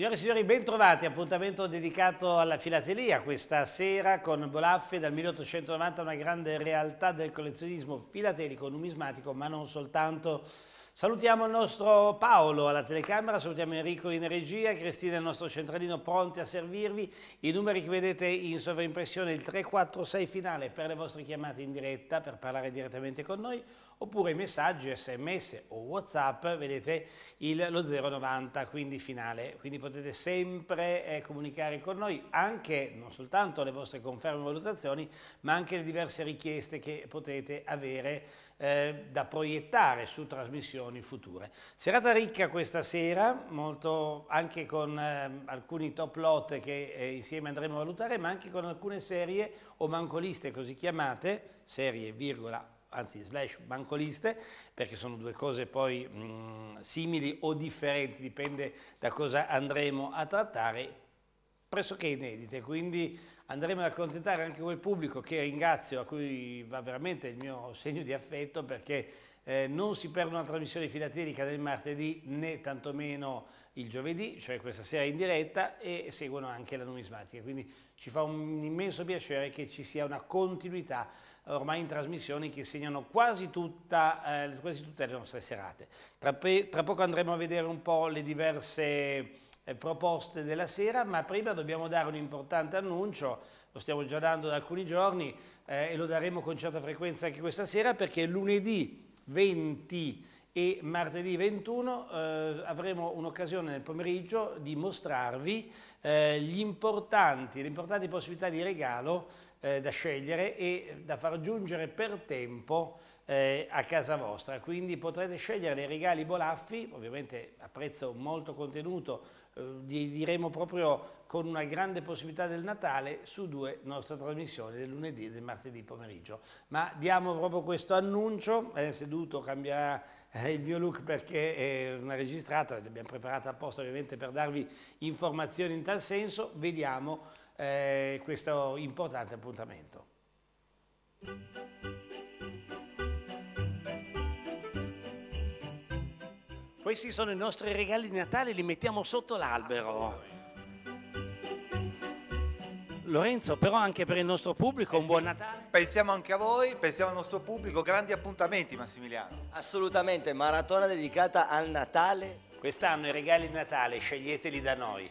Signore e signori, bentrovati, appuntamento dedicato alla filatelia questa sera con Bolaffe dal 1890, una grande realtà del collezionismo filatelico, numismatico, ma non soltanto. Salutiamo il nostro Paolo alla telecamera, salutiamo Enrico in regia, Cristina il nostro centralino pronti a servirvi. I numeri che vedete in sovraimpressione, il 346 finale per le vostre chiamate in diretta, per parlare direttamente con noi, oppure messaggi sms o whatsapp, vedete il, lo 090 quindi finale, quindi potete sempre eh, comunicare con noi anche non soltanto le vostre conferme e valutazioni ma anche le diverse richieste che potete avere eh, da proiettare su trasmissioni future. Serata ricca questa sera, molto, anche con eh, alcuni top lot che eh, insieme andremo a valutare ma anche con alcune serie o mancoliste così chiamate, serie virgola anzi slash bancoliste, perché sono due cose poi mh, mm, simili o differenti, dipende da cosa andremo a trattare, pressoché inedite, quindi andremo ad accontentare anche quel pubblico che ringrazio, a cui va veramente il mio segno di affetto, perché eh, non si perde una trasmissione filatelica del martedì né tantomeno il giovedì, cioè questa sera in diretta, e seguono anche la numismatica. Quindi ci fa un immenso piacere che ci sia una continuità ormai in trasmissioni che segnano quasi, tutta, eh, quasi tutte le nostre serate. Tra, tra, poco andremo a vedere un po' le diverse eh, proposte della sera, ma prima dobbiamo dare un importante annuncio, lo stiamo già dando da alcuni giorni eh, e lo daremo con certa frequenza anche questa sera perché lunedì 20 e martedì 21 eh, avremo un'occasione nel pomeriggio di mostrarvi eh, le importanti possibilità di regalo eh, da scegliere e da far giungere per tempo eh, a casa vostra. Quindi potrete scegliere dei regali Bolaffi, ovviamente a prezzo molto contenuto, eh, diremo proprio con una grande possibilità del Natale su due nostre trasmissioni del lunedì e del martedì pomeriggio. Ma diamo proprio questo annuncio, eh, seduto cambierà eh, il mio look perché è una registrata, l'abbiamo preparata apposta ovviamente per darvi informazioni in tal senso, vediamo eh, questo importante appuntamento. Questi sono i nostri regali di Natale, li mettiamo sotto l'albero. Lorenzo, però anche per il nostro pubblico un buon Natale. Pensiamo anche a voi, pensiamo al nostro pubblico, grandi appuntamenti Massimiliano. Assolutamente, maratona dedicata al Natale. Quest'anno i regali di Natale sceglieteli da noi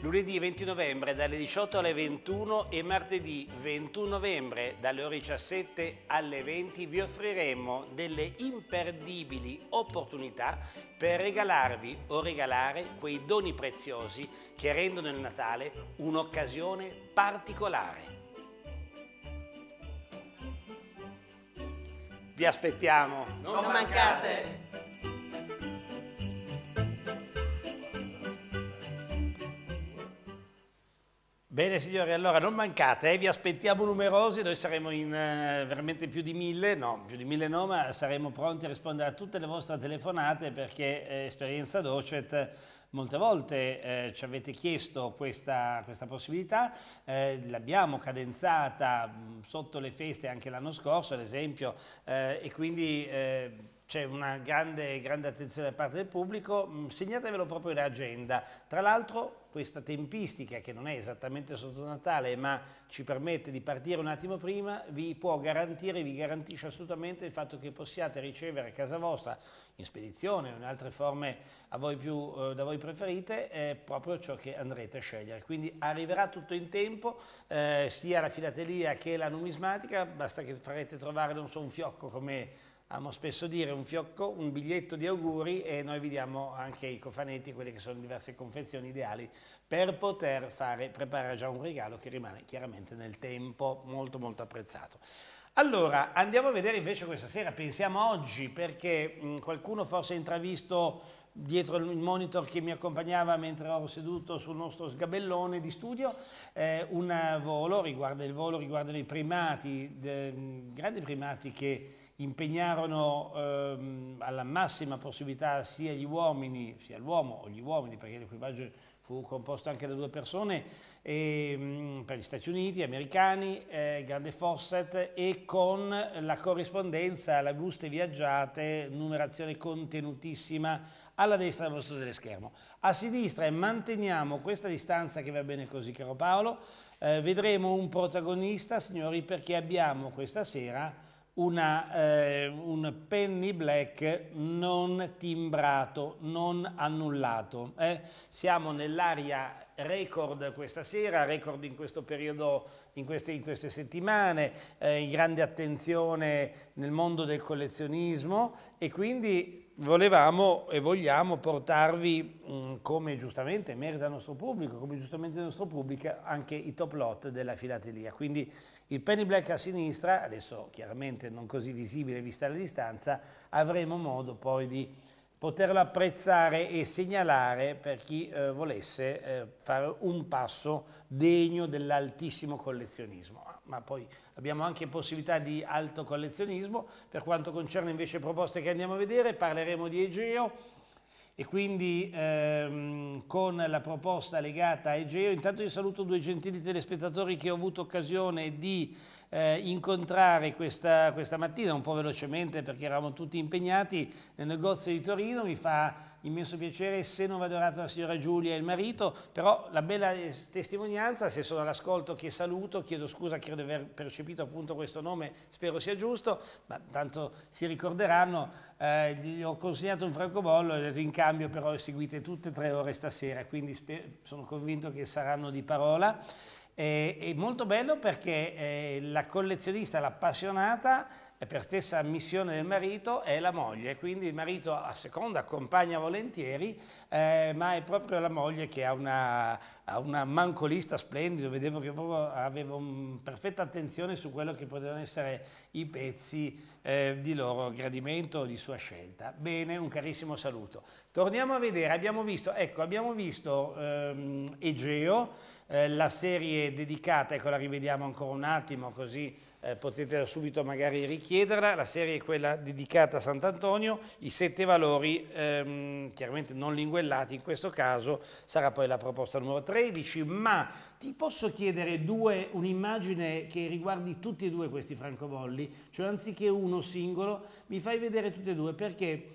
lunedì 20 novembre dalle 18 alle 21 e martedì 21 novembre dalle ore 17 alle 20 vi offriremo delle imperdibili opportunità per regalarvi o regalare quei doni preziosi che rendono il Natale un'occasione particolare. Vi aspettiamo! Non, non mancate. Bene signori, allora non mancate, eh? vi aspettiamo numerosi, noi saremo in eh, veramente più di mille, no, più di mille no, ma saremo pronti a rispondere a tutte le vostre telefonate perché eh, Esperienza Docet molte volte eh, ci avete chiesto questa, questa possibilità, eh, l'abbiamo cadenzata mh, mm, sotto le feste anche l'anno scorso ad esempio eh, e quindi c'è una grande, grande, attenzione da parte del pubblico, mm, segnatevelo proprio in agenda. Tra l'altro questa tempistica, che non è esattamente sotto Natale, ma ci permette di partire un attimo prima, vi può garantire, vi garantisce assolutamente il fatto che possiate ricevere a casa vostra, in spedizione o in altre forme voi più, eh, da voi preferite, eh, proprio ciò che andrete a scegliere. Quindi arriverà tutto in tempo, eh, sia la filatelia che la numismatica, basta che farete trovare, non so, un fiocco come amo spesso dire un fiocco, un biglietto di auguri e noi vi diamo anche i cofanetti, quelle che sono diverse confezioni ideali per poter fare, preparare già un regalo che rimane chiaramente nel tempo molto molto apprezzato. Allora, andiamo a vedere invece questa sera, pensiamo oggi, perché mh, qualcuno forse ha intravisto dietro il monitor che mi accompagnava mentre ero seduto sul nostro sgabellone di studio, eh, un volo, riguarda il volo, riguardano i primati, de, grandi primati che impegnarono ehm, alla massima possibilità sia gli uomini, sia l'uomo o gli uomini, perché l'equipaggio fu composto anche da due persone, e, ehm, mh, per gli Stati Uniti, americani, eh, grande Fawcett e con la corrispondenza, la buste viaggiate, numerazione contenutissima alla destra del vostro teleschermo. A sinistra e manteniamo questa distanza che va bene così, caro Paolo, eh, vedremo un protagonista, signori, perché abbiamo questa sera una, eh, un penny black non timbrato, non annullato. Eh? Siamo nell'area record questa sera, record in questo periodo, in queste, in queste settimane, eh, grande attenzione nel mondo del collezionismo e quindi volevamo e vogliamo portarvi, mh, mm, come giustamente merita il nostro pubblico, come giustamente il nostro pubblico, anche i top lot della filatelia. Quindi il penny black a sinistra, adesso chiaramente non così visibile vista la distanza, avremo modo poi di poterlo apprezzare e segnalare per chi eh, volesse eh, fare un passo degno dell'altissimo collezionismo. Ma poi abbiamo anche possibilità di alto collezionismo. Per quanto concerne invece proposte che andiamo a vedere, parleremo di Egeo, e quindi ehm, con la proposta legata a Egeo, intanto io saluto due gentili telespettatori che ho avuto occasione di eh, incontrare questa, questa mattina, un po' velocemente perché eravamo tutti impegnati, nel negozio di Torino, mi fa immenso piacere se non vado errato la signora Giulia e il marito, però la bella eh, testimonianza, se sono all'ascolto che saluto, chiedo scusa, credo di aver percepito appunto questo nome, spero sia giusto, ma tanto si ricorderanno, eh, gli ho consegnato un francobollo e ho detto in cambio però seguite tutte e tre ore stasera, quindi sono convinto che saranno di parola. Eh, è molto bello perché eh, la collezionista, l'appassionata, e per stessa ammissione del marito è la moglie, quindi il marito a seconda accompagna volentieri, eh, ma è proprio la moglie che ha una, ha una mancolista splendida, vedevo che proprio aveva perfetta attenzione su quello che potevano essere i pezzi eh, di loro gradimento o di sua scelta. Bene, un carissimo saluto. Torniamo a vedere, abbiamo visto, ecco, abbiamo visto ehm, Egeo, eh, la serie dedicata, ecco la rivediamo ancora un attimo così eh, potete subito magari richiederla, la serie è quella dedicata a Sant'Antonio, i sette valori ehm, chiaramente non linguellati in questo caso sarà poi la proposta numero 13, ma ti posso chiedere un'immagine che riguardi tutti e due questi francobolli, cioè anziché uno singolo mi fai vedere tutti e due perché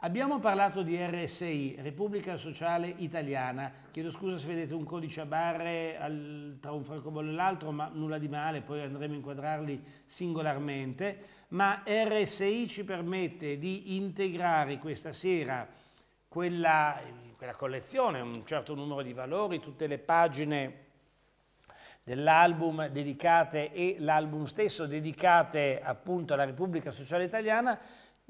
Abbiamo parlato di RSI, Repubblica Sociale Italiana, chiedo scusa se vedete un codice a barre al, tra un francobollo e l'altro, ma nulla di male, poi andremo a inquadrarli singolarmente, ma RSI ci permette di integrare questa sera quella, quella collezione, un certo numero di valori, tutte le pagine dell'album dedicate e l'album stesso dedicate appunto alla Repubblica Sociale Italiana,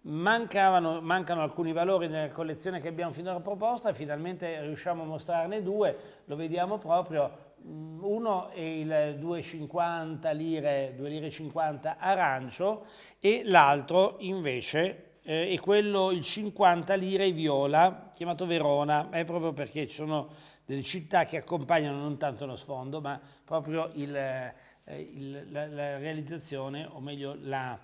Mancavano, mancano alcuni valori nella collezione che abbiamo finora proposta e finalmente riusciamo a mostrarne due, lo vediamo proprio, mm, uno è il 2,50 lire, 2 lire 50 arancio e l'altro invece eh, è quello il 50 lire viola chiamato Verona, è proprio perché ci sono delle città che accompagnano non tanto lo sfondo ma proprio il, eh, il, la, la realizzazione o meglio la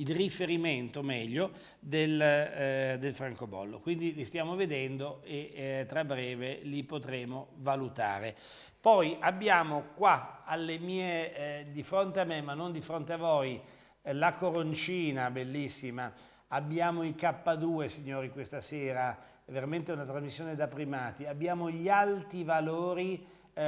il riferimento meglio del, eh, del francobollo. Quindi li stiamo vedendo e eh, tra breve li potremo valutare. Poi abbiamo qua alle mie, eh, di fronte a me, ma non di fronte a voi, eh, la coroncina bellissima. Abbiamo i K2, signori, questa sera, veramente una trasmissione da primati. Abbiamo gli alti valori eh,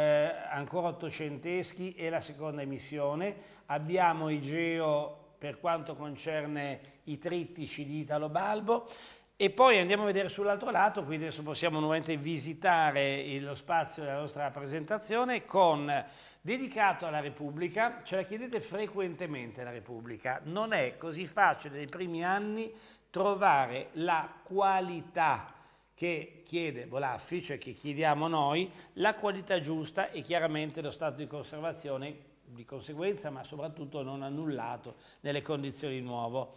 ancora ottocenteschi e la seconda emissione, abbiamo i Geo per quanto concerne i trittici di Italo Balbo. E poi andiamo a vedere sull'altro lato, quindi adesso possiamo nuovamente visitare lo spazio della nostra presentazione con dedicato alla Repubblica, ce la chiedete frequentemente la Repubblica, non è così facile nei primi anni trovare la qualità che chiede Bolaffi, cioè che chiediamo noi, la qualità giusta e chiaramente lo stato di conservazione di conseguenza, ma soprattutto non annullato nelle condizioni di nuovo.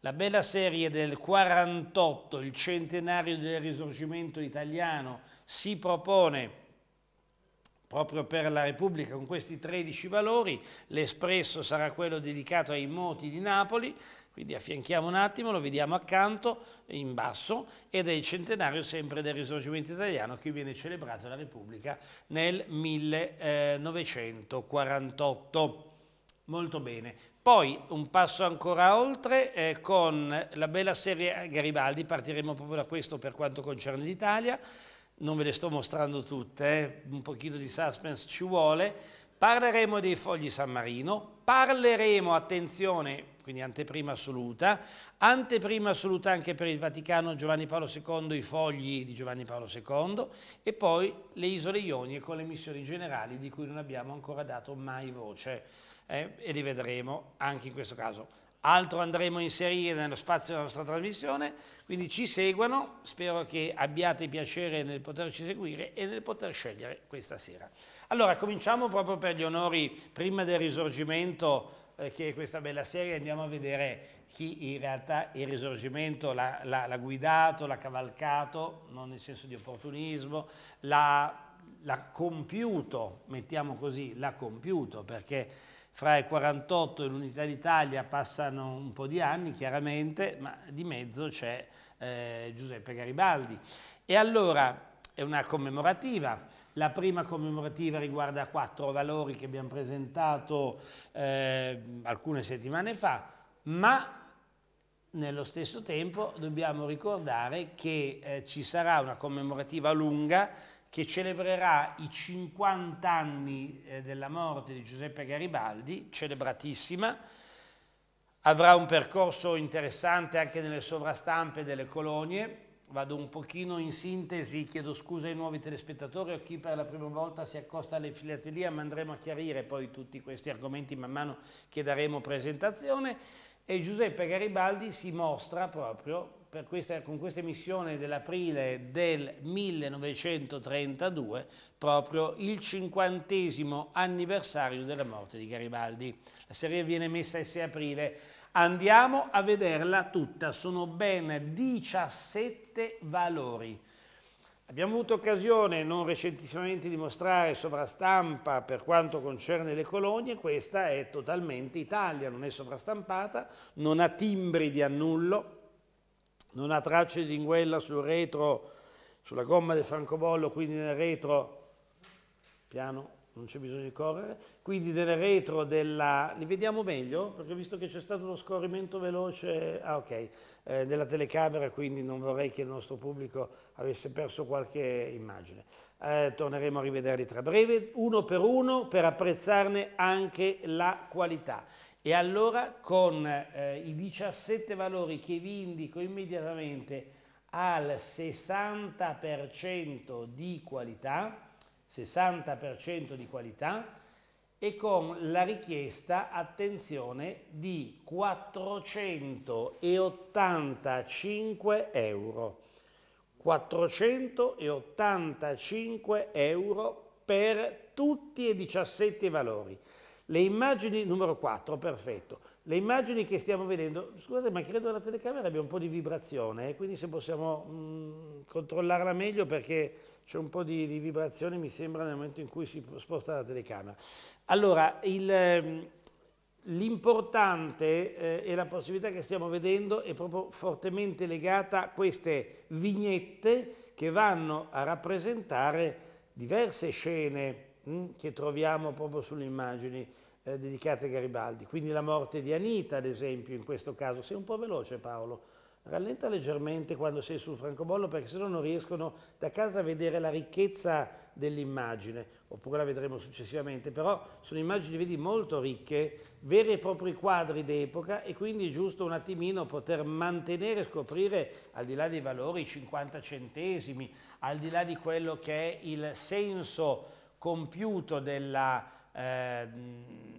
La bella serie del 48, il centenario del risorgimento italiano, si propone proprio per la Repubblica con questi 13 valori, l'espresso sarà quello dedicato ai moti di Napoli, quindi affianchiamo un attimo, lo vediamo accanto, in basso, ed è il centenario sempre del risorgimento italiano che viene celebrato la Repubblica nel 1948. Molto bene. Poi un passo ancora oltre eh, con la bella serie Garibaldi, partiremo proprio da questo per quanto concerne l'Italia, non ve le sto mostrando tutte, eh. un pochino di suspense ci vuole, parleremo dei fogli San Marino, parleremo, attenzione, quindi anteprima assoluta, anteprima assoluta anche per il Vaticano Giovanni Paolo II, i fogli di Giovanni Paolo II e poi le isole Ionie con le missioni generali di cui non abbiamo ancora dato mai voce eh, e li vedremo anche in questo caso. Altro andremo a inserire nello spazio della nostra trasmissione, quindi ci seguano, spero che abbiate piacere nel poterci seguire e nel poter scegliere questa sera. Allora, cominciamo proprio per gli onori prima del risorgimento eh, che è questa bella serie, andiamo a vedere chi in realtà il risorgimento l'ha, guidato, l'ha cavalcato, non nel senso di opportunismo, l'ha, compiuto, mettiamo così, l'ha compiuto, perché fra il 48 e l'Unità d'Italia passano un po' di anni, chiaramente, ma di mezzo c'è eh, Giuseppe Garibaldi. E allora è una commemorativa, la prima commemorativa riguarda quattro valori che abbiamo presentato eh, alcune settimane fa, ma nello stesso tempo dobbiamo ricordare che eh, ci sarà una commemorativa lunga che celebrerà i 50 anni eh, della morte di Giuseppe Garibaldi, celebratissima. Avrà un percorso interessante anche nelle sovrastampe delle colonie, vado un pochino in sintesi, chiedo scusa ai nuovi telespettatori o a chi per la prima volta si accosta alle filatelie, ma andremo a chiarire poi tutti questi argomenti man mano che daremo presentazione. E Giuseppe Garibaldi si mostra proprio questa, con questa emissione dell'aprile del 1932, proprio il cinquantesimo anniversario della morte di Garibaldi. La serie viene messa il 6 aprile. Andiamo a vederla tutta, sono ben 17 sette valori. Abbiamo avuto occasione non recentissimamente di mostrare sovrastampa per quanto concerne le colonie, questa è totalmente Italia, non è sovrastampata, non ha timbri di annullo, non ha tracce di linguella sul retro, sulla gomma del francobollo, quindi nel retro, piano, non c'è bisogno di correre, quindi del retro della, li vediamo meglio perché visto che c'è stato uno scorrimento veloce, ah ok, eh, della telecamera quindi non vorrei che il nostro pubblico avesse perso qualche immagine. Eh, torneremo a rivederli tra breve, uno per uno per apprezzarne anche la qualità. E allora con eh, i 17 valori che vi indico immediatamente al 60% di qualità, 60% di qualità e con la richiesta, attenzione, di 485 euro. 485 euro per tutti e 17 i valori. Le immagini numero 4, perfetto. Le immagini che stiamo vedendo, scusate ma credo la telecamera abbia un po' di vibrazione, eh, quindi se possiamo mh, mm, controllarla meglio perché c'è un po' di, di, vibrazione mi sembra nel momento in cui si sposta la telecamera. Allora, ehm, l'importante eh, e la possibilità che stiamo vedendo è proprio fortemente legata a queste vignette che vanno a rappresentare diverse scene mh, mm, che troviamo proprio sulle immagini eh, dedicate a Garibaldi. Quindi la morte di Anita, ad esempio, in questo caso. Sei un po' veloce Paolo, rallenta leggermente quando sei sul francobollo perché se no non riescono da casa a vedere la ricchezza dell'immagine, oppure la vedremo successivamente, però sono immagini, vedi, molto ricche, veri e propri quadri d'epoca e quindi è giusto un attimino poter mantenere e scoprire, al di là dei valori, 50 centesimi, al di là di quello che è il senso compiuto della... Eh,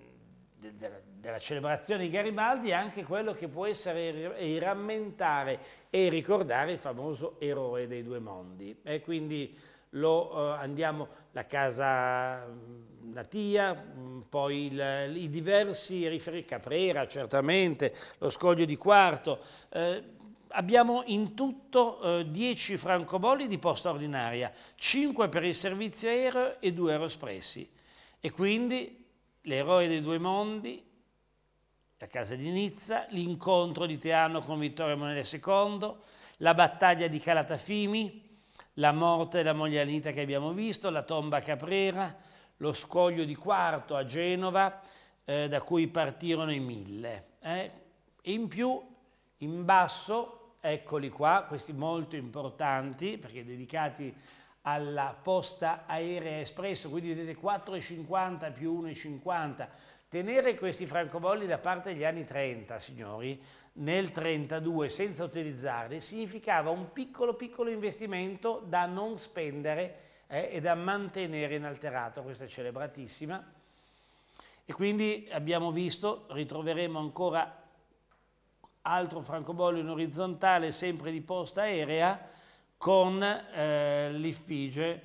de, de, della celebrazione di Garibaldi è anche quello che può essere il rammentare e ricordare il famoso eroe dei due mondi. E quindi lo eh, andiamo la casa mm, Natia, mm, poi il, i diversi riferimenti, Caprera certamente, lo scoglio di quarto. Eh, abbiamo in tutto eh, francobolli di posta ordinaria, 5 per il servizio aereo e 2 aerospressi. E quindi L'eroe dei due mondi, la casa di Nizza, l'incontro di Teano con Vittorio Emanuele II, la battaglia di Calatafimi, la morte della moglie Anita che abbiamo visto, la tomba a Caprera, lo scoglio di Quarto a Genova, eh, da cui partirono i mille. Eh. In più, in basso, eccoli qua, questi molto importanti, perché dedicati alla posta aerea espresso, quindi vedete 4,50 più 1,50. Tenere questi francobolli da parte degli anni 30, signori, nel 32 senza utilizzarli, significava un piccolo piccolo investimento da non spendere eh, e da mantenere inalterato, questa è celebratissima. E quindi abbiamo visto, ritroveremo ancora altro francobollo in orizzontale, sempre di posta aerea, con eh, l'effigie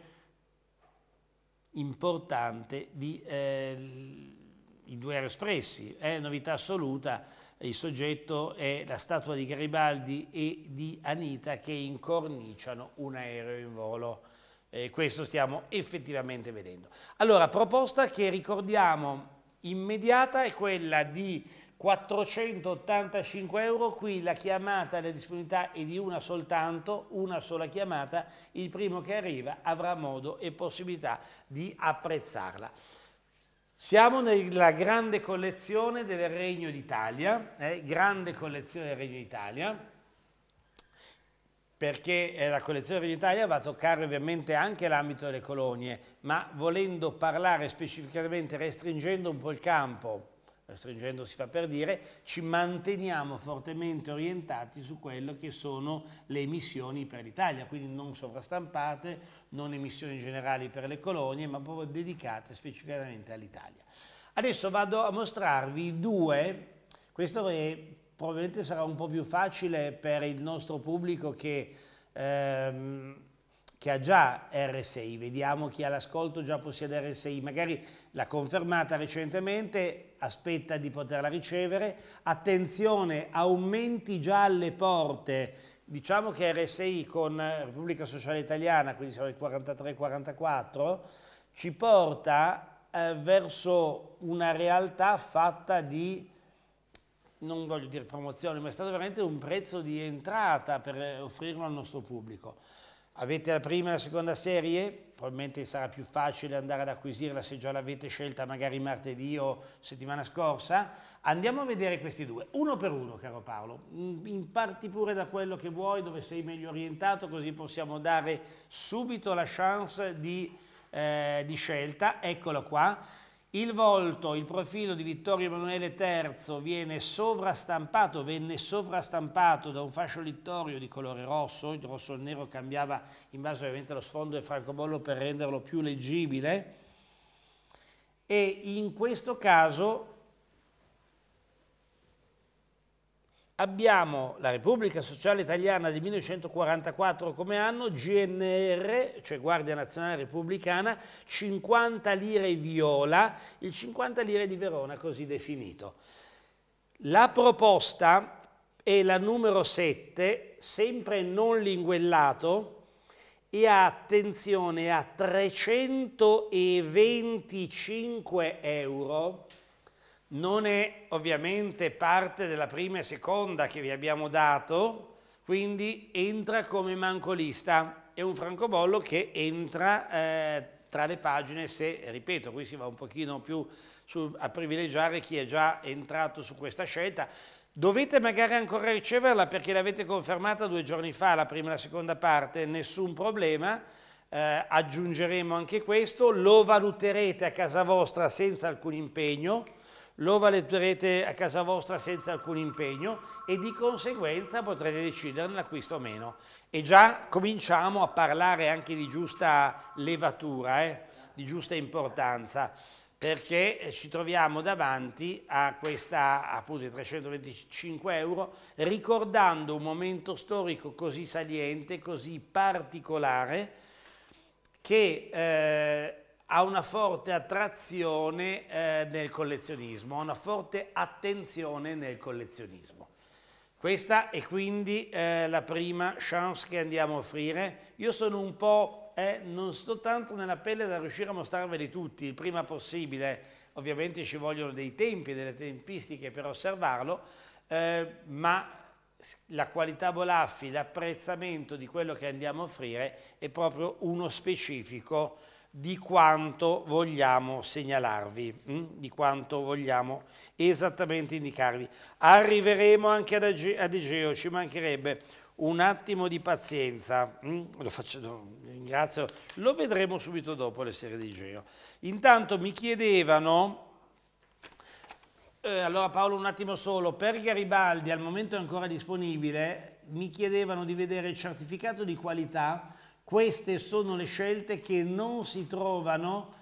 importante di eh, i due aerei espressi. eh, novità assoluta, il soggetto è la statua di Garibaldi e di Anita che incorniciano un aereo in volo. Eh, questo stiamo effettivamente vedendo. Allora, proposta che ricordiamo immediata è quella di 485 euro, qui la chiamata la disponibilità è di una soltanto, una sola chiamata, il primo che arriva avrà modo e possibilità di apprezzarla. Siamo nella grande collezione del Regno d'Italia, eh, grande collezione del Regno d'Italia, perché eh, la collezione del Regno d'Italia va a toccare ovviamente anche l'ambito delle colonie, ma volendo parlare specificamente, restringendo un po' il campo, restringendo si fa per dire, ci manteniamo fortemente orientati su quello che sono le emissioni per l'Italia, quindi non sovrastampate, non emissioni generali per le colonie, ma proprio dedicate specificamente all'Italia. Adesso vado a mostrarvi due, questo è, probabilmente sarà un po' più facile per il nostro pubblico che, ehm, che ha già RSI, vediamo chi ha l'ascolto già possiede RSI, magari l'ha confermata recentemente, aspetta di poterla ricevere, attenzione, aumenti già alle porte, diciamo che RSI con Repubblica Sociale Italiana, quindi siamo al 43-44, ci porta eh, verso una realtà fatta di non voglio dire promozione, ma è stato veramente un prezzo di entrata per offrirlo al nostro pubblico. Avete la prima e la seconda serie? Probabilmente sarà più facile andare ad acquisirla se già l'avete scelta magari martedì o settimana scorsa. Andiamo a vedere questi due, uno per uno, caro Paolo. Mm, In parti pure da quello che vuoi, dove sei meglio orientato, così possiamo dare subito la chance di, eh, di scelta. Eccolo qua. Il volto, il profilo di Vittorio Emanuele III viene sovrastampato, venne sovrastampato da un fascio littorio di colore rosso, il rosso e il nero cambiava in base ovviamente allo sfondo del francobollo per renderlo più leggibile e in questo caso abbiamo la Repubblica Sociale Italiana di 1944 come anno, GNR, cioè Guardia Nazionale Repubblicana, 50 lire viola, il 50 lire di Verona così definito. La proposta è la numero 7, sempre non linguellato, e ha, attenzione, a 325 euro non è ovviamente parte della prima e seconda che vi abbiamo dato, quindi entra come mancolista. È un francobollo che entra eh, tra le pagine se, ripeto, qui si va un pochino più su, a privilegiare chi è già entrato su questa scelta. Dovete magari ancora riceverla perché l'avete confermata due giorni fa, la prima e la seconda parte, nessun problema. Eh, aggiungeremo anche questo, lo valuterete a casa vostra senza alcun impegno lo valuterete a casa vostra senza alcun impegno e di conseguenza potrete decidere l'acquisto o meno. E già cominciamo a parlare anche di giusta levatura, eh? di giusta importanza, perché eh, ci troviamo davanti a questa appunto 325 euro, ricordando un momento storico così saliente, così particolare, che... Eh, ha una forte attrazione eh, nel collezionismo, ha una forte attenzione nel collezionismo. Questa è quindi eh, la prima chance che andiamo a offrire. Io sono un po', eh, non sto tanto nella pelle da riuscire a mostrarveli tutti il prima possibile, ovviamente ci vogliono dei tempi, delle tempistiche per osservarlo, eh, ma la qualità Bolaffi, l'apprezzamento di quello che andiamo a offrire è proprio uno specifico di quanto vogliamo segnalarvi, mm? di quanto vogliamo esattamente indicarvi. Arriveremo anche ad, ad Egeo, ci mancherebbe un attimo di pazienza, mm? lo, faccio, lo, ringrazio, lo vedremo subito dopo le serie di Geo. Intanto mi chiedevano, eh, allora Paolo un attimo solo, per Garibaldi al momento è ancora disponibile, mi chiedevano di vedere il certificato di qualità queste sono le scelte che non si trovano,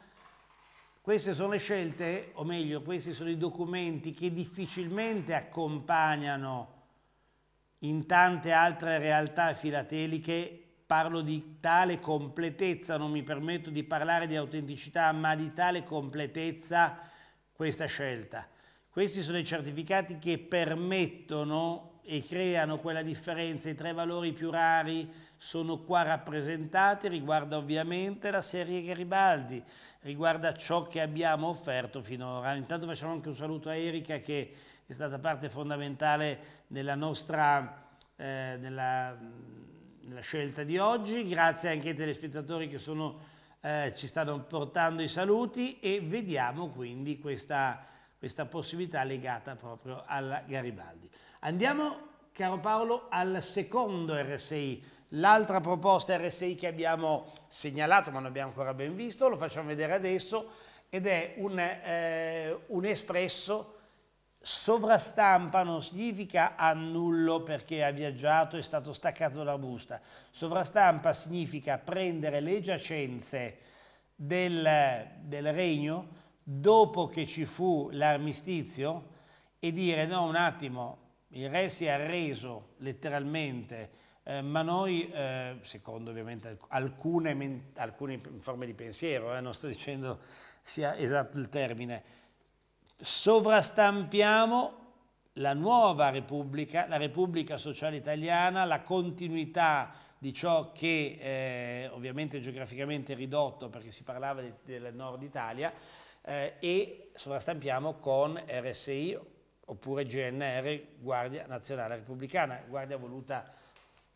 queste sono le scelte, o meglio, questi sono i documenti che difficilmente accompagnano in tante altre realtà filateliche parlo di tale completezza, non mi permetto di parlare di autenticità, ma di tale completezza questa scelta. Questi sono i certificati che permettono e creano quella differenza i tre valori più rari sono qua rappresentate, riguarda ovviamente la serie Garibaldi, riguarda ciò che abbiamo offerto finora. Intanto facciamo anche un saluto a Erika che è stata parte fondamentale nella nostra eh, nella, nella scelta di oggi, grazie anche ai telespettatori che sono, eh, ci stanno portando i saluti e vediamo quindi questa, questa possibilità legata proprio alla Garibaldi. Andiamo, caro Paolo, al secondo RSI L'altra proposta RSI che abbiamo segnalato, ma non abbiamo ancora ben visto, lo facciamo vedere adesso, ed è un, eh, un espresso sovrastampa non significa annullo perché ha viaggiato, è stato staccato dalla busta. Sovrastampa significa prendere le giacenze del, del regno dopo che ci fu l'armistizio e dire no un attimo, il re si è arreso letteralmente eh, ma noi, eh, secondo ovviamente alcune, alcune, forme di pensiero, eh, non sto dicendo sia esatto il termine, sovrastampiamo la nuova Repubblica, la Repubblica Sociale Italiana, la continuità di ciò che eh, ovviamente geograficamente è ridotto perché si parlava di, del nord Italia eh, e sovrastampiamo con RSI oppure GNR, Guardia Nazionale Repubblicana, Guardia voluta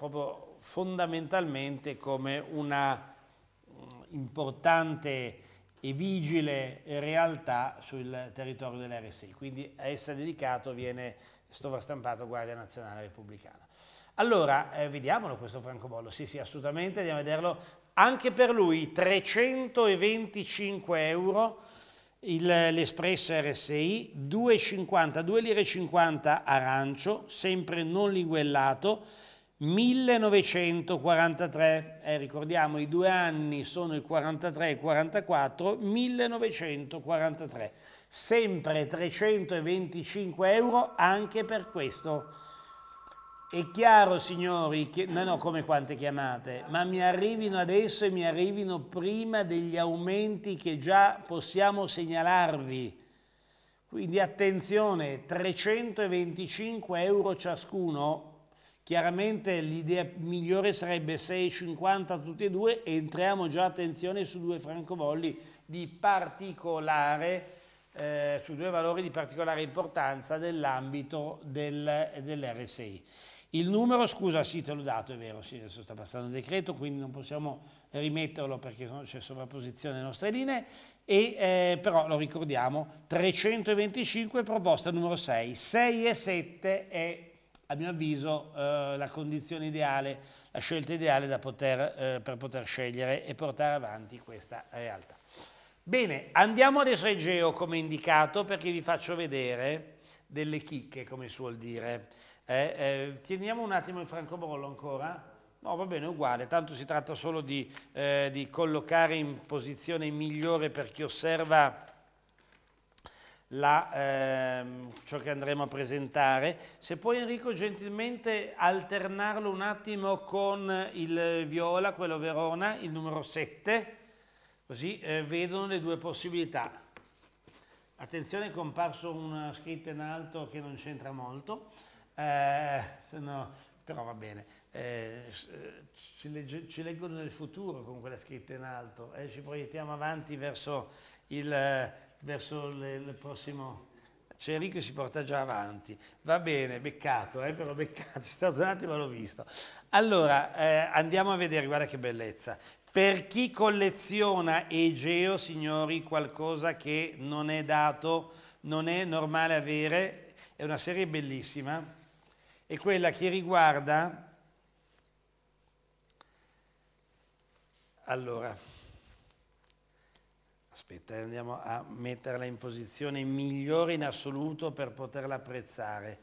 proprio fondamentalmente come una mm, importante e vigile realtà sul territorio dell'RSI, quindi a essa dedicato viene sovrastampato Guardia Nazionale Repubblicana. Allora, eh, vediamolo questo francobollo, sì sì assolutamente, andiamo a vederlo, anche per lui 325 euro l'Espresso RSI, 2,50, 2 lire arancio, sempre non linguellato, 1943, eh, ricordiamo i due anni sono il 43 e il 44, 1943, sempre 325 euro anche per questo. È chiaro signori, che, no, no, come quante chiamate, ma mi arrivino adesso e mi arrivino prima degli aumenti che già possiamo segnalarvi. Quindi attenzione, 325 euro ciascuno Chiaramente l'idea migliore sarebbe 6,50 tutti e due, entriamo già attenzione su due francobolli di particolare eh, su due valori di particolare importanza nell'ambito del, dell'RSI. Il numero, scusa, sì, te l'ho dato, è vero, sì, adesso sta passando il decreto, quindi non possiamo rimetterlo perché c'è sovrapposizione delle nostre linee, e, eh, però lo ricordiamo, 325 proposta numero 6, 6 e 7 è a mio avviso eh, la condizione ideale, la scelta ideale poter, eh, per poter scegliere e portare avanti questa realtà. Bene, andiamo adesso a Egeo come indicato perché vi faccio vedere delle chicche, come suol dire. Eh, eh teniamo un attimo il francobollo ancora. No, va bene, uguale, tanto si tratta solo di, eh, di collocare in posizione migliore per chi osserva la, ehm, ciò che andremo a presentare. Se puoi Enrico gentilmente alternarlo un attimo con il viola, quello Verona, il numero 7, così eh, vedono le due possibilità. Attenzione, è comparso una scritta in alto che non c'entra molto, eh, no, però va bene. Eh, eh, ci, legge, ci, leggono nel futuro con quella scritta in alto, e eh, ci proiettiamo avanti verso il verso il prossimo... C'è Enrico che si porta già avanti. Va bene, beccato, eh, però beccato, è stato un attimo, l'ho visto. Allora, eh, andiamo a vedere, guarda che bellezza. Per chi colleziona Egeo, signori, qualcosa che non è dato, non è normale avere, è una serie bellissima, è quella che riguarda... Allora, Aspetta, andiamo a metterla in posizione migliore in assoluto per poterla apprezzare.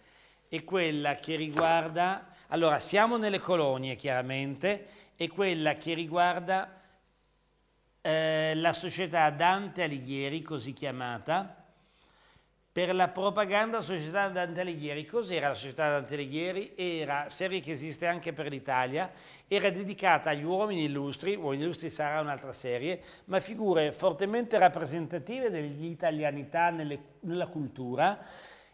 E quella che riguarda... Allora, siamo nelle colonie chiaramente, è quella che riguarda eh, la società Dante Alighieri, così chiamata, per la propaganda Società Dante Alighieri. Cos'era la Società Dante Alighieri? Era serie che esiste anche per l'Italia, era dedicata agli uomini illustri, uomini illustri sarà un'altra serie, ma figure fortemente rappresentative dell'italianità nella cultura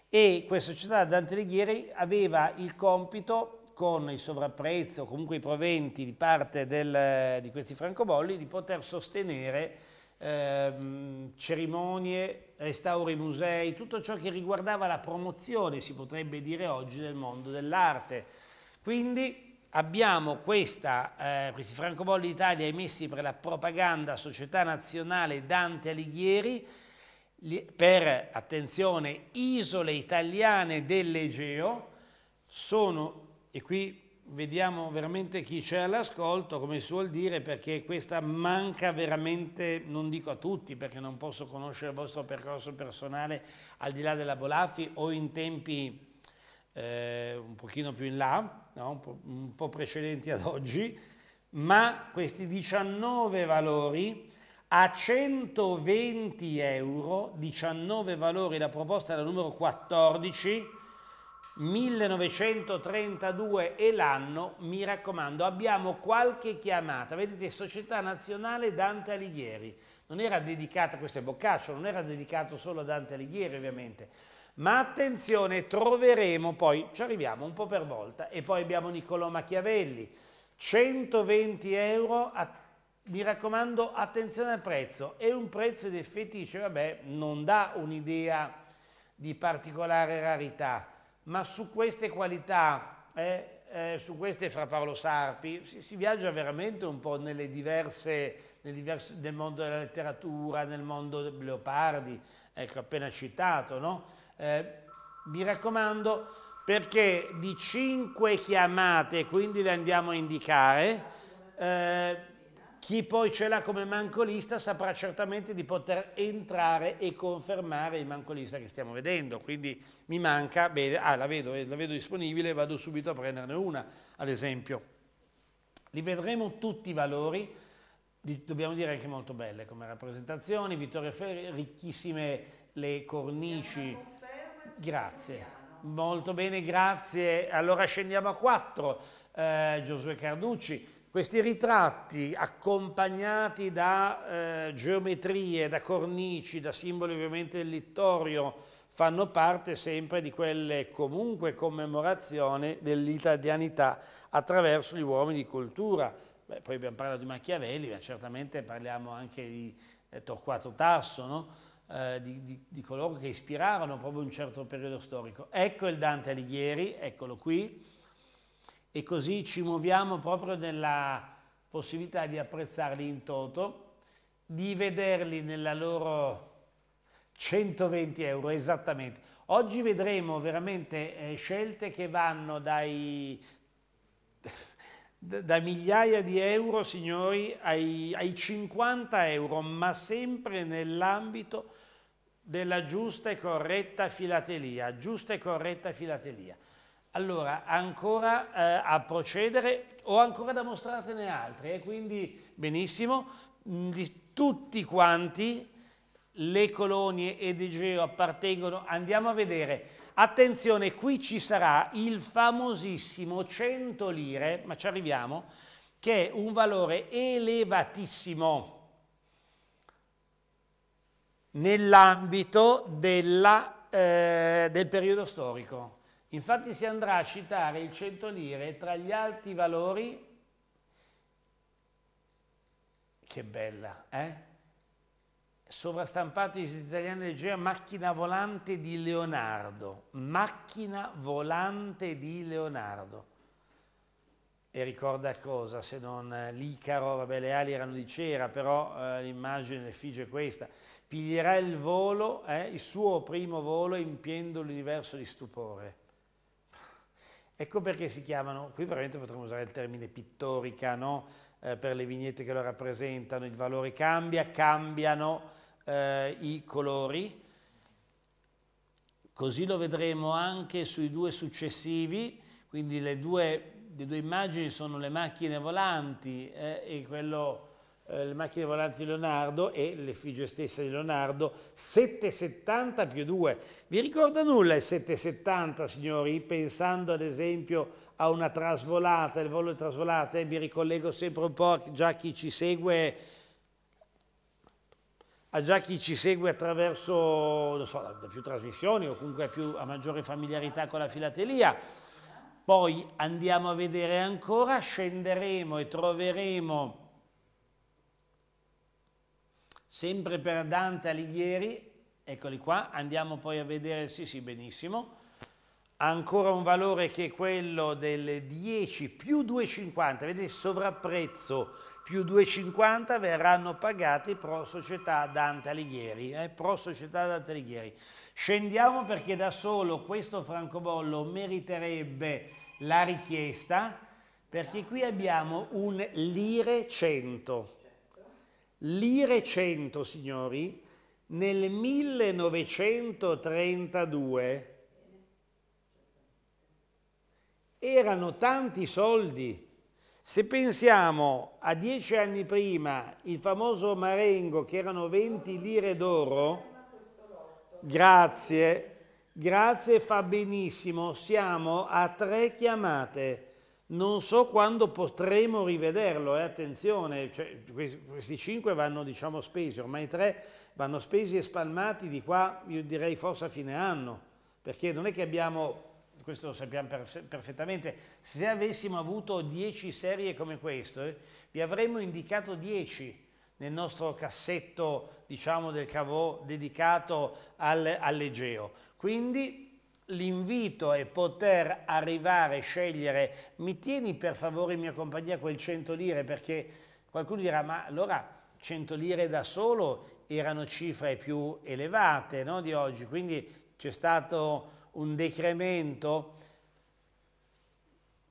e questa Società Dante Alighieri aveva il compito con il sovrapprezzo, comunque i proventi di parte del, di questi francobolli, di poter sostenere ehm, cerimonie, restauri musei, tutto ciò che riguardava la promozione, si potrebbe dire oggi, del mondo dell'arte. Quindi abbiamo questa, eh, questi francobolli d'Italia emessi per la propaganda Società Nazionale Dante Alighieri per, attenzione, isole italiane dell'Egeo, sono, e qui vediamo veramente chi c'è all'ascolto, come si vuol dire, perché questa manca veramente, non dico a tutti, perché non posso conoscere il vostro percorso personale al di là della Bolaffi o in tempi eh, un pochino più in là, no? un, po', un po' precedenti ad oggi, ma questi 19 valori a 120 euro, 19 valori, la proposta era la numero 14, 1932 è l'anno, mi raccomando, abbiamo qualche chiamata, vedete Società Nazionale Dante Alighieri, non era dedicata, questo è Boccaccio, non era dedicato solo a Dante Alighieri ovviamente, ma attenzione, troveremo poi, ci arriviamo un po' per volta, e poi abbiamo Niccolò Machiavelli, 120 euro, a, mi raccomando attenzione al prezzo, è un prezzo ed effetti, dice vabbè, non dà un'idea di particolare rarità, ma su queste qualità, eh, eh, su queste fra Paolo Sarpi, si, si viaggia veramente un po' diverse, nel, diverso, nel, mondo della letteratura, nel mondo del Leopardi, ecco, appena citato, no? eh, mi raccomando, perché di cinque chiamate, quindi le andiamo a indicare, eh, chi poi ce l'ha come mancolista saprà certamente di poter entrare e confermare il mancolista che stiamo vedendo. Quindi mi manca, bene, ah, la vedo, eh, la vedo disponibile, vado subito a prenderne una, ad esempio. Li vedremo tutti i valori, dobbiamo dire anche molto belle come rappresentazioni, Vittorio Ferri, ricchissime le cornici. Grazie. Molto bene, grazie. Allora scendiamo a quattro. Eh, Giosuè Carducci, questi ritratti accompagnati da eh, geometrie, da cornici, da simboli ovviamente del littorio, fanno parte sempre di quelle comunque commemorazioni dell'italianità attraverso gli uomini di cultura. Beh, poi abbiamo parlato di Machiavelli, ma certamente parliamo anche di eh, Torquato Tasso, no? eh, di, di, di, coloro che ispirarono proprio un certo periodo storico. Ecco il Dante Alighieri, eccolo qui, e così ci muoviamo proprio nella possibilità di apprezzarli in toto, di vederli nella loro 120 euro esattamente. Oggi vedremo veramente eh, scelte che vanno dai, da migliaia di euro, signori, ai, ai 50 euro, ma sempre nell'ambito della giusta e corretta filatelia, giusta e corretta filatelia. Allora, ancora eh, a procedere, ho ancora da mostratene altre, eh, quindi benissimo, mm, tutti quanti le colonie ed Egeo appartengono, andiamo a vedere, attenzione, qui ci sarà il famosissimo 100 lire, ma ci arriviamo, che è un valore elevatissimo nell'ambito eh, del periodo storico. Infatti si andrà a citare il 100 lire tra gli alti valori, che bella, eh? sovrastampato in italiana leggera, macchina volante di Leonardo, macchina volante di Leonardo. E ricorda cosa, se non eh, l'Icaro, vabbè le ali erano di cera, però eh, l'immagine, l'effigie è questa piglierà il volo, eh, il suo primo volo, impiendo l'universo di stupore. Ecco perché si chiamano, qui veramente potremmo usare il termine pittorica, no? eh, per le vignette che lo rappresentano, il valore cambia, cambiano eh, i colori. Così lo vedremo anche sui due successivi, quindi le due, le due immagini sono le macchine volanti eh, e quello eh, le macchine volanti di Leonardo e l'effigie stessa di Leonardo, 770 più 2. Vi ricorda nulla il 770, signori? Pensando ad esempio a una trasvolata, il volo di trasvolata, e eh, mi ricollego sempre un po' già chi ci segue a già chi ci segue attraverso so, da più trasmissioni o comunque più, a maggiore familiarità con la filatelia. Poi andiamo a vedere ancora, scenderemo e troveremo sempre per Dante Alighieri, eccoli qua, andiamo poi a vedere, sì sì benissimo, ancora un valore che è quello del 10 più 2,50, vedete sovrapprezzo più 2,50 verranno pagati pro società Dante Alighieri, eh, pro società Dante Alighieri. Scendiamo perché da solo questo francobollo meriterebbe la richiesta, perché qui abbiamo un lire 100 lire 100, signori, nel 1932 erano tanti soldi. Se pensiamo a dieci anni prima il famoso Marengo che erano 20 lire d'oro, grazie, grazie fa benissimo, siamo a tre chiamate non so quando potremo rivederlo, eh, attenzione, cioè, questi cinque vanno diciamo spesi, ormai tre vanno spesi e spalmati di qua, io direi forse a fine anno, perché non è che abbiamo, questo lo sappiamo perfettamente, se avessimo avuto dieci serie come questo, eh, vi avremmo indicato dieci nel nostro cassetto diciamo del cavò dedicato al, all'Egeo. Quindi L'invito è poter arrivare, scegliere, mi tieni per favore in mia compagnia quel 100 lire, perché qualcuno dirà, ma allora 100 lire da solo erano cifre più elevate no, di oggi, quindi c'è stato un decremento.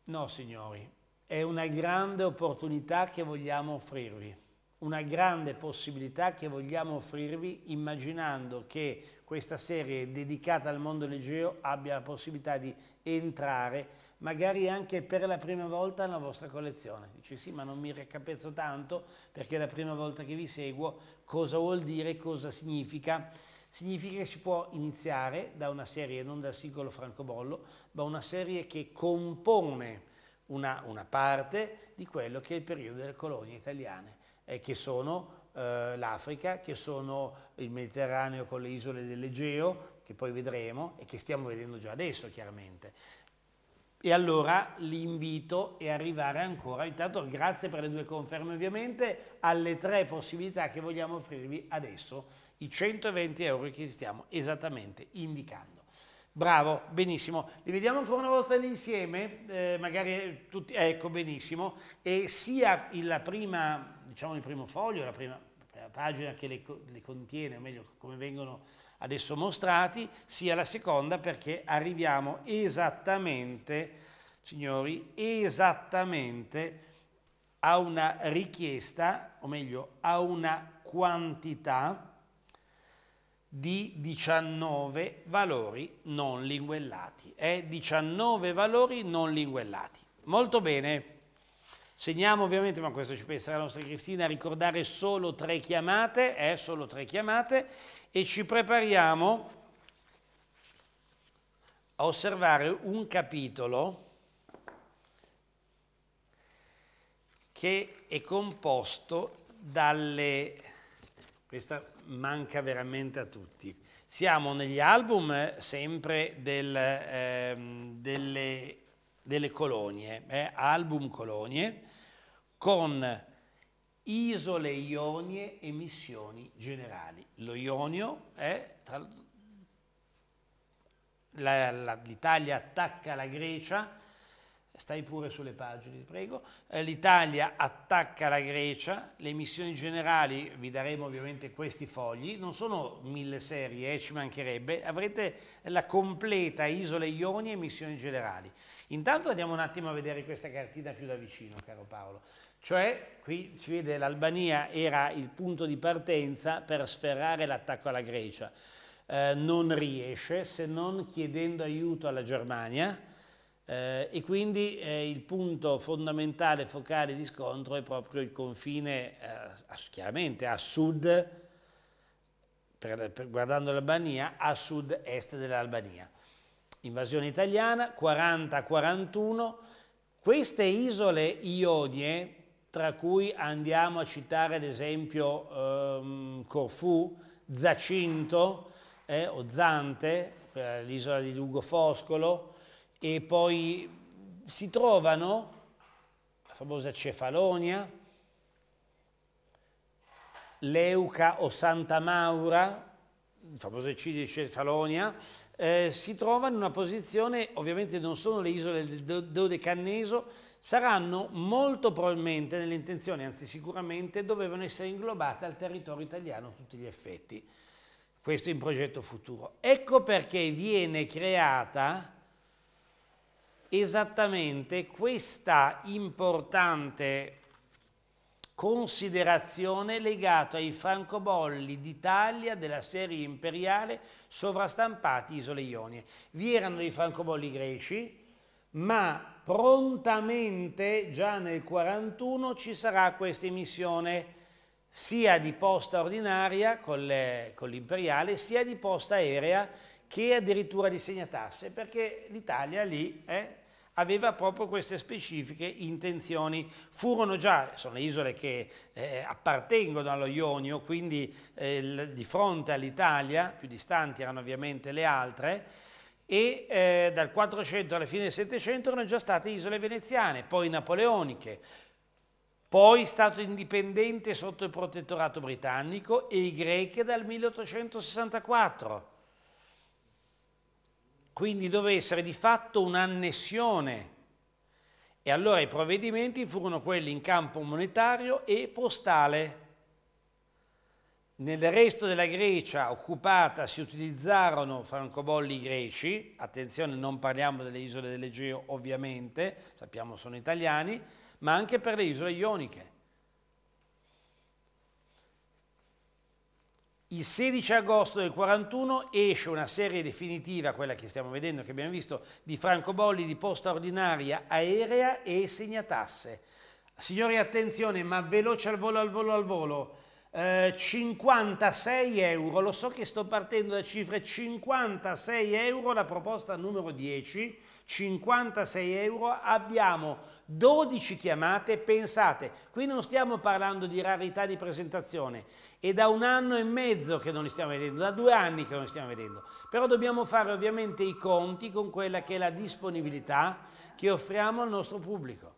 No, signori, è una grande opportunità che vogliamo offrirvi, una grande possibilità che vogliamo offrirvi immaginando che questa serie dedicata al mondo leggero abbia la possibilità di entrare magari anche per la prima volta nella vostra collezione. Dici sì, ma non mi raccapezzo tanto perché è la prima volta che vi seguo. Cosa vuol dire? Cosa significa? Significa che si può iniziare da una serie, non dal singolo francobollo, ma una serie che compone una, una parte di quello che è il periodo delle colonie italiane, eh, che sono eh, l'Africa, che sono il Mediterraneo con le isole dell'Egeo, che poi vedremo e che stiamo vedendo già adesso chiaramente. E allora l'invito è arrivare ancora, intanto grazie per le due conferme ovviamente, alle tre possibilità che vogliamo offrirvi adesso, i 120 euro che stiamo esattamente indicando. Bravo, benissimo. Li vediamo ancora una volta insieme, eh, magari tutti, ecco benissimo, e sia la prima diciamo il primo foglio, la prima, la prima pagina che le, le, contiene, o meglio come vengono adesso mostrati, sia la seconda perché arriviamo esattamente, signori, esattamente a una richiesta, o meglio a una quantità di 19 valori non linguellati. Eh? 19 valori non linguellati. Molto bene. Segniamo ovviamente, ma questo ci penserà la nostra Cristina, a ricordare solo tre chiamate, eh, solo tre chiamate, e ci prepariamo a osservare un capitolo che è composto dalle... Questa manca veramente a tutti. Siamo negli album eh, sempre del, eh, delle delle colonie, eh, album colonie, con isole ionie e missioni generali. Lo Ionio è... Tra, la, la, l'Italia attacca la Grecia, stai pure sulle pagine, ti prego, eh, l'Italia attacca la Grecia, le missioni generali, vi daremo ovviamente questi fogli, non sono mille serie, eh, ci mancherebbe, avrete la completa Isole Ioni e missioni generali. Intanto andiamo un attimo a vedere questa cartina più da vicino, caro Paolo. Cioè, qui si vede l'Albania era il punto di partenza per sferrare l'attacco alla Grecia. Eh, non riesce se non chiedendo aiuto alla Germania eh, e quindi eh, il punto fondamentale, focale di scontro è proprio il confine, eh, chiaramente a sud, per, per, guardando l'Albania, a sud-est dell'Albania invasione italiana, 40-41, queste isole ionie, tra cui andiamo a citare ad esempio ehm, Corfù, Zacinto eh, o Zante, eh, l'isola di Lugo Foscolo, e poi si trovano la famosa Cefalonia, Leuca o Santa Maura, il famoso eccidio di Cefalonia, eh, si trova in una posizione, ovviamente non sono le isole del Dodecanneso, saranno molto probabilmente nelle intenzioni, anzi sicuramente, dovevano essere inglobate al territorio italiano tutti gli effetti. Questo in progetto futuro. Ecco perché viene creata esattamente questa importante considerazione legato ai francobolli d'Italia della serie imperiale sovrastampati isole Ionie. Vi erano dei francobolli greci, ma prontamente già nel 41 ci sarà questa emissione sia di posta ordinaria con l'imperiale, sia di posta aerea che addirittura di segnatasse, perché l'Italia lì è eh, aveva proprio queste specifiche intenzioni. Furono già, sono isole che eh, appartengono allo Ionio, quindi eh, di fronte all'Italia, più distanti erano ovviamente le altre, e eh, dal 400 alla fine del 700 erano già state isole veneziane, poi napoleoniche, poi stato indipendente sotto il protettorato britannico e i greche dal 1864. Quindi doveva essere di fatto un'annessione. E allora i provvedimenti furono quelli in campo monetario e postale. Nel resto della Grecia occupata si utilizzarono francobolli greci, attenzione non parliamo delle isole dell'Egeo ovviamente, sappiamo sono italiani, ma anche per le isole ioniche. Il 16 agosto del 41 esce una serie definitiva, quella che stiamo vedendo, che abbiamo visto, di francobolli di posta ordinaria aerea e segnatasse. Signori attenzione, ma veloce al volo, al volo, al volo. Eh, 56 euro, lo so che sto partendo da cifre 56 euro, la proposta numero 10, 56 euro, abbiamo 12 chiamate, pensate, qui non stiamo parlando di rarità di presentazione, è da un anno e mezzo che non li stiamo vedendo, da due anni che non li stiamo vedendo. Però dobbiamo fare ovviamente i conti con quella che è la disponibilità che offriamo al nostro pubblico.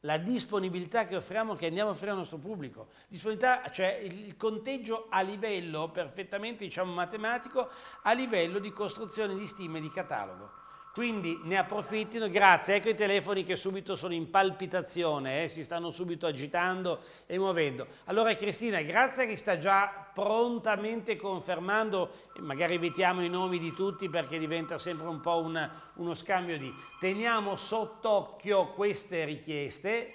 La disponibilità che offriamo, che andiamo a offrire al nostro pubblico. Disponibilità, cioè il conteggio a livello perfettamente diciamo matematico, a livello di costruzione di stime di catalogo. Quindi ne approfittino, grazie, ecco i telefoni che subito sono in palpitazione, eh, si stanno subito agitando e muovendo. Allora Cristina, grazie che sta già prontamente confermando, magari evitiamo i nomi di tutti perché diventa sempre un po' una, uno scambio di... Teniamo sott'occhio queste richieste.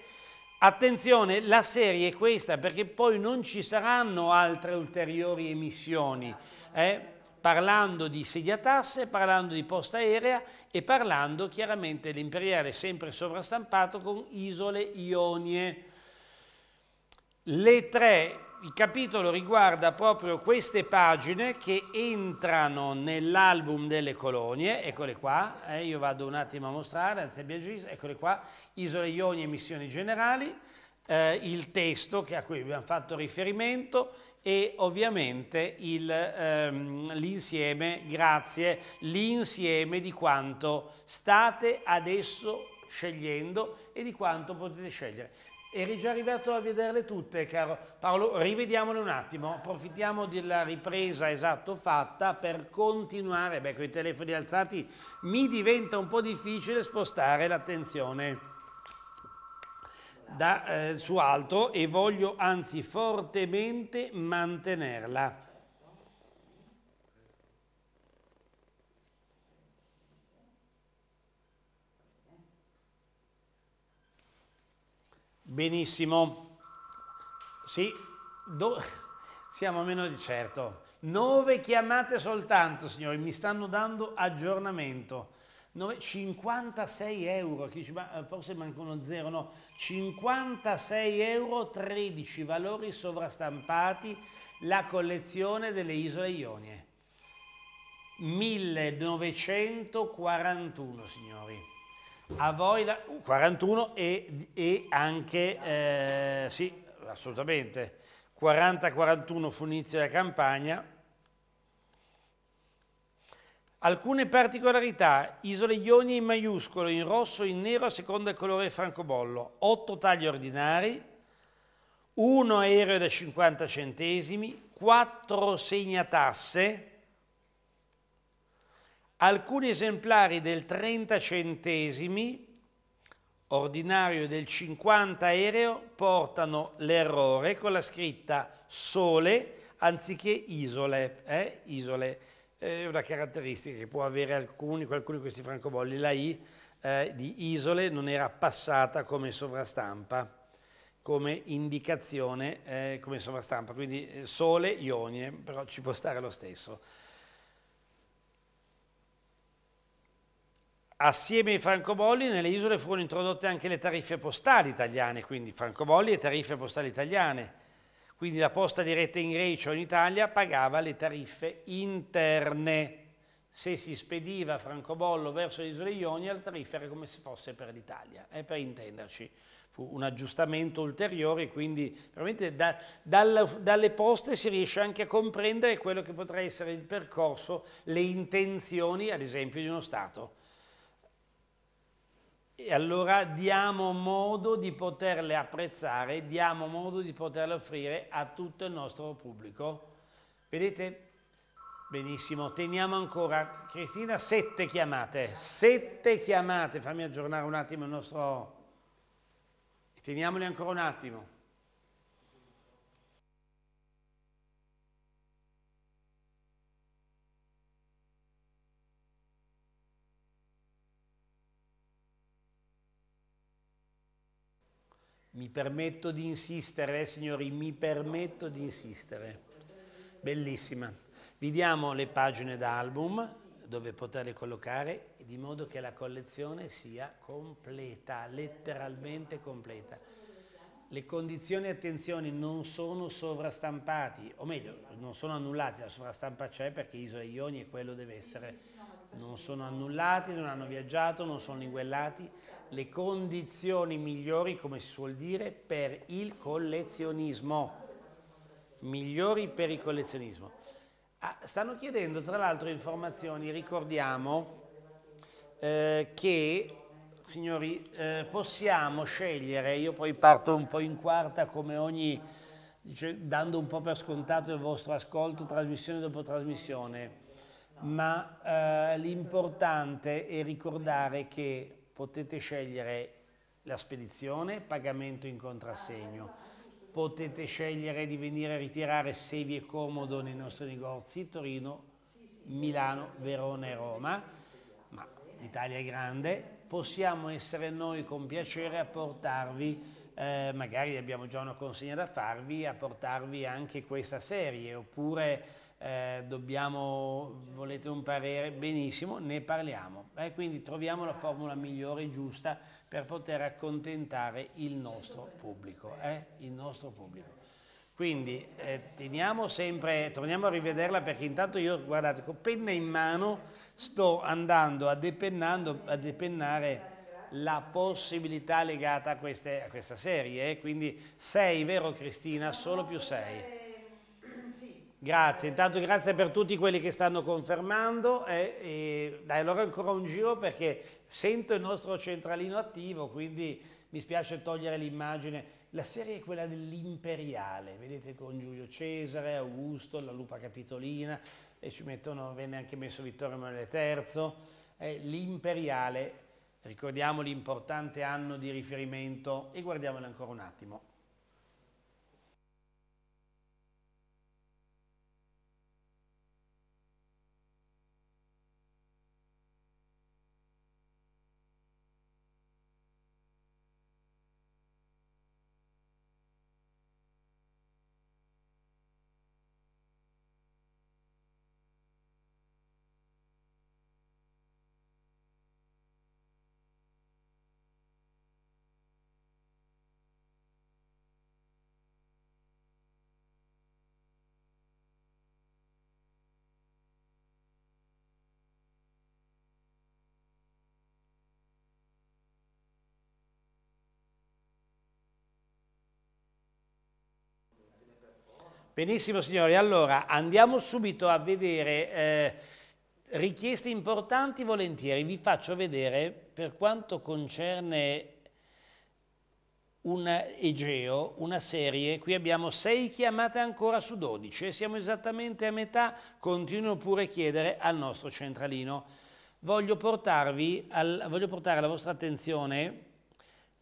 Attenzione, la serie è questa perché poi non ci saranno altre ulteriori emissioni. Eh? parlando di sediatasse, parlando di posta aerea e parlando chiaramente dell'imperiale sempre sovrastampato con isole ionie. Le tre, il capitolo riguarda proprio queste pagine che entrano nell'album delle colonie, eccole qua, eh, io vado un attimo a mostrare, anzi eccole qua, isole ionie e missioni generali, eh, il testo che, a cui abbiamo fatto riferimento, e ovviamente il, ehm, l'insieme, grazie, l'insieme di quanto state adesso scegliendo e di quanto potete scegliere. Eri già arrivato a vederle tutte, caro Paolo, rivediamole un attimo, approfittiamo della ripresa esatto fatta per continuare, beh con i telefoni alzati mi diventa un po' difficile spostare l'attenzione da, eh, su alto e voglio anzi fortemente mantenerla. Benissimo. Sì, Do... siamo a meno di certo. Nove chiamate soltanto, signori, mi stanno dando aggiornamento. 56 euro, chi dice, ma forse mancano zero, no, 56 euro 13 valori sovrastampati, la collezione delle isole Ionie. 1941 signori, a voi la... Uh, 41 e, e anche, eh, sì, assolutamente, 40-41 fu inizio della campagna, Alcune particolarità, isole Ioni in maiuscolo, in rosso e in nero a seconda del colore francobollo, 8 tagli ordinari, 1 aereo da 50 centesimi, 4 segnatasse, alcuni esemplari del 30 centesimi, ordinario del 50 aereo, portano l'errore con la scritta sole anziché isole. Eh? isole è una caratteristica che può avere alcuni, alcuni di questi francobolli. La I eh, di isole non era passata come sovrastampa, come indicazione, eh, come sovrastampa, quindi eh, sole, ionie, però ci può stare lo stesso. Assieme ai francobolli nelle isole furono introdotte anche le tariffe postali italiane, quindi francobolli e tariffe postali italiane quindi la posta diretta in Grecia o in Italia pagava le tariffe interne. Se si spediva francobollo verso le isole Ionia, la tariffa era come se fosse per l'Italia, è eh, per intenderci. Fu un aggiustamento ulteriore, quindi veramente da, dalla, dalle poste si riesce anche a comprendere quello che potrà essere il percorso, le intenzioni, ad esempio, di uno Stato e allora diamo modo di poterle apprezzare, diamo modo di poterle offrire a tutto il nostro pubblico. Vedete? Benissimo, teniamo ancora, Cristina, sette chiamate, sette chiamate, fammi aggiornare un attimo il nostro... Teniamoli ancora un attimo. Mi permetto di insistere, signori, mi permetto di insistere. Bellissima. Vi diamo le pagine d'album dove poterle collocare di modo che la collezione sia completa, letteralmente completa. Le condizioni attenzione, non sono sovrastampati, o meglio, non sono annullati, la sovrastampa c'è perché Isola Ioni è quello deve essere. Non sono annullati, non hanno viaggiato, non sono linguellati, le condizioni migliori, come si suol dire, per il collezionismo. Migliori per il collezionismo. Ah, stanno chiedendo tra l'altro informazioni, ricordiamo eh, che, signori, eh, possiamo scegliere, io poi parto un po' in quarta come ogni, dice, dando un po' per scontato il vostro ascolto, trasmissione dopo trasmissione, ma eh, l'importante è ricordare che potete scegliere la spedizione, pagamento in contrassegno. Potete scegliere di venire a ritirare se vi è comodo nei nostri negozi Torino, Milano, Verona e Roma, ma l'Italia è grande, possiamo essere noi con piacere a portarvi, eh, magari abbiamo già una consegna da farvi, a portarvi anche questa serie, oppure eh, dobbiamo, volete un parere, benissimo, ne parliamo. Eh, quindi troviamo la formula migliore e giusta per poter accontentare il nostro pubblico. Eh, il nostro pubblico. Quindi eh, teniamo sempre, torniamo a rivederla perché intanto io, guardate, con penna in mano sto andando a, depennando, a depennare la possibilità legata a, queste, a questa serie. Eh. Quindi sei, vero Cristina? Solo più sei. Grazie, intanto grazie per tutti quelli che stanno confermando eh, e dai allora ancora un giro perché sento il nostro centralino attivo, quindi mi spiace togliere l'immagine. La serie è quella dell'imperiale, vedete con Giulio Cesare, Augusto, la lupa capitolina e ci mettono, venne anche messo Vittorio Emanuele III, eh, l'imperiale, ricordiamo l'importante anno di riferimento e guardiamolo ancora un attimo. Benissimo signori, allora andiamo subito a vedere eh, richieste importanti volentieri. Vi faccio vedere per quanto concerne un Egeo, una serie, qui abbiamo sei chiamate ancora su 12 e siamo esattamente a metà, continuo pure a chiedere al nostro centralino. Voglio, al, voglio portare alla vostra attenzione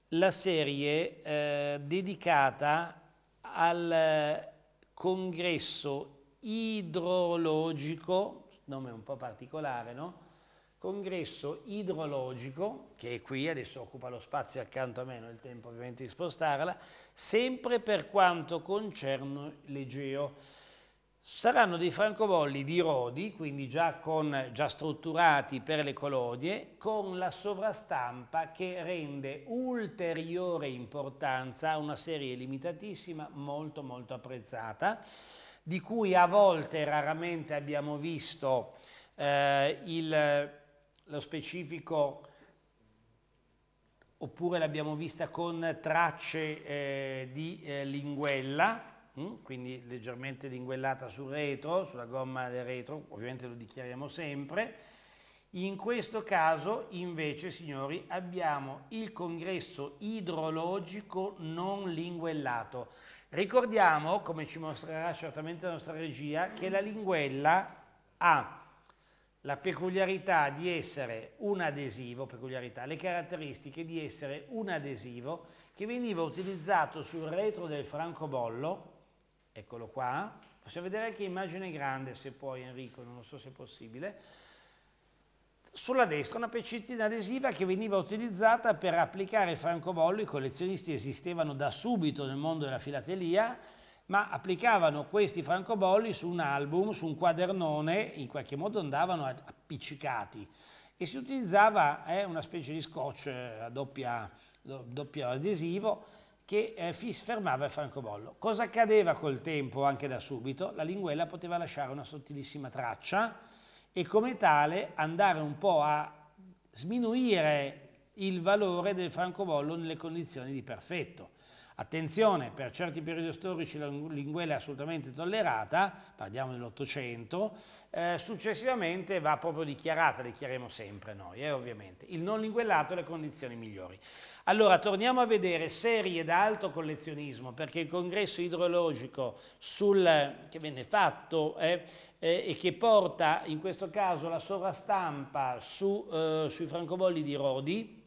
la serie eh, dedicata al congresso idrologico, nome un po' particolare, no? Congresso idrologico, che è qui, adesso occupa lo spazio accanto a me, non ho il tempo ovviamente di spostarla, sempre per quanto concerne l'Egeo. Saranno dei francobolli di rodi, quindi già, con, già strutturati per le colodie, con la sovrastampa che rende ulteriore importanza a una serie limitatissima, molto molto apprezzata, di cui a volte raramente abbiamo visto eh, il, lo specifico oppure l'abbiamo vista con tracce eh, di eh, linguella Mm? quindi leggermente linguellata sul retro, sulla gomma del retro, ovviamente lo dichiariamo sempre. In questo caso invece, signori, abbiamo il congresso idrologico non linguellato. Ricordiamo, come ci mostrerà certamente la nostra regia, che la linguella ha la peculiarità di essere un adesivo, peculiarità, le caratteristiche di essere un adesivo che veniva utilizzato sul retro del francobollo Eccolo qua. Possiamo vedere anche immagine grande, se puoi Enrico, non so se è possibile. Sulla destra una pecettina adesiva che veniva utilizzata per applicare francobolli, i collezionisti esistevano da subito nel mondo della filatelia, ma applicavano questi francobolli su un album, su un quadernone, in qualche modo andavano appiccicati e si utilizzava eh, una specie di scotch eh, a doppia, doppio adesivo che eh, fermava il francobollo. Cosa accadeva col tempo anche da subito? La linguella poteva lasciare una sottilissima traccia e come tale andare un po' a sminuire il valore del francobollo nelle condizioni di perfetto. Attenzione, per certi periodi storici la linguella è assolutamente tollerata, parliamo dell'Ottocento, eh, successivamente va proprio dichiarata, dichiariamo sempre noi, eh, ovviamente. Il non linguellato e le condizioni migliori. Allora, torniamo a vedere serie da alto collezionismo, perché il congresso idrologico sul, che venne fatto eh, eh e che porta in questo caso la sovrastampa su, eh, sui francobolli di Rodi,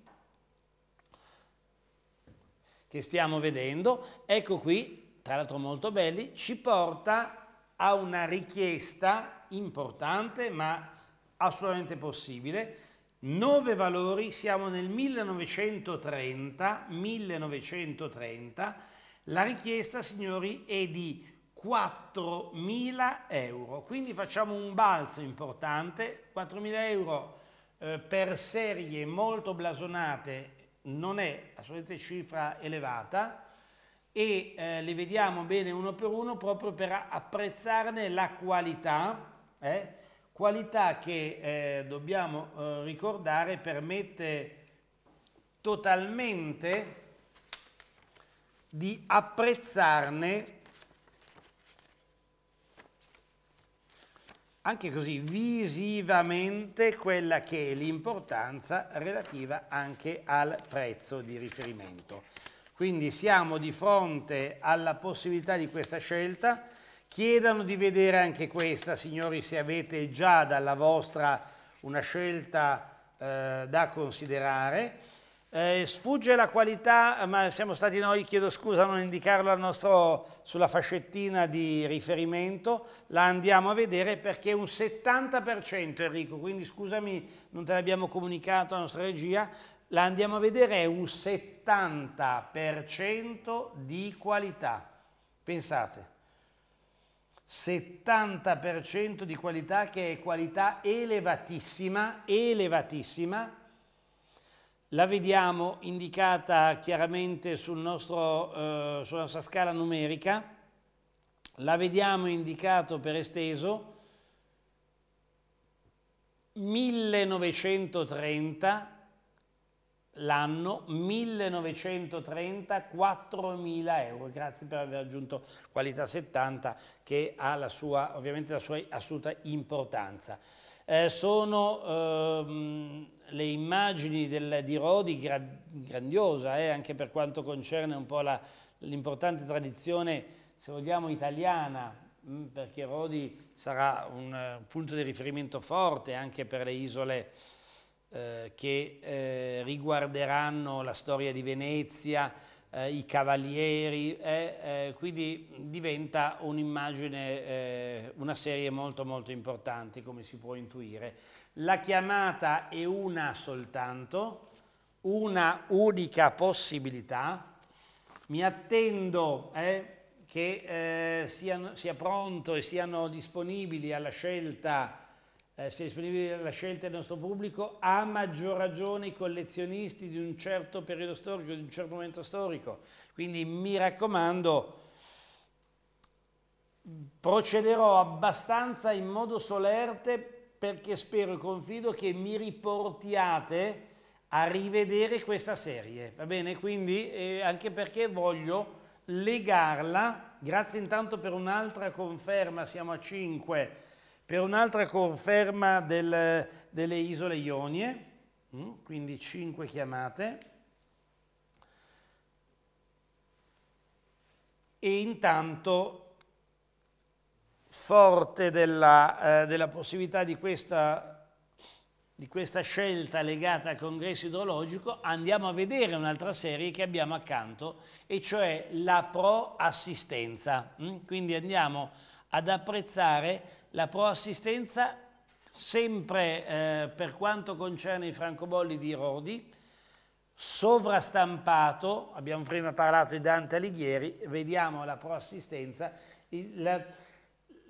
che stiamo vedendo, ecco qui, tra l'altro molto belli, ci porta a una richiesta importante ma assolutamente possibile. Nove valori, siamo nel 1930, 1930, la richiesta signori è di 4.000 euro, quindi facciamo un balzo importante, 4.000 euro eh, per serie molto blasonate non è assolutamente cifra elevata e eh, le vediamo bene uno per uno proprio per apprezzarne la qualità, eh? qualità che eh, dobbiamo eh, ricordare permette totalmente di apprezzarne anche così visivamente quella che è l'importanza relativa anche al prezzo di riferimento. Quindi siamo di fronte alla possibilità di questa scelta, chiedano di vedere anche questa, signori, se avete già dalla vostra una scelta eh, da considerare eh, sfugge la qualità, ma siamo stati noi, chiedo scusa non indicarlo nostro, sulla fascettina di riferimento, la andiamo a vedere perché un 70% Enrico, quindi scusami non te l'abbiamo comunicato alla nostra regia, la andiamo a vedere è un 70% di qualità, pensate. 70% di qualità che è qualità elevatissima, elevatissima, la vediamo indicata chiaramente sul nostro, eh, sulla nostra scala numerica, la vediamo indicato per esteso 1930 l'anno 1930 4000 euro grazie per aver aggiunto qualità 70 che ha la sua ovviamente la sua assoluta importanza eh, sono ehm, le immagini del, di Rodi gra, grandiosa, eh, anche per quanto concerne un po' l'importante tradizione, se vogliamo, italiana, mm, perché Rodi sarà un eh, punto di riferimento forte anche per le isole eh, che eh, riguarderanno la storia di Venezia, eh, i cavalieri, eh, eh, quindi diventa un'immagine, una serie molto molto importante come si può intuire. La chiamata è una soltanto, una unica possibilità. Mi attendo eh, che eh, siano, sia pronto e siano disponibili alla scelta eh, sia disponibile la scelta del nostro pubblico, a maggior ragione i collezionisti di un certo periodo storico, di un certo momento storico. Quindi mi raccomando, procederò abbastanza in modo solerte perché spero e confido che mi riportiate a rivedere questa serie, va bene? Quindi eh, anche perché voglio legarla, grazie intanto per un'altra conferma, siamo a 5, per un'altra conferma del, delle isole Ionie, mm, quindi 5 chiamate. E intanto forte della, eh, della possibilità di questa, di questa scelta legata al congresso idrologico, andiamo a vedere un'altra serie che abbiamo accanto, e cioè la pro-assistenza. Mm? Quindi andiamo ad apprezzare la pro-assistenza sempre eh, per quanto concerne i francobolli di Rodi, sovrastampato, abbiamo prima parlato di Dante Alighieri, vediamo la pro-assistenza, proassistenza, il,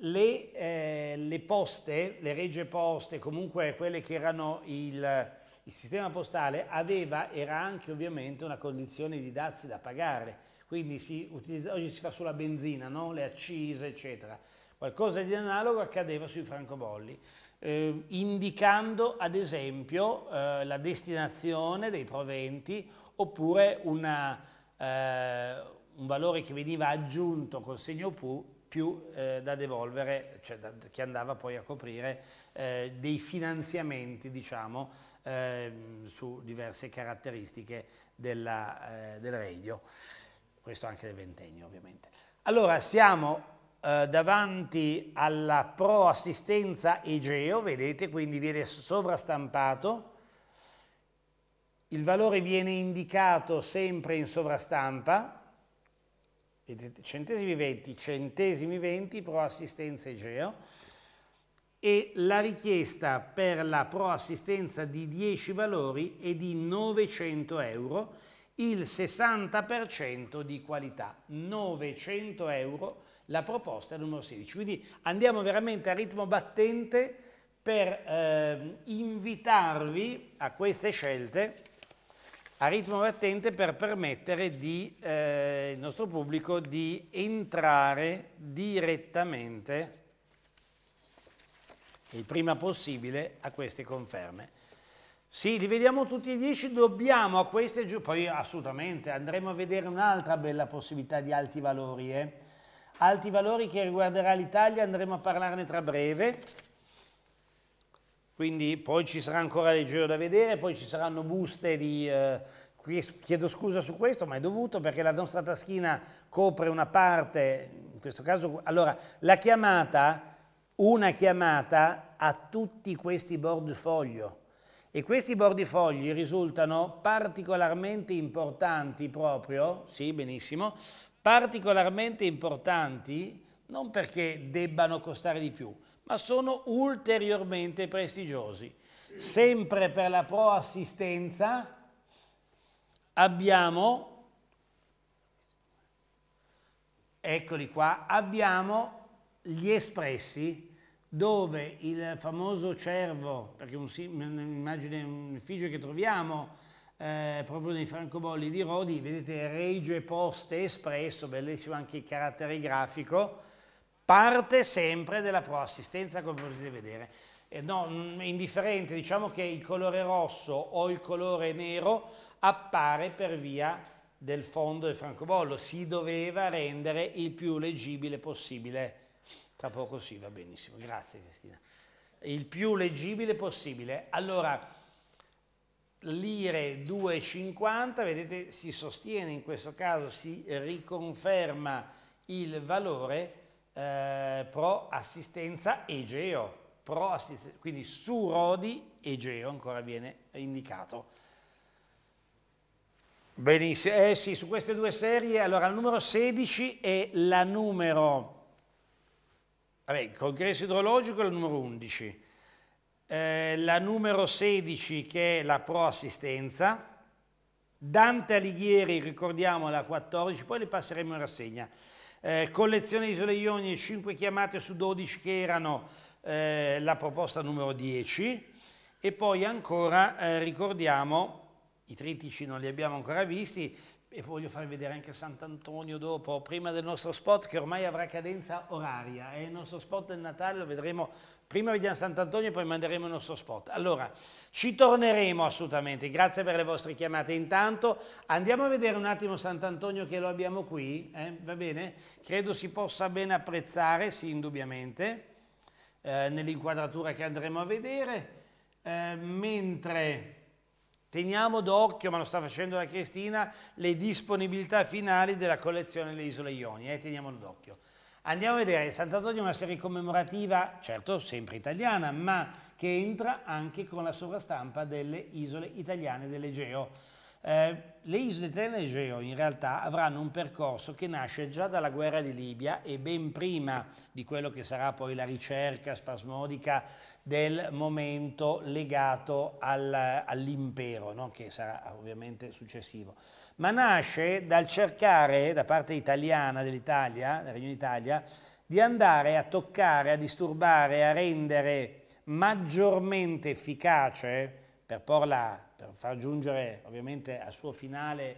le, eh, le, poste, le regie poste, comunque quelle che erano il, il sistema postale, aveva, era anche ovviamente una condizione di dazi da pagare. Quindi si utilizza, oggi si fa sulla benzina, no? le accise, eccetera. Qualcosa di analogo accadeva sui francobolli. Eh, indicando ad esempio eh, la destinazione dei proventi oppure una, eh, un valore che veniva aggiunto col segno PU più eh, da devolvere, cioè da, che andava poi a coprire eh, dei finanziamenti diciamo, eh, su diverse caratteristiche della, eh, del regno, questo anche del ventennio ovviamente. Allora siamo eh, davanti alla Pro Assistenza Egeo, vedete, quindi viene sovrastampato, il valore viene indicato sempre in sovrastampa, vedete, centesimi 20, centesimi 20, pro assistenza Egeo, e la richiesta per la pro assistenza di 10 valori è di 900 euro, il 60% di qualità, 900 euro la proposta numero 16. Quindi andiamo veramente a ritmo battente per eh, invitarvi a queste scelte a ritmo battente per permettere di, eh, il nostro pubblico di entrare direttamente il prima possibile a queste conferme. Sì, li vediamo tutti e dieci, dobbiamo a queste giù, poi assolutamente andremo a vedere un'altra bella possibilità di alti valori. Eh. Alti valori che riguarderà l'Italia, andremo a parlarne tra breve. Quindi poi ci sarà ancora leggero da vedere, poi ci saranno buste di... Eh, chiedo scusa su questo, ma è dovuto perché la nostra taschina copre una parte, in questo caso... Allora, la chiamata, una chiamata a tutti questi bordifoglio e questi bordifogli risultano particolarmente importanti proprio, sì benissimo, particolarmente importanti non perché debbano costare di più, ma sono ulteriormente prestigiosi. Sempre per la Pro Assistenza abbiamo, eccoli qua, abbiamo gli espressi dove il famoso cervo, perché è un'immagine, un effigio che troviamo eh, proprio nei francobolli di Rodi, vedete regio e poste espresso, bellissimo anche il carattere grafico, parte sempre della proassistenza come potete vedere. Eh, no, mm, indifferente, diciamo che il colore rosso o il colore nero appare per via del fondo del francobollo, si doveva rendere il più leggibile possibile. Tra poco sì, va benissimo, grazie Cristina. Il più leggibile possibile. Allora, lire 2,50, vedete si sostiene in questo caso, si riconferma il valore eh, pro Assistenza Egeo, Pro Assistenza, quindi su Rodi e Geo ancora viene indicato. Benissimo, eh sì, su queste due serie, allora il numero 16 è la numero, vabbè, il congresso idrologico è il numero 11, eh, la numero 16 che è la Pro Assistenza, Dante Alighieri, ricordiamo la 14, poi le passeremo in rassegna. Eh, collezione Isole Ioni, 5 chiamate su 12 che erano eh, la proposta numero 10. E poi ancora eh, ricordiamo, i tritici non li abbiamo ancora visti, e voglio farvi vedere anche Sant'Antonio dopo, prima del nostro spot che ormai avrà cadenza oraria, è il nostro spot del Natale, lo vedremo Prima vediamo Sant'Antonio e poi manderemo il nostro spot. Allora, ci torneremo assolutamente, grazie per le vostre chiamate. Intanto andiamo a vedere un attimo Sant'Antonio che lo abbiamo qui, eh? va bene? Credo si possa ben apprezzare, sì, indubbiamente, eh, nell'inquadratura che andremo a vedere. Eh, mentre teniamo d'occhio, ma lo sta facendo la Cristina, le disponibilità finali della collezione delle isole Ioni, eh, teniamolo d'occhio. Andiamo a vedere, Sant'Antonio una serie commemorativa, certo sempre italiana, ma che entra anche con la sovrastampa delle isole italiane dell'Egeo. Eh, le isole italiane dell'Egeo in realtà avranno un percorso che nasce già dalla guerra di Libia e ben prima di quello che sarà poi la ricerca spasmodica del momento legato al, all'impero, no? che sarà ovviamente successivo ma nasce dal cercare da parte italiana dell'Italia, del Regno d'Italia, di andare a toccare, a disturbare, a rendere maggiormente efficace, per, porla, per far giungere ovviamente al suo finale,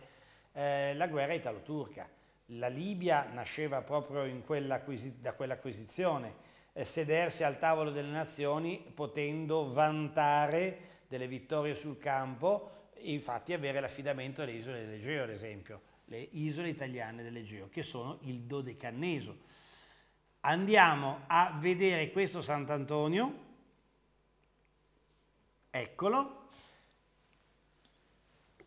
eh, la guerra italo-turca. La Libia nasceva proprio quella, da quell'acquisizione, eh, sedersi al tavolo delle nazioni potendo vantare delle vittorie sul campo, infatti avere l'affidamento alle isole dell'Egeo, ad esempio, le isole italiane dell'Egeo, che sono il dodecanneso. Andiamo a vedere questo Sant'Antonio, eccolo,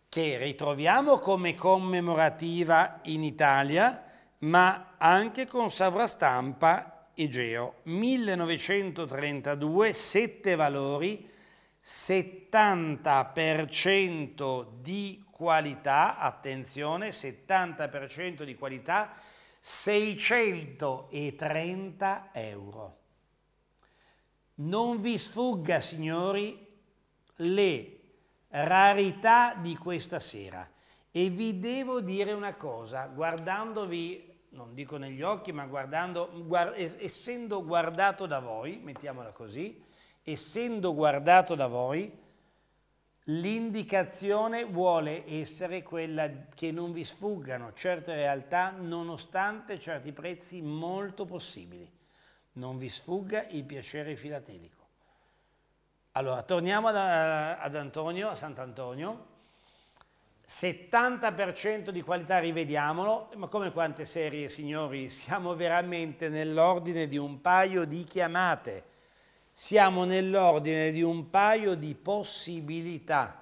che ritroviamo come commemorativa in Italia, ma anche con sovrastampa Egeo. 1932, sette valori, 70% di qualità, attenzione, 70% di qualità, 630 euro. Non vi sfugga, signori, le rarità di questa sera. E vi devo dire una cosa, guardandovi, non dico negli occhi, ma guardando, guard essendo guardato da voi, mettiamola così, essendo guardato da voi, l'indicazione vuole essere quella che non vi sfuggano certe realtà nonostante certi prezzi molto possibili. Non vi sfugga il piacere filatelico. Allora, torniamo ad, ad Antonio, a Sant'Antonio. 70% di qualità, rivediamolo, ma come quante serie, signori, siamo veramente nell'ordine di un paio di chiamate siamo nell'ordine di un paio di possibilità.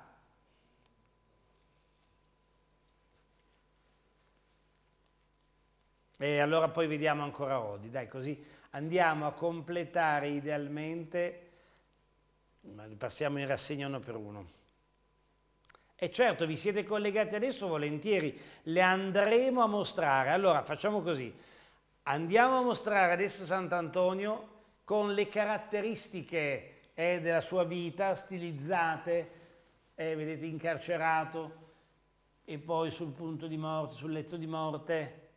E allora poi vediamo ancora Odi, dai, così andiamo a completare idealmente, ma li passiamo in rassegna uno per uno. E certo, vi siete collegati adesso volentieri, le andremo a mostrare. Allora, facciamo così, andiamo a mostrare adesso Sant'Antonio con le caratteristiche eh, della sua vita stilizzate, eh, vedete incarcerato e poi sul punto di morte, sul letto di morte,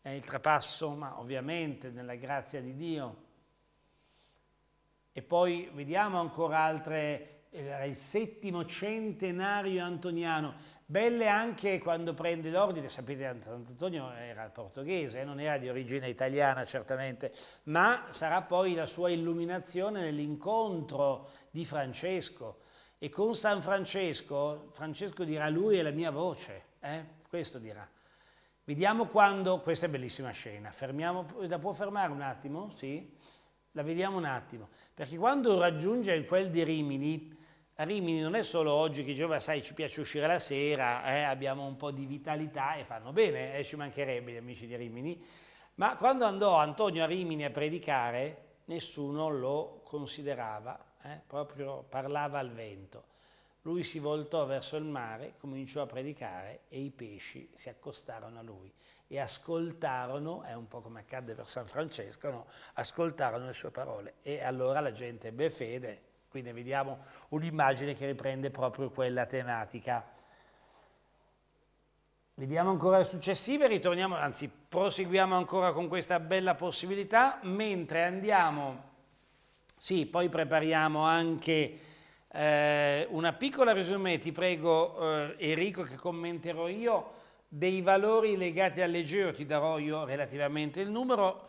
è il trapasso, ma ovviamente nella grazia di Dio. E poi vediamo ancora altre, era il settimo centenario antoniano, Belle anche quando prende l'ordine, sapete Sant'Antonio era portoghese, eh, non era di origine italiana certamente, ma sarà poi la sua illuminazione nell'incontro di Francesco. E con San Francesco, Francesco dirà lui è la mia voce, eh? questo dirà. Vediamo quando, questa è bellissima scena, fermiamo, la può fermare un attimo? Sì? La vediamo un attimo, perché quando raggiunge quel di Rimini, Rimini non è solo oggi che diceva, sai, ci piace uscire la sera, eh, abbiamo un po' di vitalità e fanno bene, eh, ci mancherebbe gli amici di Rimini, ma quando andò Antonio a Rimini a predicare, nessuno lo considerava, eh, proprio parlava al vento. Lui si voltò verso il mare, cominciò a predicare e i pesci si accostarono a lui e ascoltarono, è un po' come accadde per San Francesco, no? ascoltarono le sue parole e allora la gente ebbe fede quindi vediamo un'immagine che riprende proprio quella tematica. Vediamo ancora le successive, ritorniamo, anzi proseguiamo ancora con questa bella possibilità, mentre andiamo, sì, poi prepariamo anche eh, una piccola resumé, ti prego eh, Enrico che commenterò io, dei valori legati al leggero, ti darò io relativamente il numero,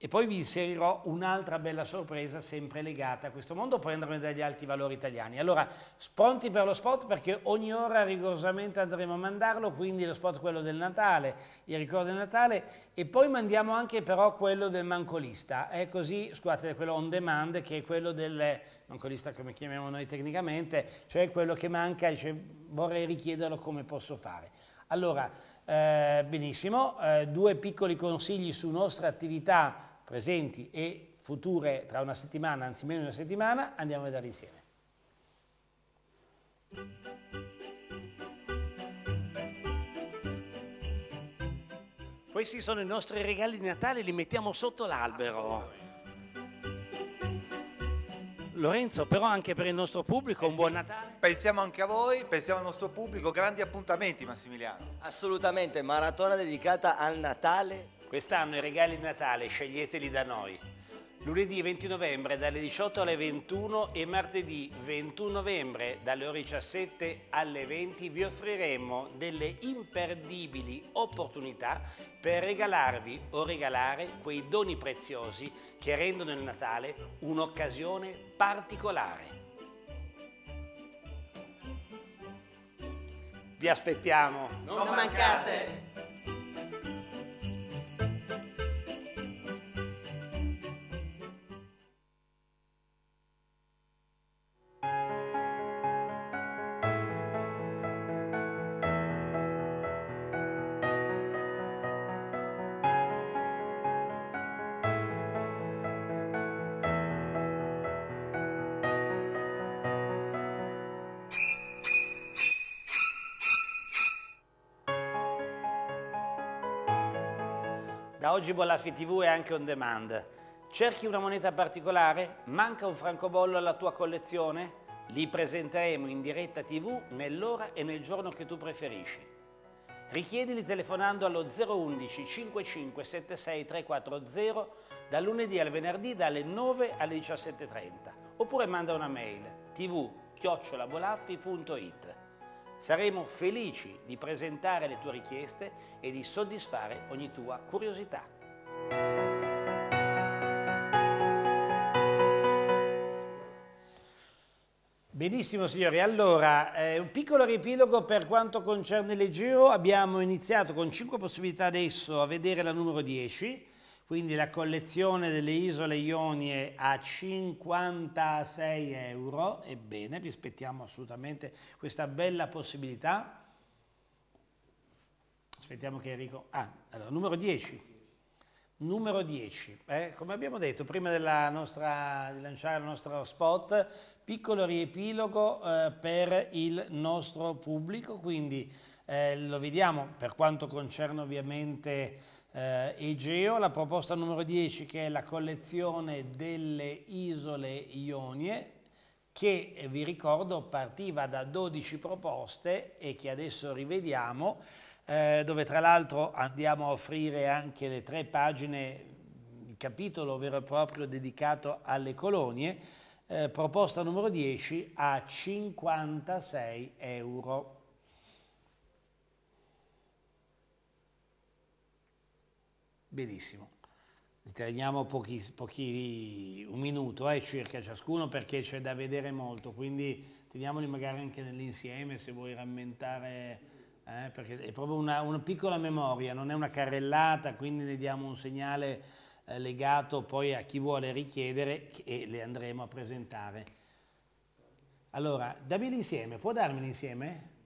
e poi vi inserirò un'altra bella sorpresa sempre legata a questo mondo, poi andremo dagli alti valori italiani. Allora, sponti per lo spot perché ogni ora rigorosamente andremo a mandarlo, quindi lo spot quello del Natale, il ricordo del Natale, e poi mandiamo anche però quello del mancolista. È così, scusate, quello on demand che è quello del mancolista come chiamiamo noi tecnicamente, cioè quello che manca e cioè, vorrei richiederlo come posso fare. Allora, eh, benissimo, eh, due piccoli consigli su nostra attività presenti e future tra una settimana, anzi meno di una settimana, andiamo a vedere insieme. Questi sono i nostri regali di Natale, li mettiamo sotto l'albero. Lorenzo, però anche per il nostro pubblico un buon Natale. Pensiamo anche a voi, pensiamo al nostro pubblico, grandi appuntamenti Massimiliano. Assolutamente, maratona dedicata al Natale Quest'anno i regali di Natale sceglieteli da noi. Lunedì 20 novembre dalle 18 alle 21 e martedì 21 novembre dalle ore 17 alle 20 vi offriremo delle imperdibili opportunità per regalarvi o regalare quei doni preziosi che rendono il Natale un'occasione particolare. Vi aspettiamo! Non, non mancate. oggi Bollaffi TV è anche on demand. Cerchi una moneta particolare? Manca un francobollo alla tua collezione? Li presenteremo in diretta TV nell'ora e nel giorno che tu preferisci. Richiedili telefonando allo 011 55 76 340 dal lunedì al venerdì dalle 9 alle 17.30 oppure manda una mail tv chiocciolabolaffi.it Saremo felici di presentare le tue richieste e di soddisfare ogni tua curiosità. Benissimo signori, allora eh, un piccolo riepilogo per quanto concerne le geo, abbiamo iniziato con 5 possibilità adesso a vedere la numero 10, quindi la collezione delle isole Ionie a 56 euro, ebbene rispettiamo assolutamente questa bella possibilità. Aspettiamo che Enrico... Ah, allora, numero 10. Numero 10, eh, come abbiamo detto prima nostra, di lanciare il nostro spot, piccolo riepilogo eh, per il nostro pubblico, quindi eh, lo vediamo per quanto concerne ovviamente eh, Egeo, la proposta numero 10 che è la collezione delle isole Ionie che eh, vi ricordo partiva da 12 proposte e che adesso rivediamo eh, dove tra l'altro andiamo a offrire anche le tre pagine, il capitolo vero e proprio dedicato alle colonie, eh, proposta numero 10 a 56 euro. Benissimo. Teniamo pochi, pochi, un minuto eh, circa ciascuno perché c'è da vedere molto, quindi teniamoli magari anche nell'insieme se vuoi rammentare, eh, perché è proprio una, una, piccola memoria, non è una carrellata, quindi ne diamo un segnale eh, legato poi a chi vuole richiedere e le andremo a presentare. Allora, dammi l'insieme, può darmi l'insieme?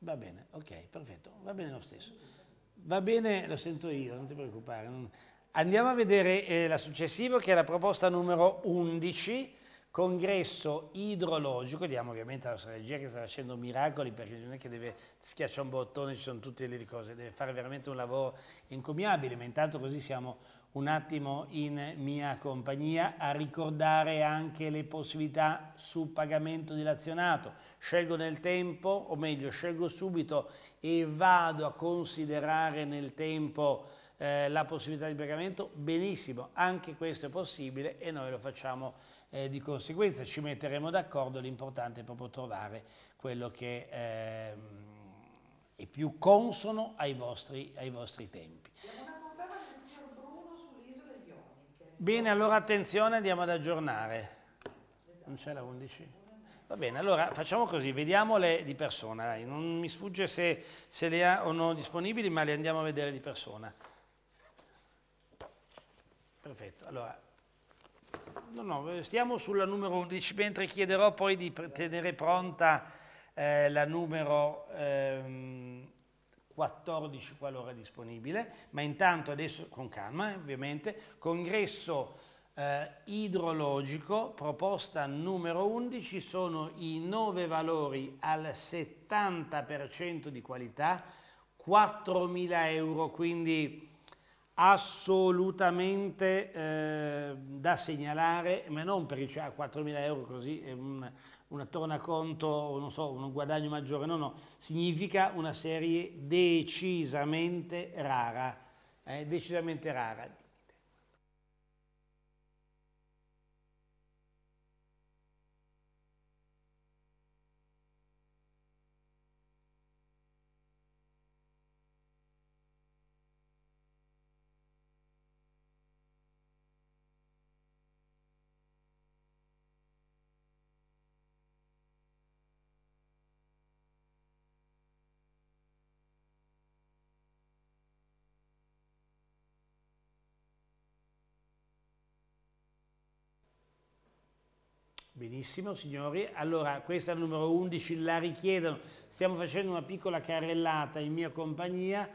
Va bene, ok, perfetto, va bene lo stesso. Va bene, lo sento io, non ti preoccupare. Non... Andiamo a vedere eh, la successiva che è la proposta numero 11, congresso idrologico, diamo ovviamente alla nostra regia che sta facendo miracoli perché non è che deve schiacciare un bottone, ci sono tutte le cose, deve fare veramente un lavoro encomiabile, ma intanto così siamo un attimo in mia compagnia a ricordare anche le possibilità su pagamento dilazionato. Scelgo nel tempo, o meglio, scelgo subito e vado a considerare nel tempo eh, la possibilità di pagamento, benissimo, anche questo è possibile e noi lo facciamo eh, di conseguenza, ci metteremo d'accordo, l'importante è proprio trovare quello che eh, è più consono ai vostri, ai vostri tempi. Bene, allora attenzione, andiamo ad aggiornare. Non c'è la 11? Va bene, allora facciamo così, vediamole di persona. Dai. Non mi sfugge se, se le ha o no disponibili, ma le andiamo a vedere di persona. Perfetto, allora No, no, stiamo sulla numero 11, mentre chiederò poi di tenere pronta eh, la numero ehm, 14 qualora disponibile, ma intanto adesso con calma eh, ovviamente, congresso eh, idrologico, proposta numero 11, sono i 9 valori al 70% di qualità, 4.000 euro, quindi assolutamente eh, da segnalare, ma non per i 4.000 cioè, euro così, è un una tornaconto, non so, un guadagno maggiore, no, no, significa una serie decisamente rara, eh, decisamente rara. Benissimo, signori. Allora, questa è la numero 11, la richiedono. Stiamo facendo una piccola carrellata in mia compagnia.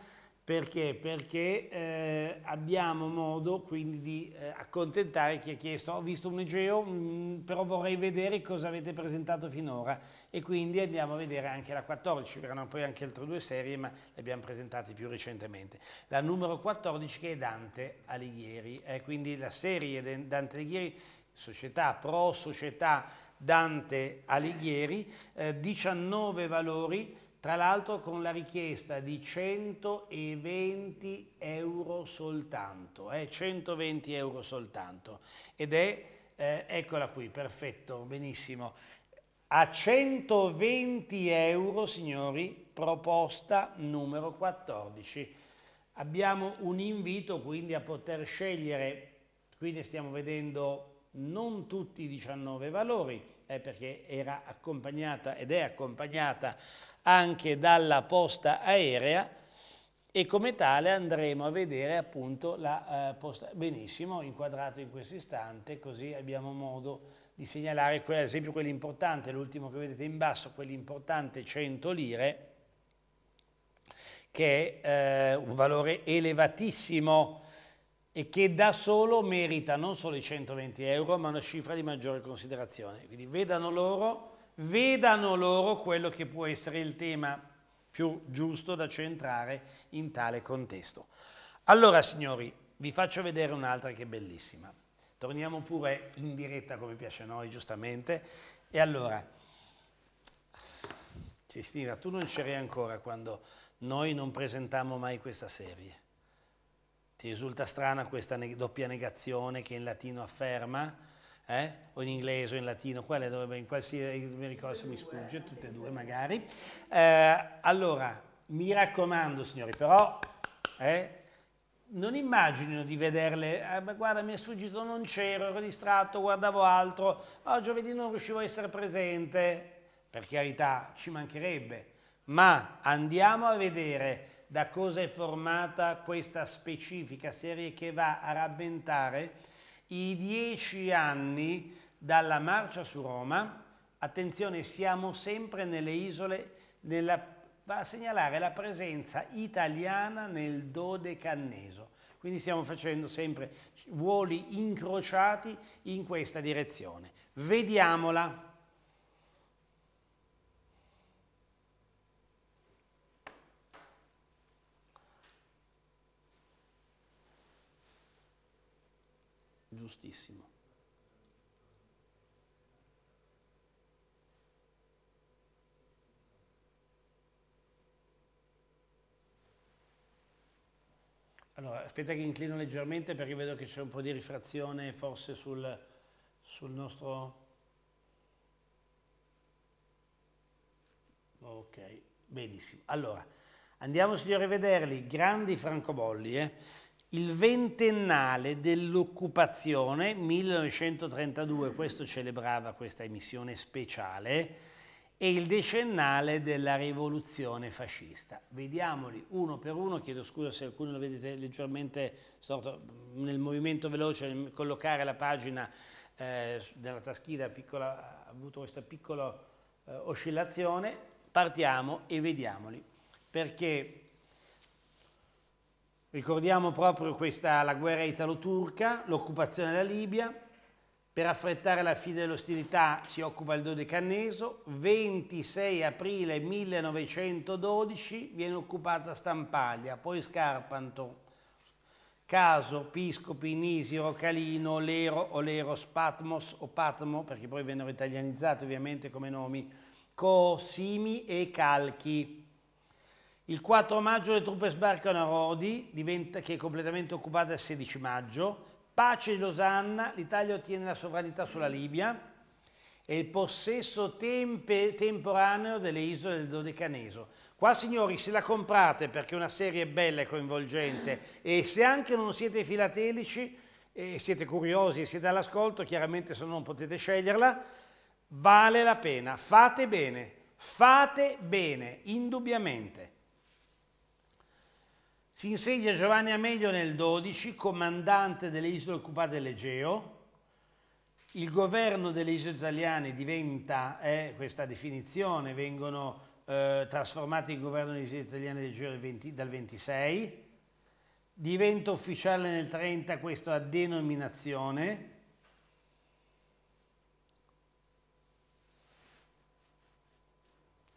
Perché? Perché eh, abbiamo modo quindi di eh, accontentare chi ha chiesto. Ho visto un Egeo, mm, però vorrei vedere cosa avete presentato finora. E quindi andiamo a vedere anche la 14. Verranno poi anche altre due serie, ma le abbiamo presentate più recentemente. La numero 14 che è Dante Alighieri. Eh, quindi la serie Dante Alighieri società, pro società Dante Alighieri, eh, 19 valori, tra l'altro con la richiesta di 120 euro soltanto, eh, 120 euro soltanto. Ed è, eh, eccola qui, perfetto, benissimo. A 120 euro, signori, proposta numero 14. Abbiamo un invito quindi a poter scegliere, qui ne stiamo vedendo non tutti i 19 valori, eh, perché era accompagnata ed è accompagnata anche dalla posta aerea e come tale andremo a vedere appunto la eh, posta. Benissimo, inquadrato in questo istante, così abbiamo modo di segnalare ad esempio quell'importante, l'ultimo che vedete in basso, quell'importante 100 lire, che è eh, un valore elevatissimo e che da solo merita non solo i 120 euro ma una cifra di maggiore considerazione. Quindi vedano loro, vedano loro quello che può essere il tema più giusto da centrare in tale contesto. Allora signori, vi faccio vedere un'altra che è bellissima. Torniamo pure in diretta come piace a noi, giustamente. E allora, Cristina, tu non c'eri ancora quando noi non presentammo mai questa serie. Ti risulta strana questa ne doppia negazione che in latino afferma? Eh? o in inglese o in latino, quale dovrebbe, in qualsiasi, eh, mi ricordo se mi sfugge, tutte e due magari. Eh, allora, mi raccomando signori, però eh, non immagino di vederle, eh, ma guarda mi è sfuggito, non c'ero, ero distratto, guardavo altro, oh, giovedì non riuscivo a essere presente, per carità, ci mancherebbe, ma andiamo a vedere da cosa è formata questa specifica serie che va a rabbentare i dieci anni dalla marcia su Roma. Attenzione, siamo sempre nelle isole, nella, va a segnalare la presenza italiana nel dodecanneso. Quindi stiamo facendo sempre voli incrociati in questa direzione. Vediamola. giustissimo. Allora, aspetta che inclino leggermente perché vedo che c'è un po' di rifrazione forse sul, sul nostro... Ok, benissimo. Allora, andiamo signori a vederli, grandi francobolli, eh? il ventennale dell'occupazione, 1932 questo celebrava questa emissione speciale, e il decennale della rivoluzione fascista. Vediamoli uno per uno, chiedo scusa se alcuni lo vedete leggermente sorto, nel movimento veloce, nel collocare la pagina eh, nella taschina, piccola, ha avuto questa piccola eh, oscillazione, partiamo e vediamoli, perché Ricordiamo proprio questa, la guerra italo-turca, l'occupazione della Libia. Per affrettare la fine dell'ostilità si occupa il Dodecanneso. 26 aprile 1912 viene occupata Stampaglia, poi Scarpanto. Caso, Piscopi, Nisi, Rocalino, Lero, Oleros, Patmos o Patmo, perché poi vennero italianizzati ovviamente come nomi, Co, Simi e Calchi. Il 4 maggio le truppe sbarcano a Rodi, diventa, che è completamente occupata il 16 maggio. Pace di Losanna, l'Italia ottiene la sovranità sulla Libia e il possesso tempe, temporaneo delle isole del Dodecaneso. Qua signori se la comprate perché è una serie bella e coinvolgente e se anche non siete filatelici e siete curiosi e siete all'ascolto, chiaramente se non potete sceglierla, vale la pena. Fate bene, fate bene, indubbiamente. Si insedia Giovanni Amelio nel 12, comandante delle isole occupate dell'Egeo. Il governo delle isole italiane diventa, eh, questa definizione, vengono eh, trasformati in governo delle isole italiane del 20, dal 26. Diventa ufficiale nel 30 questa denominazione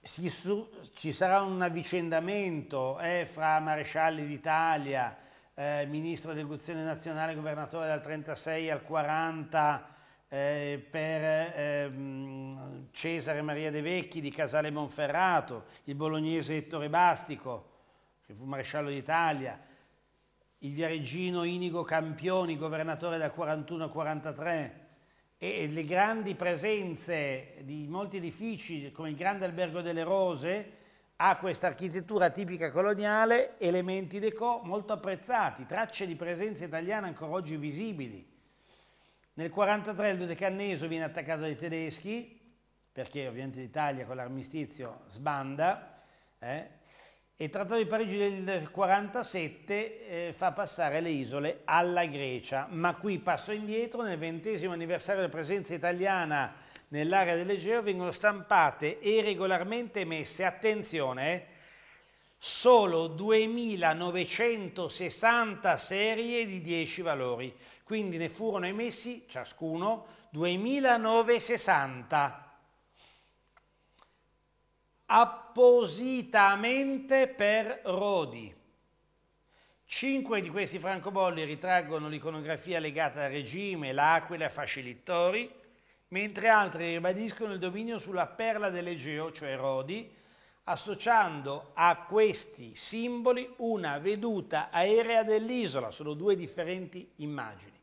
si, su, ci sarà un avvicendamento eh, fra marescialli d'Italia, eh, ministro dell'educazione nazionale, governatore dal 36 al 40 eh, per ehm, Cesare Maria De Vecchi di Casale Monferrato, il bolognese Ettore Bastico, che fu maresciallo d'Italia, il viareggino Inigo Campioni, governatore dal 41 al 43, e le grandi presenze di molti edifici come il Grande Albergo delle Rose ha questa architettura tipica coloniale, elementi déco molto apprezzati, tracce di presenza italiana ancora oggi visibili. Nel 1943 il Dodecanneso viene attaccato dai tedeschi, perché ovviamente l'Italia con l'armistizio sbanda, eh, il Trattato di Parigi del 1947 eh, fa passare le isole alla Grecia, ma qui passo indietro, nel ventesimo anniversario della presenza italiana nell'area dell'Egeo vengono stampate e regolarmente emesse, attenzione, eh, solo 2.960 serie di 10 valori, quindi ne furono emessi ciascuno 2.960 appositamente per Rodi. Cinque di questi francobolli ritraggono l'iconografia legata al regime, l'aquila e facilitori, mentre altri ribadiscono il dominio sulla perla dell'Egeo, cioè Rodi, associando a questi simboli una veduta aerea dell'isola, sono due differenti immagini.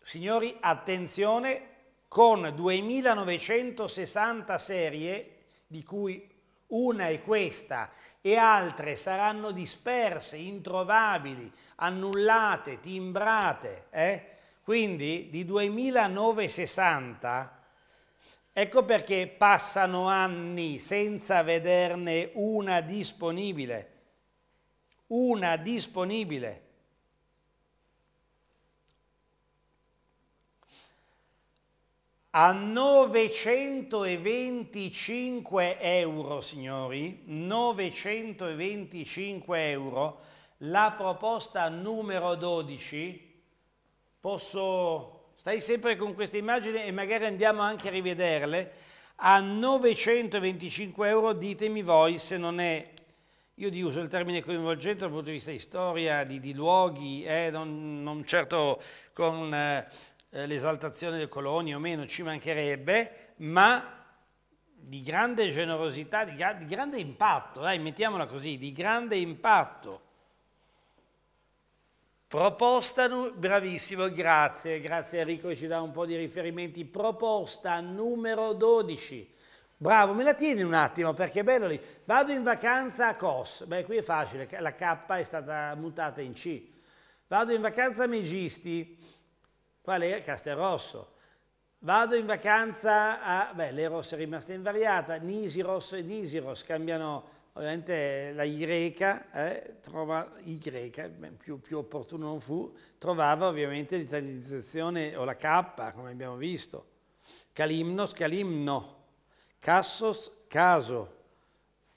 Signori, attenzione, con 2960 serie di cui una è questa e altre saranno disperse, introvabili, annullate, timbrate. Eh? Quindi di 2960, ecco perché passano anni senza vederne una disponibile. Una disponibile. a 925 euro, signori, 925 euro, la proposta numero 12, posso, stai sempre con queste immagini e magari andiamo anche a rivederle, a 925 euro ditemi voi se non è, io di uso il termine coinvolgente dal punto di vista di storia, di, di luoghi, eh, non, non, certo con... Eh, eh, l'esaltazione delle colonie o meno, ci mancherebbe, ma di grande generosità, di, gra di grande impatto, dai, mettiamola così, di grande impatto. Proposta, bravissimo, grazie, grazie Enrico che ci dà un po' di riferimenti. Proposta numero 12. Bravo, me la tieni un attimo perché è bello lì. Vado in vacanza a Cos. Beh, qui è facile, la K è stata mutata in C. Vado in vacanza a Megisti Qual è? Castelrosso. Vado in vacanza a... beh, l'Eros è rimasta invariata, Nisiros e Nisiros cambiano ovviamente la Y, eh, trova Y, più, più, opportuno non fu, trovava ovviamente l'italianizzazione o la K, come abbiamo visto. Calimnos, calimno, cassos, caso.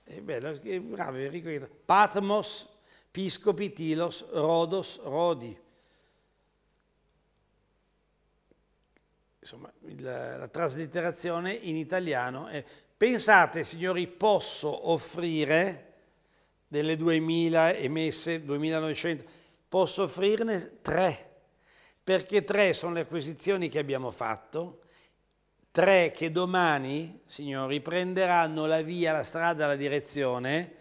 E bello, bravo, Enrico. Patmos, piscopi, tilos, rodos, rodi. insomma, la, la traslitterazione in italiano è Pensate, signori, posso offrire delle 2.000 emesse, 2.900, posso offrirne tre, perché tre sono le acquisizioni che abbiamo fatto, tre che domani, signori, prenderanno la via, la strada, la direzione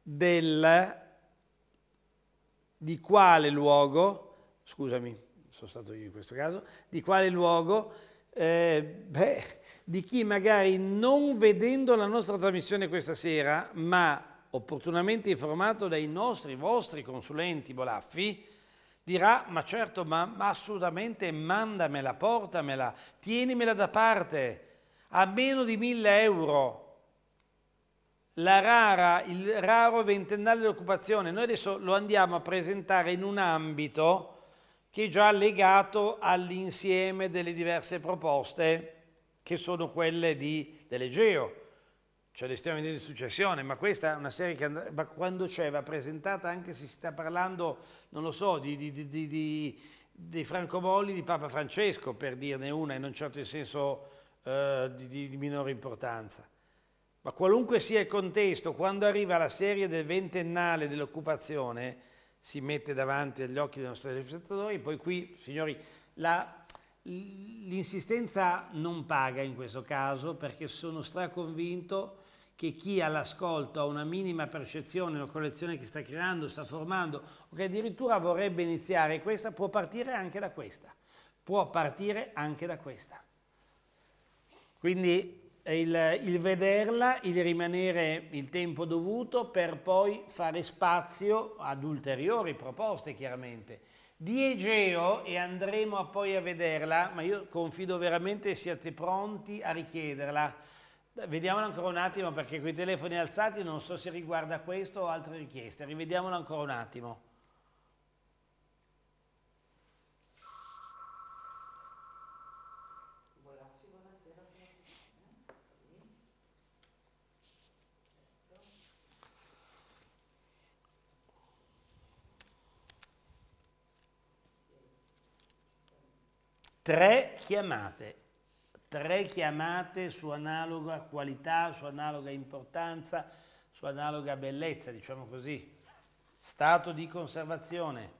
del, di quale luogo, scusami, sono stato io in questo caso, di quale luogo? Eh, beh, di chi magari non vedendo la nostra trasmissione questa sera, ma opportunamente informato dai nostri, vostri consulenti Bolaffi, dirà, ma certo, ma, ma assolutamente mandamela, portamela, tienimela da parte, a meno di 1000 euro. La Rara, il raro ventennale dell'occupazione, noi adesso lo andiamo a presentare in un ambito che è già legato all'insieme delle diverse proposte che sono quelle di, dell'Egeo, cioè le l'estrema di successione, ma questa è una serie che and- quando c'è va presentata anche se si sta parlando, non lo so, di, di, di, di, di francobolli di Papa Francesco, per dirne una certo in un certo senso eh, di, di minore importanza. Ma qualunque sia il contesto, quando arriva la serie del ventennale dell'occupazione, si mette davanti agli occhi dei nostri telespettatori. Poi qui, signori, l'insistenza non paga in questo caso perché sono straconvinto che chi all'ascolto ha una minima percezione, una collezione che sta creando, sta formando, o che addirittura vorrebbe iniziare questa, può partire anche da questa. Può partire anche da questa. Quindi il, il, vederla, il rimanere il tempo dovuto per poi fare spazio ad ulteriori proposte chiaramente. Di Egeo, e andremo a poi a vederla, ma io confido veramente siate pronti a richiederla. Vediamola ancora un attimo perché con i telefoni alzati non so se riguarda questo o altre richieste, rivediamola ancora un attimo. Tre chiamate, tre chiamate su analoga qualità, su analoga importanza, su analoga bellezza, diciamo così. Stato di conservazione,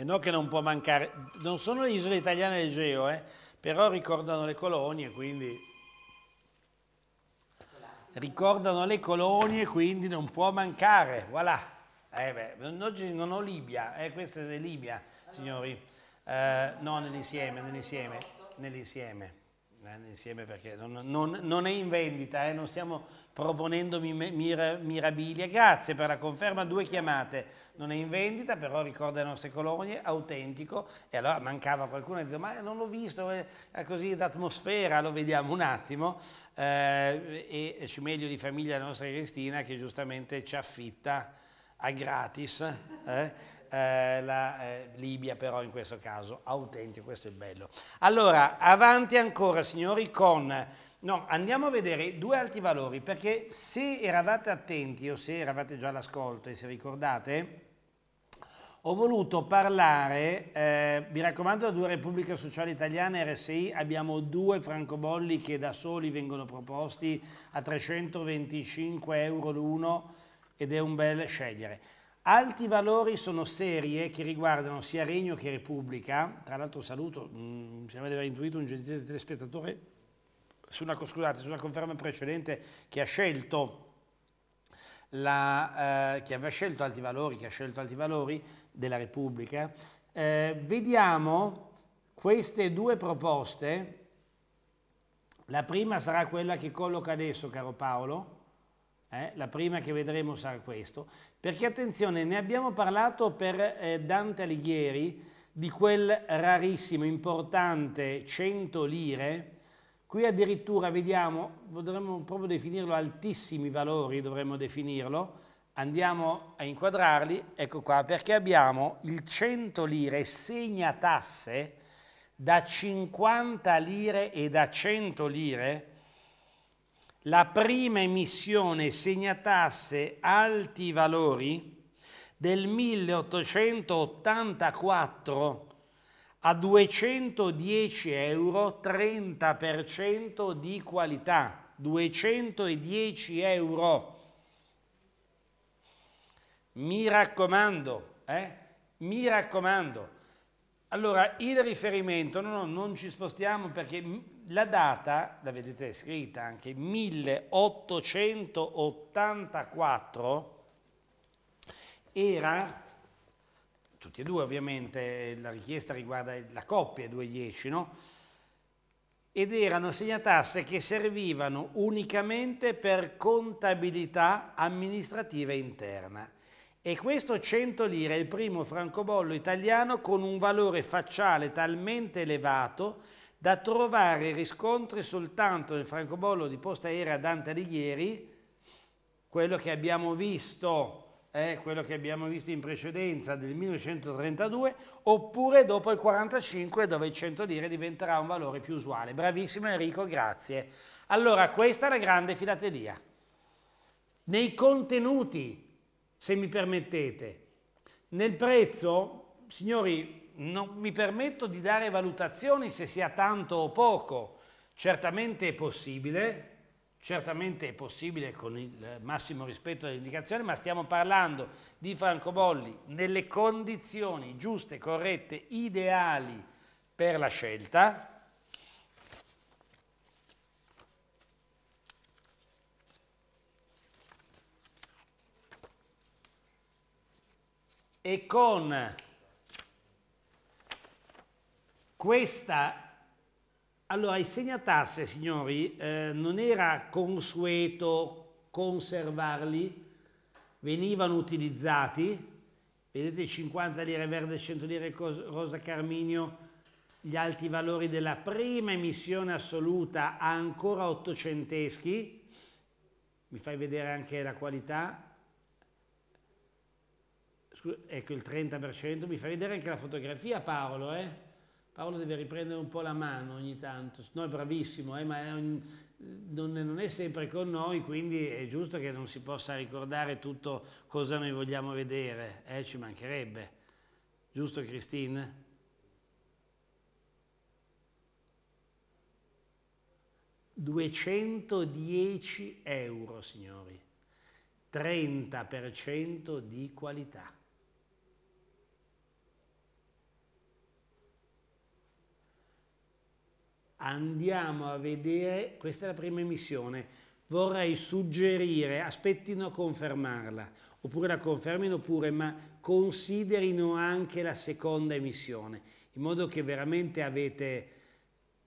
E no che non può mancare, non sono le isole italiane d'Egeo, eh, però ricordano le colonie, quindi... Ricordano le colonie, quindi non può mancare, voilà. Eh beh, oggi non ho Libia, eh, questa è Libia, signori. Eh, no, nell'insieme, nell'insieme, nell'insieme. Eh, nell'insieme perché non, non, non è in vendita, eh, non stiamo proponendomi mirabilia. Grazie per la conferma, due chiamate. Non è in vendita, però ricorda le nostre colonie, autentico. E allora mancava qualcuno e detto, ma non l'ho visto, eh, è così d'atmosfera, lo vediamo un attimo. Eh, e meglio di famiglia, la nostra Cristina, che giustamente ci affitta a gratis. Eh? Eh, la eh, Libia però in questo caso autentico, questo è bello. Allora, avanti ancora signori con No, andiamo a vedere due alti valori, perché se eravate attenti o se eravate già all'ascolto e se ricordate, ho voluto parlare, eh, mi raccomando, da Due Repubblica Sociale Italiana RSI abbiamo due francobolli che da soli vengono proposti a 325 euro l'uno ed è un bel scegliere. Alti valori sono serie che riguardano sia Regno che Repubblica, tra l'altro saluto, mm, mi sembra di aver intuito un gentile telespettatore su una, scusate, su una conferma precedente che ha scelto la, eh, che aveva scelto alti valori, che ha scelto alti valori della Repubblica, eh, vediamo queste due proposte. La prima sarà quella che colloca adesso, caro Paolo. Eh, la prima che vedremo sarà questo. Perché attenzione, ne abbiamo parlato per eh, Dante Alighieri di quel rarissimo, importante 100 lire Qui addirittura vediamo, potremmo proprio definirlo altissimi valori, dovremmo definirlo, andiamo a inquadrarli, ecco qua, perché abbiamo il 100 lire segna tasse da 50 lire e da 100 lire, la prima emissione segna tasse alti valori del 1884 a 210 euro 30% di qualità. 210 euro. Mi raccomando, eh? mi raccomando. Allora, il riferimento, no, no, non ci spostiamo perché la data, la vedete scritta anche, 1884, era tutti e due ovviamente, la richiesta riguarda la coppia 2-10, no? ed erano segnatasse che servivano unicamente per contabilità amministrativa interna. E questo 100 lire è il primo francobollo italiano con un valore facciale talmente elevato da trovare riscontri soltanto nel francobollo di posta aerea Dante Alighieri, quello che abbiamo visto eh, quello che abbiamo visto in precedenza del 1932, oppure dopo il 45 dove il 100 lire diventerà un valore più usuale. Bravissimo Enrico, grazie. Allora, questa è la grande filatelia. Nei contenuti, se mi permettete, nel prezzo, signori, non mi permetto di dare valutazioni se sia tanto o poco, certamente è possibile, Certamente è possibile con il massimo rispetto dell'indicazione, ma stiamo parlando di francobolli nelle condizioni giuste, corrette, ideali per la scelta, e con questa allora, il segnatasse, signori, eh, non era consueto conservarli, venivano utilizzati, vedete 50 lire verde, 100 lire rosa carminio, gli alti valori della prima emissione assoluta ancora ottocenteschi, mi fai vedere anche la qualità, Scusa, ecco il 30%, mi fai vedere anche la fotografia Paolo, eh? Paolo deve riprendere un po' la mano ogni tanto, no è bravissimo, eh, ma è un, non, è, non, è sempre con noi, quindi è giusto che non si possa ricordare tutto cosa noi vogliamo vedere, eh, ci mancherebbe. Giusto Christine? «210 euro, signori, 30% di qualità». Andiamo a vedere, questa è la prima emissione, vorrei suggerire, aspettino a confermarla, oppure la confermino pure, ma considerino anche la seconda emissione, in modo che veramente avete...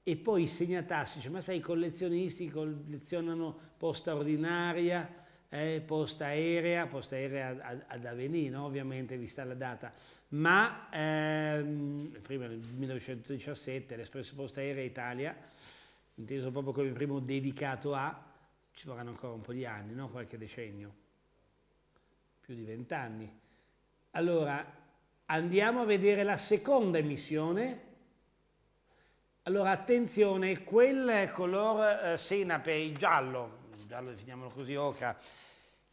E poi segnatassi, cioè, ma sai, i collezionisti collezionano posta ordinaria, eh, posta aerea, posta aerea ad, ad Avenino, ovviamente, vista la data, ma ehm, prima nel 1917 l'Espresso Postaiere Italia, inteso proprio come primo dedicato a, ci vorranno ancora un po' di anni, no? qualche decennio, più di vent'anni. Allora, andiamo a vedere la seconda emissione. Allora, attenzione, quel color eh, senape, il giallo, il giallo definiamolo così, oca,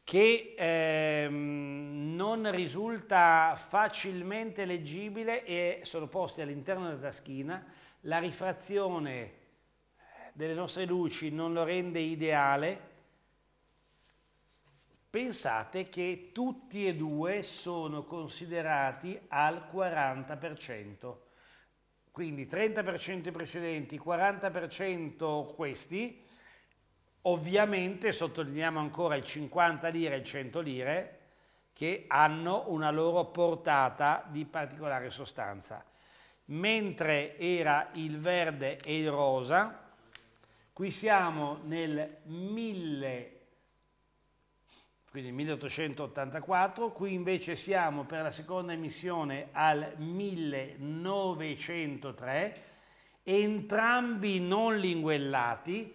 che ehm, non risulta facilmente leggibile e sono posti all'interno della taschina, la rifrazione eh, delle nostre luci non lo rende ideale, pensate che tutti e due sono considerati al 40%, quindi 30% i precedenti, 40% questi, Ovviamente sottolineiamo ancora i 50 lire e i 100 lire che hanno una loro portata di particolare sostanza. Mentre era il verde e il rosa, qui siamo nel 1000 quindi 1884, qui invece siamo per la seconda emissione al 1903, entrambi non linguellati,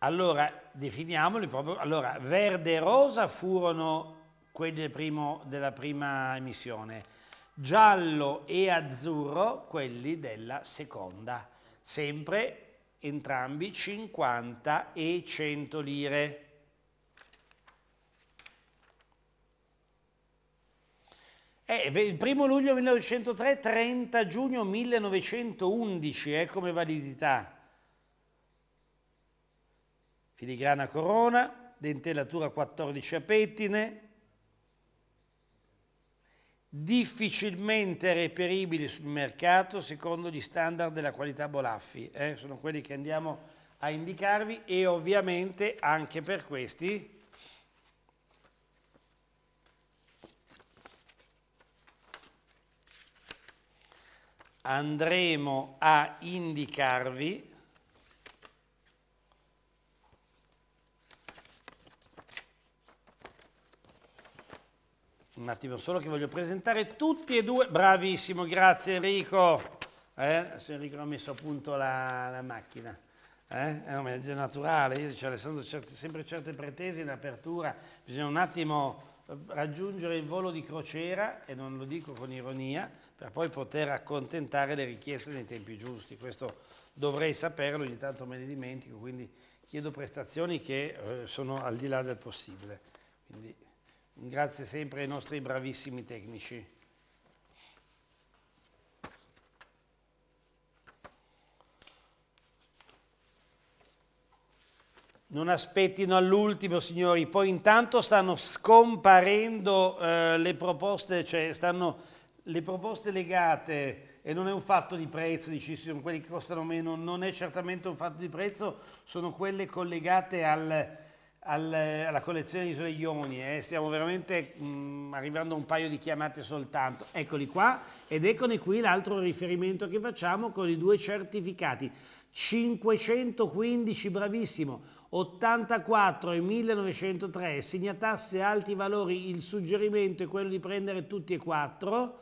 Allora, definiamoli proprio. Allora, verde e rosa furono quelli del primo, della prima emissione, giallo e azzurro quelli della seconda, sempre entrambi 50 e 100 lire. Eh, il primo luglio 1903, 30 giugno 1911 è eh, come validità filigrana corona, dentellatura 14 a pettine, difficilmente reperibili sul mercato secondo gli standard della qualità Bolaffi, eh? sono quelli che andiamo a indicarvi e ovviamente anche per questi andremo a indicarvi Un attimo solo che voglio presentare tutti e due. Bravissimo, grazie Enrico. Eh, se Enrico ha messo a punto la, la macchina. Eh? È un mezzo naturale, io dice Alessandro, certe, sempre certe pretese in apertura, bisogna un attimo raggiungere il volo di crociera, e non lo dico con ironia, per poi poter accontentare le richieste nei tempi giusti. Questo dovrei saperlo, ogni tanto me ne dimentico, quindi chiedo prestazioni che eh, sono al di là del possibile. Quindi... Grazie sempre ai nostri bravissimi tecnici. Non aspettino all'ultimo, signori, poi intanto stanno scomparendo eh, le proposte, cioè stanno le proposte legate e non è un fatto di prezzo, dici sono quelli che costano meno, non è certamente un fatto di prezzo, sono quelle collegate al alla collezione di Isole Ioni, eh, stiamo veramente mh, mm, arrivando a un paio di chiamate soltanto. Eccoli qua ed eccone qui l'altro riferimento che facciamo con i due certificati. 515, bravissimo, 84 e 1903, segnatasse alti valori, il suggerimento è quello di prendere tutti e quattro.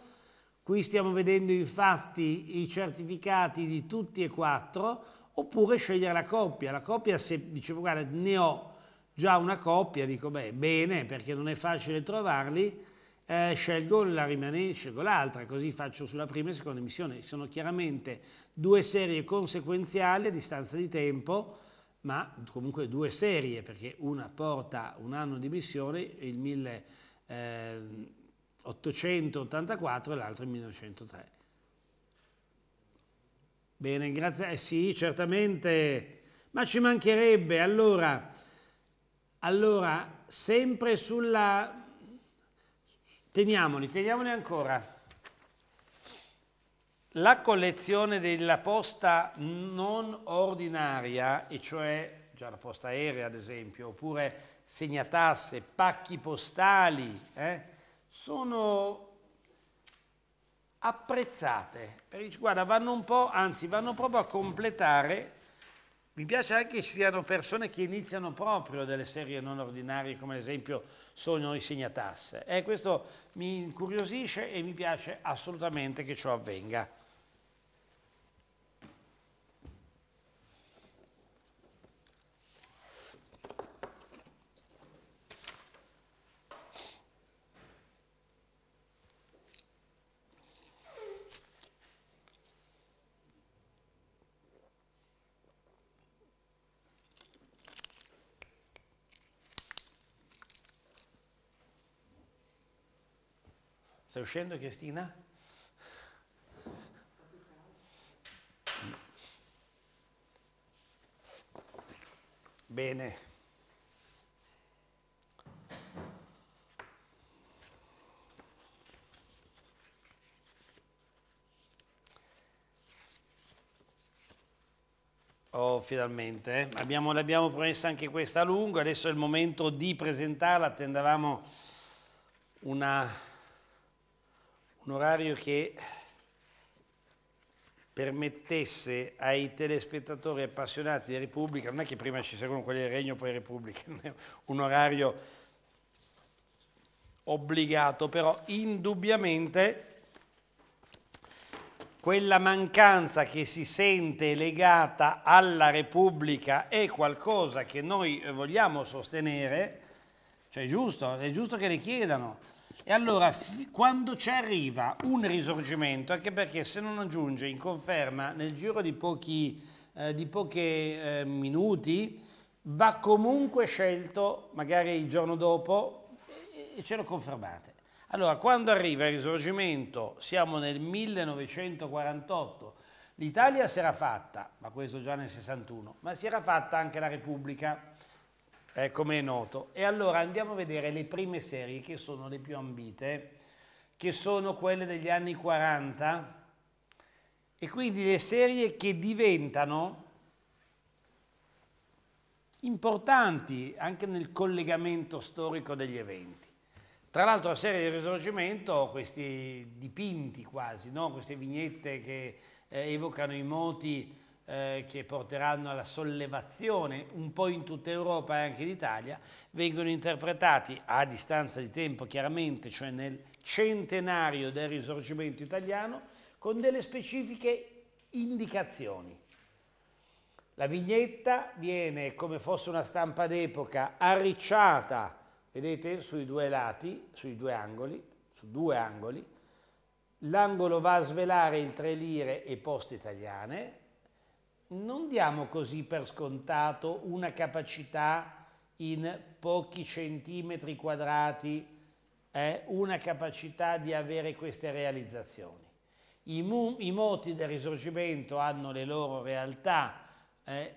Qui stiamo vedendo infatti i certificati di tutti e quattro, oppure scegliere la coppia. La coppia, se dicevo guarda, ne ho già una coppia, dico beh, bene perché non è facile trovarli, eh, scelgo l'altra, così faccio sulla prima e seconda emissione. Sono chiaramente due serie conseguenziali a distanza di tempo, ma comunque due serie, perché una porta un anno di missione, il 1884 eh, e l'altro il 1903. Bene, grazie. Eh sì, certamente, ma ci mancherebbe. Allora, allora, sempre sulla... Teniamoli, teniamoli ancora. La collezione della posta non ordinaria, e cioè già la posta aerea ad esempio, oppure segnatasse, pacchi postali, eh, sono apprezzate. guarda, vanno un po', anzi, vanno proprio a completare mi piace anche che ci siano persone che iniziano proprio delle serie non ordinarie, come ad esempio sono i segnatasse. E eh, questo mi incuriosisce e mi piace assolutamente che ciò avvenga. Stai uscendo Cristina? Bene. Oh, finalmente. Eh. Abbiamo, l'abbiamo promessa anche questa a lungo, adesso è il momento di presentarla. Attendavamo una un orario che permettesse ai telespettatori appassionati di Repubblica, non è che prima ci seguono quelli del Regno poi Repubblica, un orario obbligato, però indubbiamente quella mancanza che si sente legata alla Repubblica è qualcosa che noi vogliamo sostenere, cioè è giusto, è giusto che le chiedano, e allora quando ci arriva un risorgimento, anche perché se non aggiunge in conferma nel giro di pochi eh, di pochi eh, minuti, va comunque scelto, magari il giorno dopo, e ce lo confermate. Allora, quando arriva il risorgimento, siamo nel 1948, l'Italia si era fatta, ma questo già nel 61, ma si era fatta anche la Repubblica eh, come è noto. E allora andiamo a vedere le prime serie che sono le più ambite, che sono quelle degli anni 40 e quindi le serie che diventano importanti anche nel collegamento storico degli eventi. Tra l'altro la serie del risorgimento, questi dipinti quasi, no? queste vignette che eh, evocano i moti eh, che porteranno alla sollevazione un po' in tutta Europa e anche in Italia, vengono interpretati a distanza di tempo chiaramente, cioè nel centenario del risorgimento italiano, con delle specifiche indicazioni. La vignetta viene come fosse una stampa d'epoca arricciata, vedete, sui due lati, sui due angoli, su due angoli. L'angolo va a svelare il tre lire e poste italiane, non diamo così per scontato una capacità in pochi centimetri quadrati, eh, una capacità di avere queste realizzazioni. I, mu- i moti del risorgimento hanno le loro realtà, eh,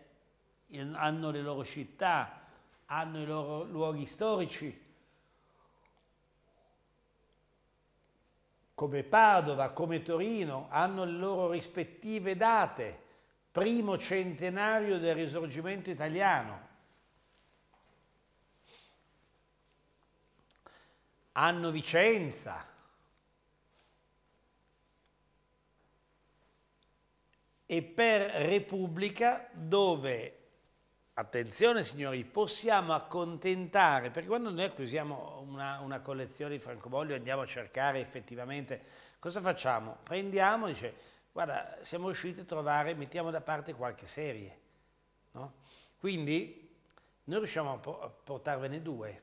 hanno le loro città, hanno i loro luoghi storici, come Padova, come Torino, hanno le loro rispettive date primo centenario del risorgimento italiano. Anno Vicenza. E per Repubblica dove Attenzione signori, possiamo accontentare, perché quando noi acquisiamo una, una collezione di francobolli e andiamo a cercare effettivamente, cosa facciamo? Prendiamo dice guarda, siamo riusciti a trovare, mettiamo da parte qualche serie. No? Quindi noi riusciamo a portarvene due.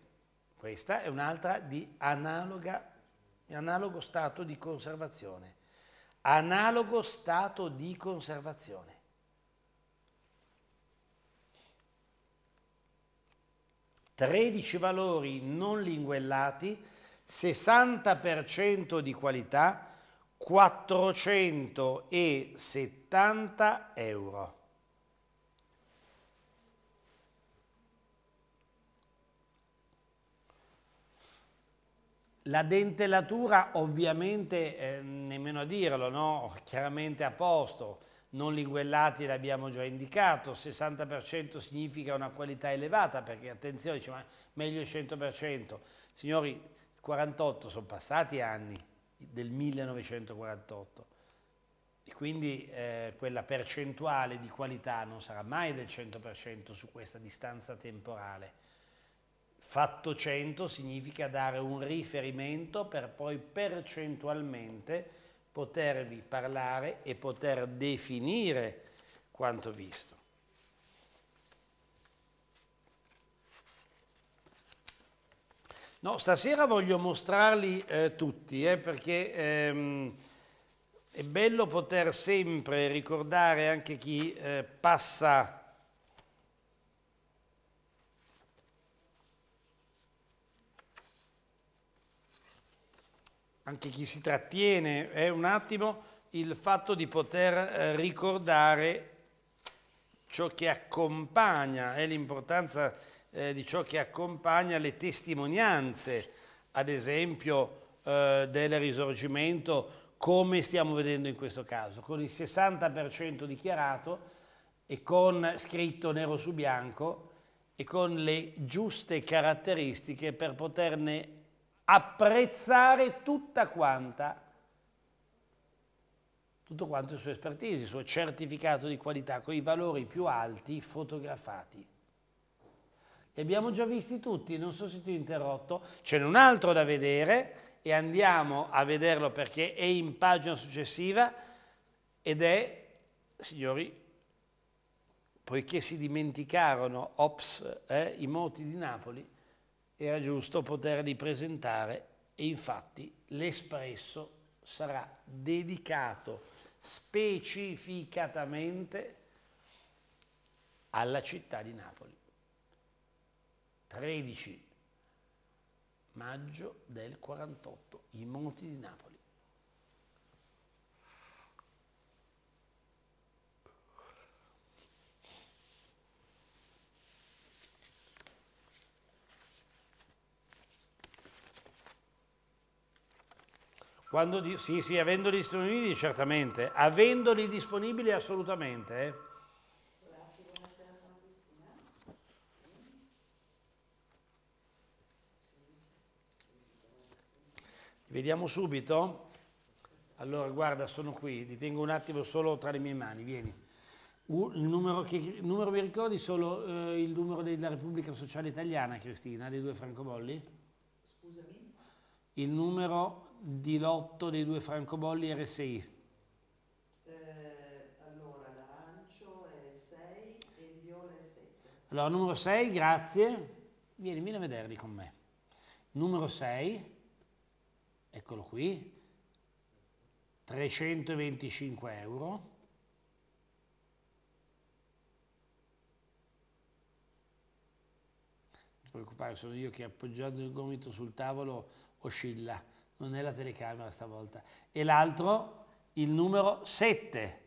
Questa è un'altra di analoga, analogo stato di conservazione. Analogo stato di conservazione. Tredici valori non linguellati, 60% di qualità, 470 euro. La dentellatura ovviamente, eh, nemmeno a dirlo, no? chiaramente a posto, non linguellati l'abbiamo già indicato, 60% significa una qualità elevata, perché attenzione, dice, ma meglio il 100%. Signori, 48 sono passati anni, del 1948 e quindi eh, quella percentuale di qualità non sarà mai del 100% su questa distanza temporale. Fatto 100 significa dare un riferimento per poi percentualmente potervi parlare e poter definire quanto visto. No, stasera voglio mostrarli eh, tutti, eh, perché ehm, è bello poter sempre ricordare anche chi eh, passa anche chi si trattiene è eh, un attimo il fatto di poter eh, ricordare ciò che accompagna, è eh, l'importanza eh, di ciò che accompagna le testimonianze, ad esempio eh, del risorgimento come stiamo vedendo in questo caso, con il 60% dichiarato e con scritto nero su bianco e con le giuste caratteristiche per poterne apprezzare tutta quanta, tutto quanto il suo expertise, il suo certificato di qualità, con i valori più alti fotografati. Li abbiamo già visti tutti, non so se ti ho interrotto. Ce n'è un altro da vedere e andiamo a vederlo perché è in pagina successiva ed è, signori, poiché si dimenticarono ops, eh, i moti di Napoli, era giusto poterli presentare e infatti l'espresso sarà dedicato specificatamente alla città di Napoli. 13 maggio del 48, i Monti di Napoli. Quando, sì, sì, avendoli disponibili certamente, avendoli disponibili assolutamente. Eh. Vediamo subito. Allora, guarda, sono qui, ti tengo un attimo solo tra le mie mani, vieni. il numero, che, numero mi ricordi solo eh, il numero della Repubblica Sociale Italiana, Cristina, dei due francobolli? Scusami? Il numero di lotto dei due francobolli RSI. Eh, allora, l'arancio è 6 e il viola è 7. Allora, numero 6, grazie. Vieni, vieni a vederli con me. Numero 6 eccolo qui, 325 euro. Non preoccupare, sono io che appoggiando il gomito sul tavolo oscilla, non è la telecamera stavolta. E l'altro, il numero 7.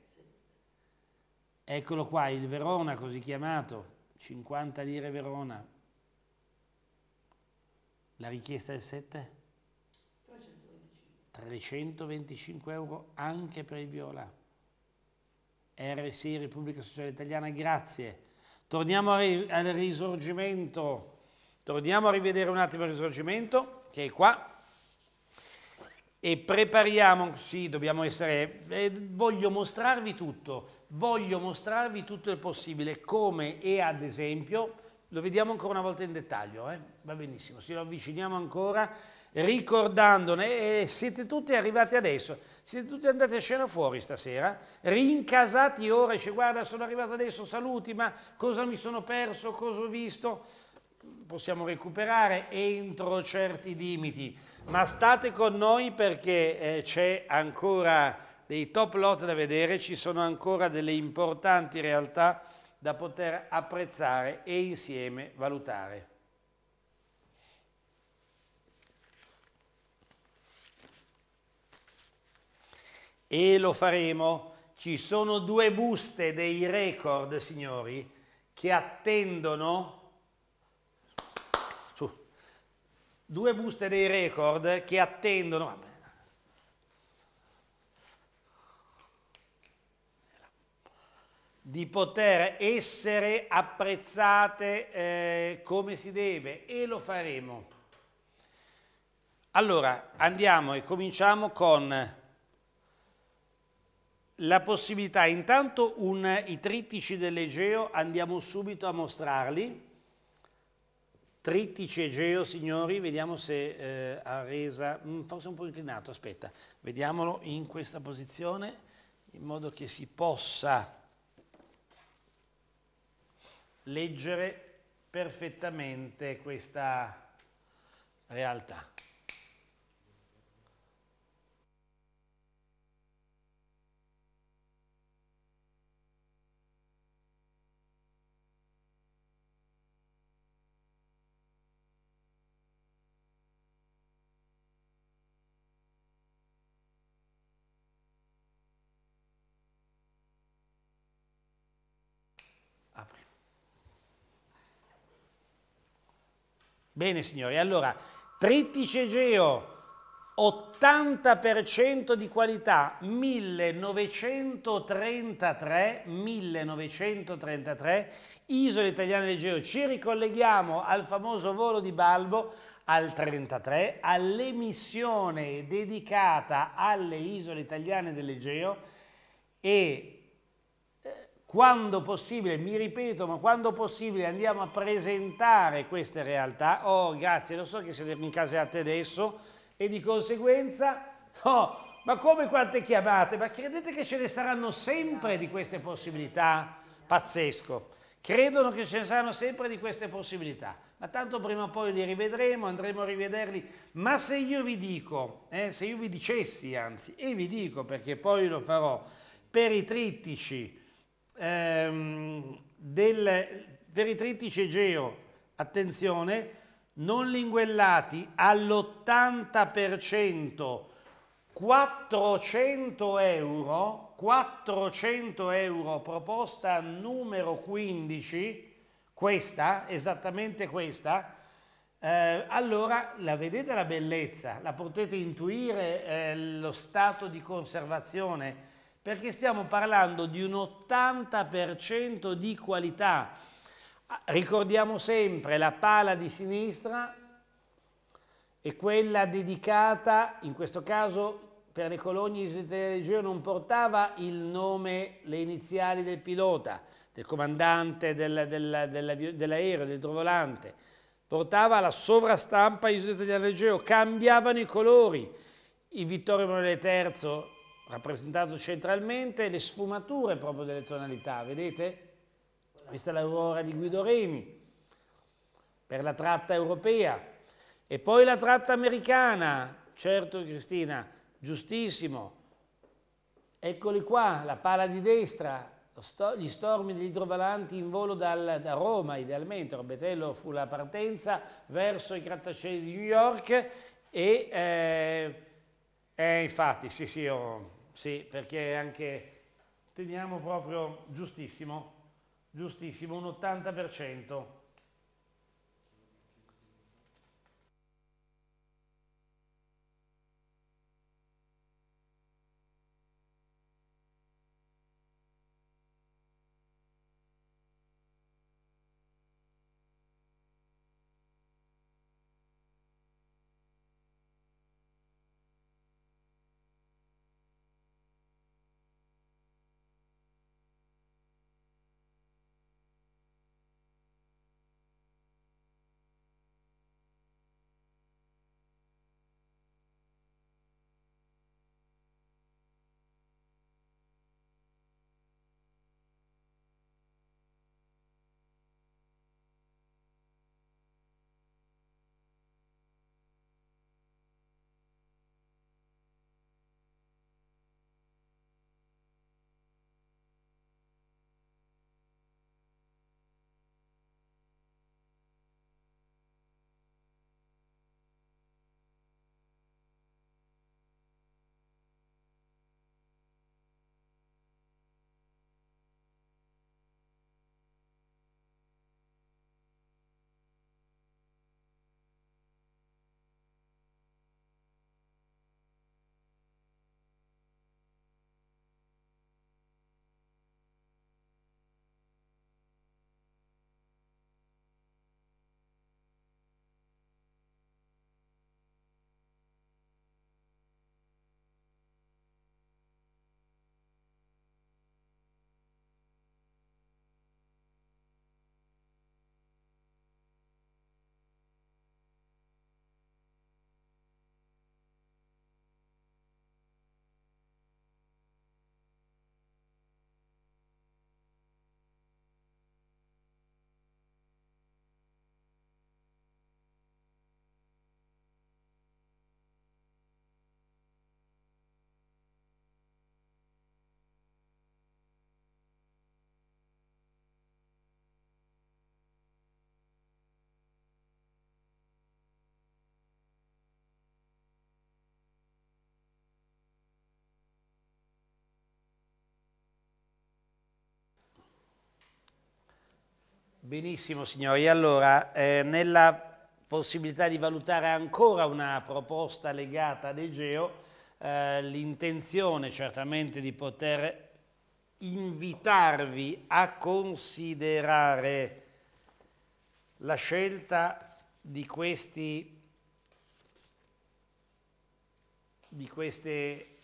Eccolo qua, il Verona, così chiamato, 50 lire Verona. La richiesta è 7? 325 euro anche per il viola. RSI Repubblica Sociale Italiana, grazie. Torniamo al risorgimento, torniamo a rivedere un attimo il risorgimento che è qua e prepariamo, sì dobbiamo essere, eh, voglio mostrarvi tutto, voglio mostrarvi tutto il possibile, come e ad esempio, lo vediamo ancora una volta in dettaglio, eh? va benissimo, se lo avviciniamo ancora, ricordandone e siete tutti arrivati adesso, siete tutti andati a scena fuori stasera, rincasati ora, dice guarda sono arrivato adesso, saluti, ma cosa mi sono perso, cosa ho visto? Possiamo recuperare entro certi limiti, ma state con noi perché eh, c'è ancora dei top lot da vedere, ci sono ancora delle importanti realtà da poter apprezzare e insieme valutare. e lo faremo. Ci sono due buste dei record, signori, che attendono... Su. Due buste dei record che attendono... di poter essere apprezzate eh, come si deve e lo faremo. Allora andiamo e cominciamo con la possibilità, intanto un, i trittici dell'Egeo andiamo subito a mostrarli. Trittici Egeo, signori, vediamo se eh, ha resa, mm, forse un po' inclinato, aspetta, vediamolo in questa posizione in modo che si possa leggere perfettamente questa realtà. Bene signori, allora, Trittice Geo, 80% di qualità, 1933, 1933, Isole Italiane del Geo. Ci ricolleghiamo al famoso volo di Balbo al 33, all'emissione dedicata alle Isole Italiane dell'Egeo e quando possibile, mi ripeto, ma quando possibile andiamo a presentare queste realtà. Oh, grazie, lo so che siete in casa adesso e di conseguenza, oh, ma come quante chiamate? Ma credete che ce ne saranno sempre di queste possibilità? Pazzesco. Credono che ce ne saranno sempre di queste possibilità, ma tanto prima o poi li rivedremo, andremo a rivederli. Ma se io vi dico, eh, se io vi dicessi anzi, e vi dico perché poi lo farò, per i trittici, ehm, del, per i trittici Egeo, attenzione, non linguellati all'80%, 400 euro, 400 euro, proposta numero 15, questa, esattamente questa, eh, allora la vedete la bellezza, la potete intuire eh, lo stato di conservazione, perché stiamo parlando di un 80% di qualità. Ah, ricordiamo sempre la pala di sinistra e quella dedicata, in questo caso per le colonie della leggero non portava il nome, le iniziali del pilota, del comandante della, della, della, dell'aereo, del trovolante, portava la sovrastampa Isola Italiana cambiavano i colori. Il Vittorio Emanuele III rappresentato centralmente le sfumature proprio delle tonalità, vedete? Questa è l'aurora di Guido Reni per la tratta europea e poi la tratta americana, certo Cristina, giustissimo. Eccoli qua, la pala di destra, gli stormi degli idrovalanti in volo dal, da Roma idealmente, Robetello fu la partenza verso i grattacieli di New York e eh, eh, infatti sì sì, ho, sì, perché anche teniamo proprio giustissimo, giustissimo, un 80%. Benissimo signori, allora eh, nella possibilità di valutare ancora una proposta legata ad Egeo, eh, l'intenzione certamente di poter invitarvi a considerare la scelta di, questi, di queste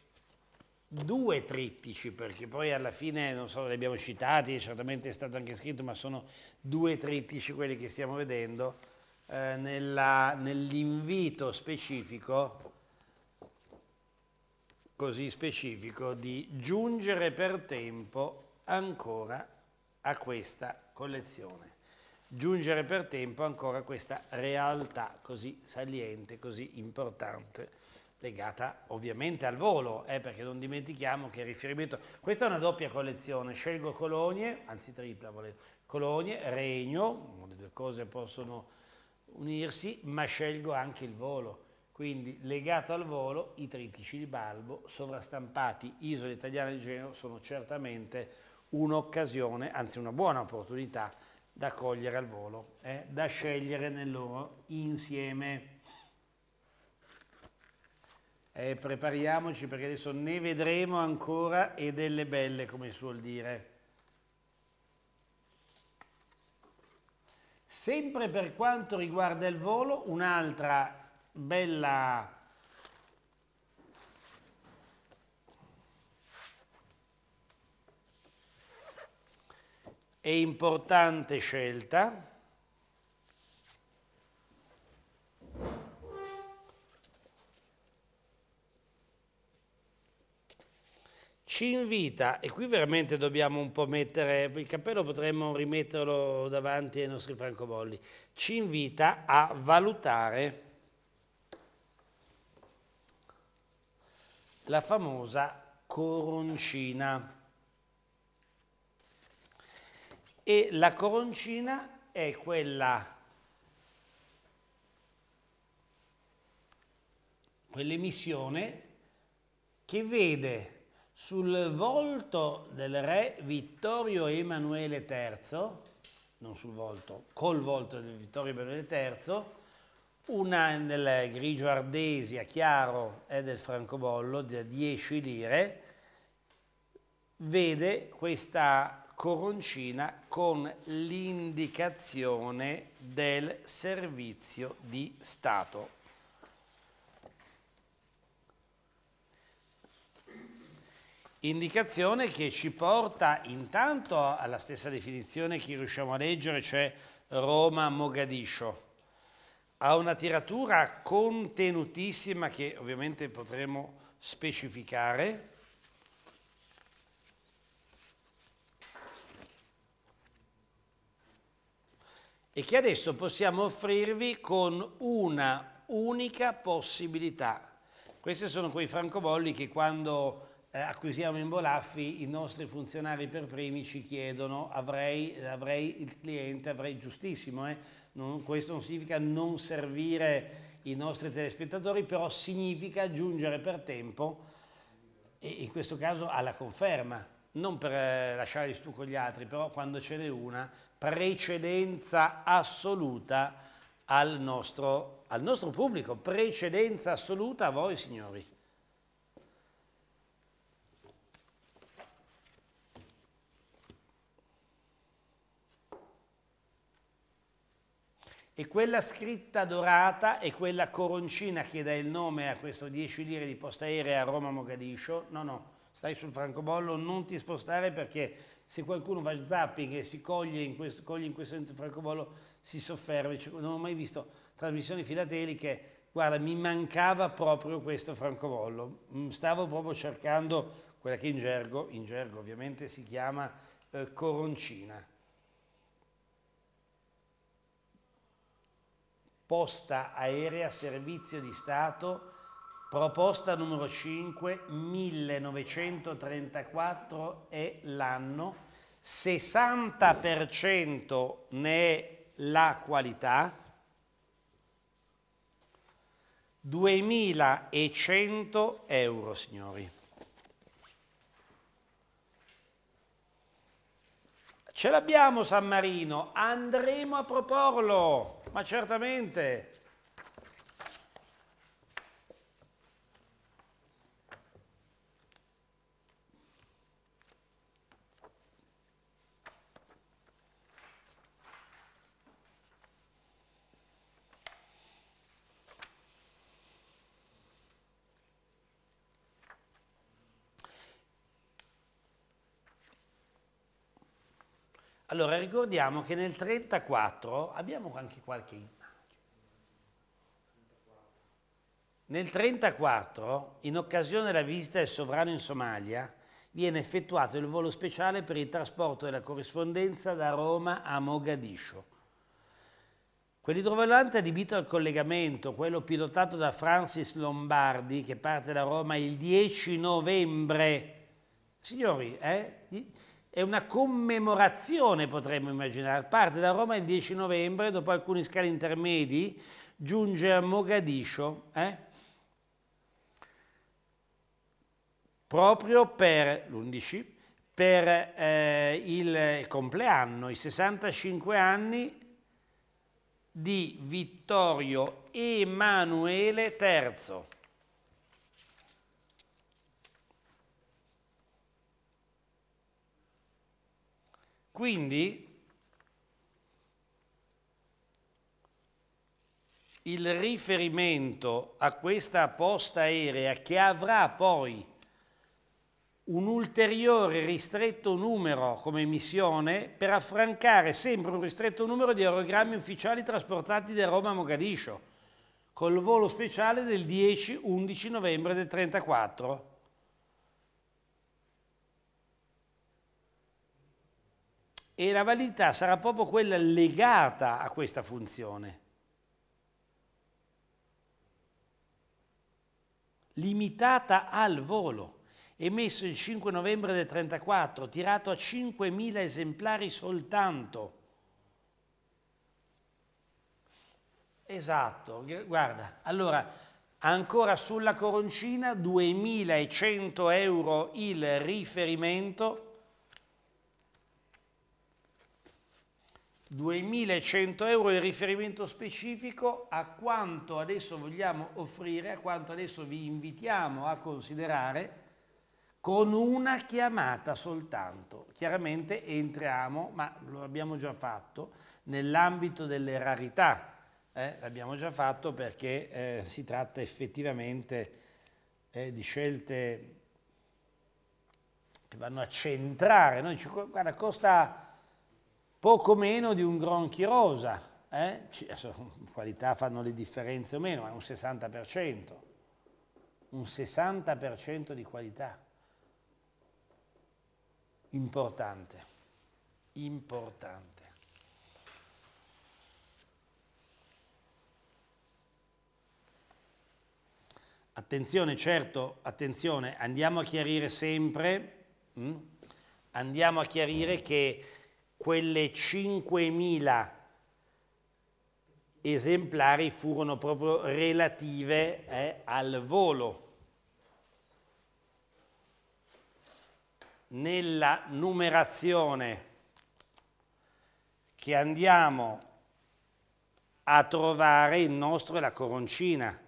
due trittici, perché poi alla fine, non so, li abbiamo citati, certamente è stato anche scritto, ma sono due trittici quelli che stiamo vedendo, eh, nell'invito specifico, così specifico, di giungere per tempo ancora a questa collezione. Giungere per tempo ancora a questa realtà così saliente, così importante legata ovviamente al volo, eh, perché non dimentichiamo che il riferimento... Questa è una doppia collezione, scelgo colonie, anzi tripla volevo, colonie, regno, le due cose possono unirsi, ma scelgo anche il volo. Quindi legato al volo i triplici di Balbo, sovrastampati, isole italiane di Genova, sono certamente un'occasione, anzi una buona opportunità da cogliere al volo, eh, da scegliere nel loro insieme. Eh, prepariamoci perché adesso ne vedremo ancora e delle belle, come suol dire. Sempre per quanto riguarda il volo, un'altra bella e importante scelta ci invita, e qui veramente dobbiamo un po' mettere, il cappello potremmo rimetterlo davanti ai nostri francobolli, ci invita a valutare la famosa coroncina. E la coroncina è quella quell'emissione che vede sul volto del re Vittorio Emanuele III, non sul volto, col volto di Vittorio Emanuele III, una nel grigio ardesia chiaro è del francobollo da 10 lire, vede questa coroncina con l'indicazione del servizio di Stato. indicazione che ci porta intanto alla stessa definizione che riusciamo a leggere, cioè Roma-Mogadiscio, a una tiratura contenutissima che ovviamente potremo specificare. e che adesso possiamo offrirvi con una unica possibilità. Questi sono quei francobolli che quando eh, acquisiamo in Bolaffi, i nostri funzionari per primi ci chiedono avrei, avrei il cliente, avrei giustissimo, eh? non, questo non significa non servire i nostri telespettatori, però significa giungere per tempo e in questo caso alla conferma, non per eh, lasciare stu con gli altri, però quando ce n'è una, precedenza assoluta al nostro, al nostro pubblico, precedenza assoluta a voi signori. e quella scritta dorata e quella coroncina che dà il nome a questo 10 lire di posta aerea a Roma Mogadiscio. No, no, stai sul francobollo, non ti spostare perché se qualcuno fa zapping e si coglie in questo, coglie in questo francobollo si sofferma. Cioè, non ho mai visto trasmissioni filateliche. Guarda, mi mancava proprio questo francobollo. Mm, stavo proprio cercando quella che in gergo, in gergo ovviamente si chiama eh, coroncina. posta aerea servizio di Stato, proposta numero 5, 1934 è l'anno, 60% ne è la qualità, 2100 euro signori. Ce l'abbiamo San Marino, andremo a proporlo, ma certamente. Allora ricordiamo che nel 34 abbiamo anche qualche immagine. Nel 34, in occasione della visita del sovrano in Somalia, viene effettuato il volo speciale per il trasporto della corrispondenza da Roma a Mogadiscio. Quell'idrovolante adibito al collegamento, quello pilotato da Francis Lombardi, che parte da Roma il 10 novembre. Signori, eh? è una commemorazione potremmo immaginare. Parte da Roma il 10 novembre, dopo alcuni scali intermedi, giunge a Mogadiscio, eh? proprio per l'11, per eh, il compleanno, i 65 anni di Vittorio Emanuele III. Quindi il riferimento a questa posta aerea che avrà poi un ulteriore ristretto numero come missione per affrancare sempre un ristretto numero di aerogrammi ufficiali trasportati da Roma a Mogadiscio col volo speciale del 10-11 novembre del 1934. e la validità sarà proprio quella legata a questa funzione. Limitata al volo, emesso il 5 novembre del 1934, tirato a 5.000 esemplari soltanto. Esatto, guarda, allora ancora sulla coroncina 2.100 euro il riferimento 2100 euro in riferimento specifico a quanto adesso vogliamo offrire, a quanto adesso vi invitiamo a considerare con una chiamata soltanto. Chiaramente entriamo, ma lo abbiamo già fatto, nell'ambito delle rarità. Eh, l'abbiamo già fatto perché eh, si tratta effettivamente eh, di scelte che vanno a centrare. Noi, guarda, costa poco meno di un Gronchi Rosa, eh? qualità fanno le differenze o meno, ma è un 60%, un 60% di qualità. Importante, importante. Attenzione, certo, attenzione, andiamo a chiarire sempre, mh? Mm? andiamo a chiarire che quelle 5.000 esemplari furono proprio relative eh, al volo. Nella numerazione che andiamo a trovare il nostro è la coroncina.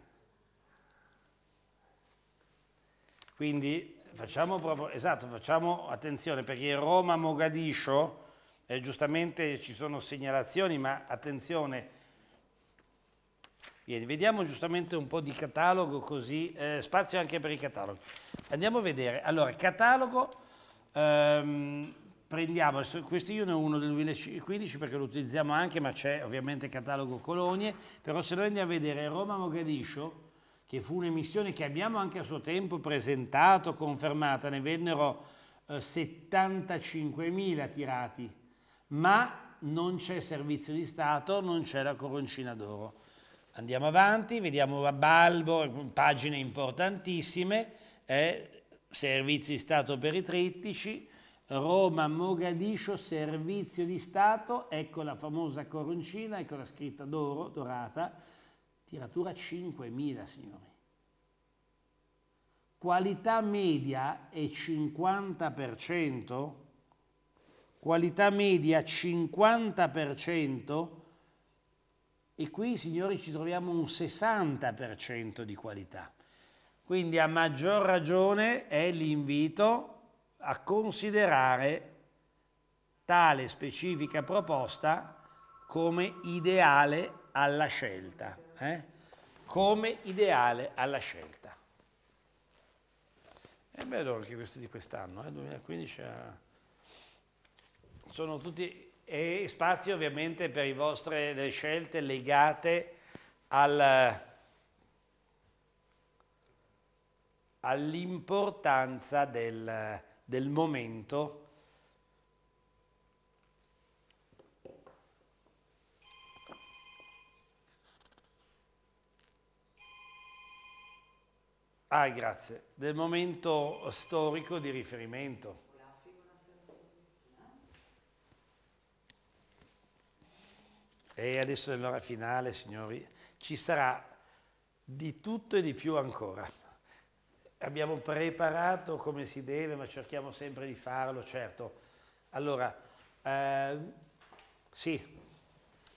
Quindi facciamo proprio, esatto, facciamo attenzione perché Roma-Mogadiscio eh, giustamente ci sono segnalazioni, ma attenzione, Vieni, vediamo giustamente un po' di catalogo così, eh, spazio anche per i cataloghi. Andiamo a vedere, allora catalogo, ehm, prendiamo, questo io ne ho uno del 2015 perché lo utilizziamo anche, ma c'è ovviamente catalogo colonie, però se noi andiamo a vedere Roma Mogadiscio, che fu un'emissione che abbiamo anche a suo tempo presentato, confermata, ne vennero eh, 75.000 tirati ma non c'è servizio di Stato, non c'è la coroncina d'oro. Andiamo avanti, vediamo a Balbo, pagine importantissime, eh, servizi di Stato per i trittici, Roma, Mogadiscio, servizio di Stato, ecco la famosa coroncina, ecco la scritta d'oro, dorata, tiratura 5.000 signori. Qualità media è 50%, qualità media 50% e qui signori ci troviamo un 60% di qualità. Quindi a maggior ragione è l'invito a considerare tale specifica proposta come ideale alla scelta. Eh? Come ideale alla scelta. È bello anche questo di quest'anno, eh? 2015 a sono tutti, e spazi ovviamente per vostre, le vostre scelte legate al, all'importanza del, del momento Ah, grazie. Del momento storico di riferimento. E adesso nell'ora finale, signori, ci sarà di tutto e di più ancora. Abbiamo preparato come si deve, ma cerchiamo sempre di farlo, certo. Allora, eh, sì,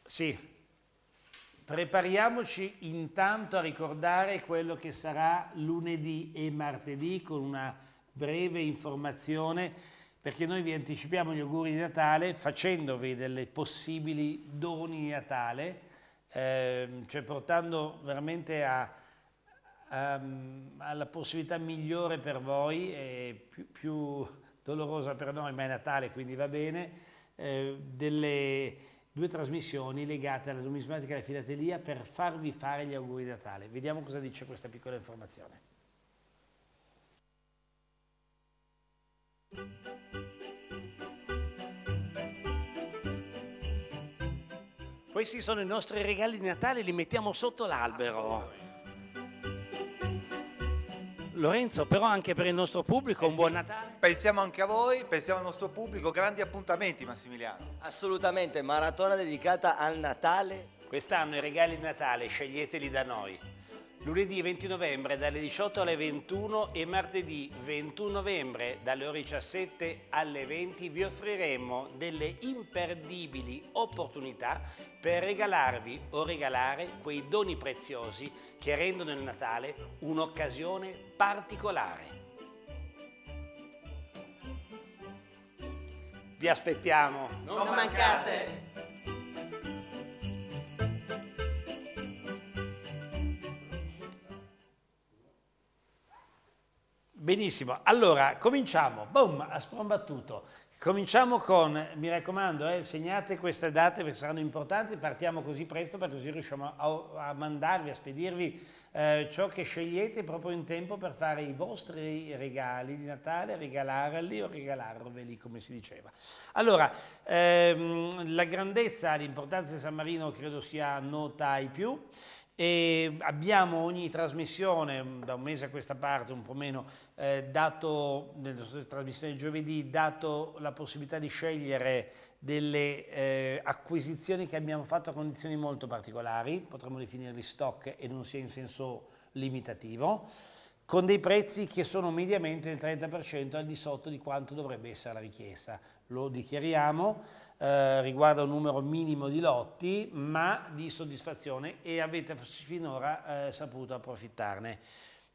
sì, prepariamoci intanto a ricordare quello che sarà lunedì e martedì con una breve informazione perché noi vi anticipiamo gli auguri di Natale facendovi delle possibili doni di Natale, ehm, cioè portando veramente a, a, ehm, alla possibilità migliore per voi e più, più, dolorosa per noi, ma è Natale quindi va bene, eh, delle due trasmissioni legate alla numismatica e alla filatelia per farvi fare gli auguri di Natale. Vediamo cosa dice questa piccola informazione. Questi sono i nostri regali di Natale, li mettiamo sotto l'albero. Lorenzo, però anche per il nostro pubblico un buon Natale. Pensiamo anche a voi, pensiamo al nostro pubblico, grandi appuntamenti Massimiliano. Assolutamente, maratona dedicata al Natale. Quest'anno i regali di Natale sceglieteli da noi lunedì 20 novembre dalle 18 alle 21 e martedì 21 novembre dalle ore 17 alle 20 vi offriremo delle imperdibili opportunità per regalarvi o regalare quei doni preziosi che rendono il Natale un'occasione particolare. Vi aspettiamo! Non, non mancate. Benissimo, allora cominciamo, boom, ha sprombattuto. Cominciamo con, mi raccomando, eh, segnate queste date perché saranno importanti, partiamo così presto perché così riusciamo a, a mandarvi, a spedirvi eh, ciò che scegliete proprio in tempo per fare i vostri regali di Natale, regalarli o regalarveli come si diceva. Allora, ehm, la grandezza, l'importanza di San Marino credo sia nota ai più. E abbiamo ogni trasmissione, mm, da un mese a questa parte, un po' meno, eh, dato, nella trasmissione di giovedì, dato la possibilità di scegliere delle eh, acquisizioni che abbiamo fatto a condizioni molto particolari, potremmo definirli stock e non sia in senso limitativo, con dei prezzi che sono mediamente del 30% al di sotto di quanto dovrebbe essere la richiesta. Lo dichiariamo eh, riguarda un numero minimo di lotti, ma di soddisfazione e avete finora eh, saputo approfittarne.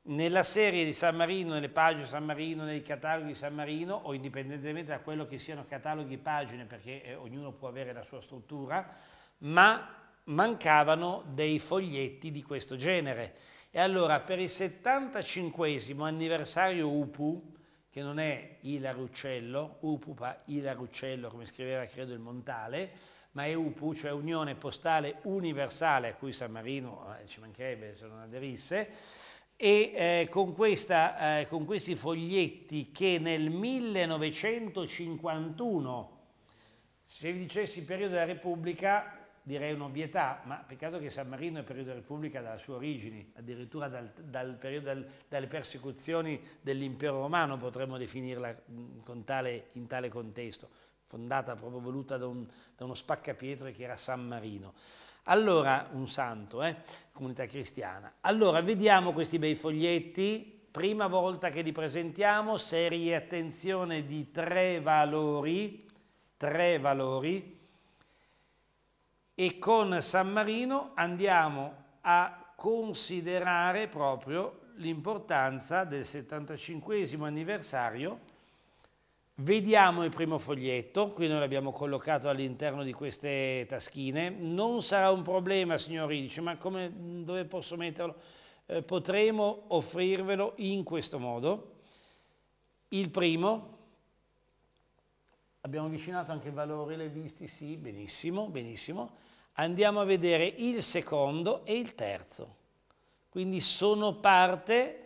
Nella serie di San Marino, nelle pagine San Marino, nei cataloghi di San Marino, o indipendentemente da quello che siano cataloghi e pagine, perché eh, ognuno può avere la sua struttura, ma mancavano dei foglietti di questo genere. E allora per il 75 anniversario UPU, che non è Ilaruccello, Upupa Ilaruccello, come scriveva credo il Montale, ma è UPU, cioè Unione Postale Universale, a cui San Marino eh, ci mancherebbe se non aderisse, e eh, con, questa, eh, con questi foglietti che nel 1951, se vi dicessi periodo della Repubblica, direi un'ovvietà, ma peccato che San Marino è periodo Repubblica dalle sue origini, addirittura dal, dal periodo, dal, dalle persecuzioni dell'impero romano potremmo definirla tale, in tale contesto, fondata proprio voluta da, un, da uno spaccapietre che era San Marino. Allora, un santo, eh? comunità cristiana. Allora, vediamo questi bei foglietti, prima volta che li presentiamo, serie attenzione di tre valori, tre valori, e con San Marino andiamo a considerare proprio l'importanza del 75 anniversario. Vediamo il primo foglietto, qui noi l'abbiamo collocato all'interno di queste taschine. Non sarà un problema, signori, dice, ma come, dove posso metterlo? Eh, potremo offrirvelo in questo modo. Il primo, abbiamo avvicinato anche i valori, le visti, sì, benissimo, benissimo andiamo a vedere il secondo e il terzo. Quindi sono parte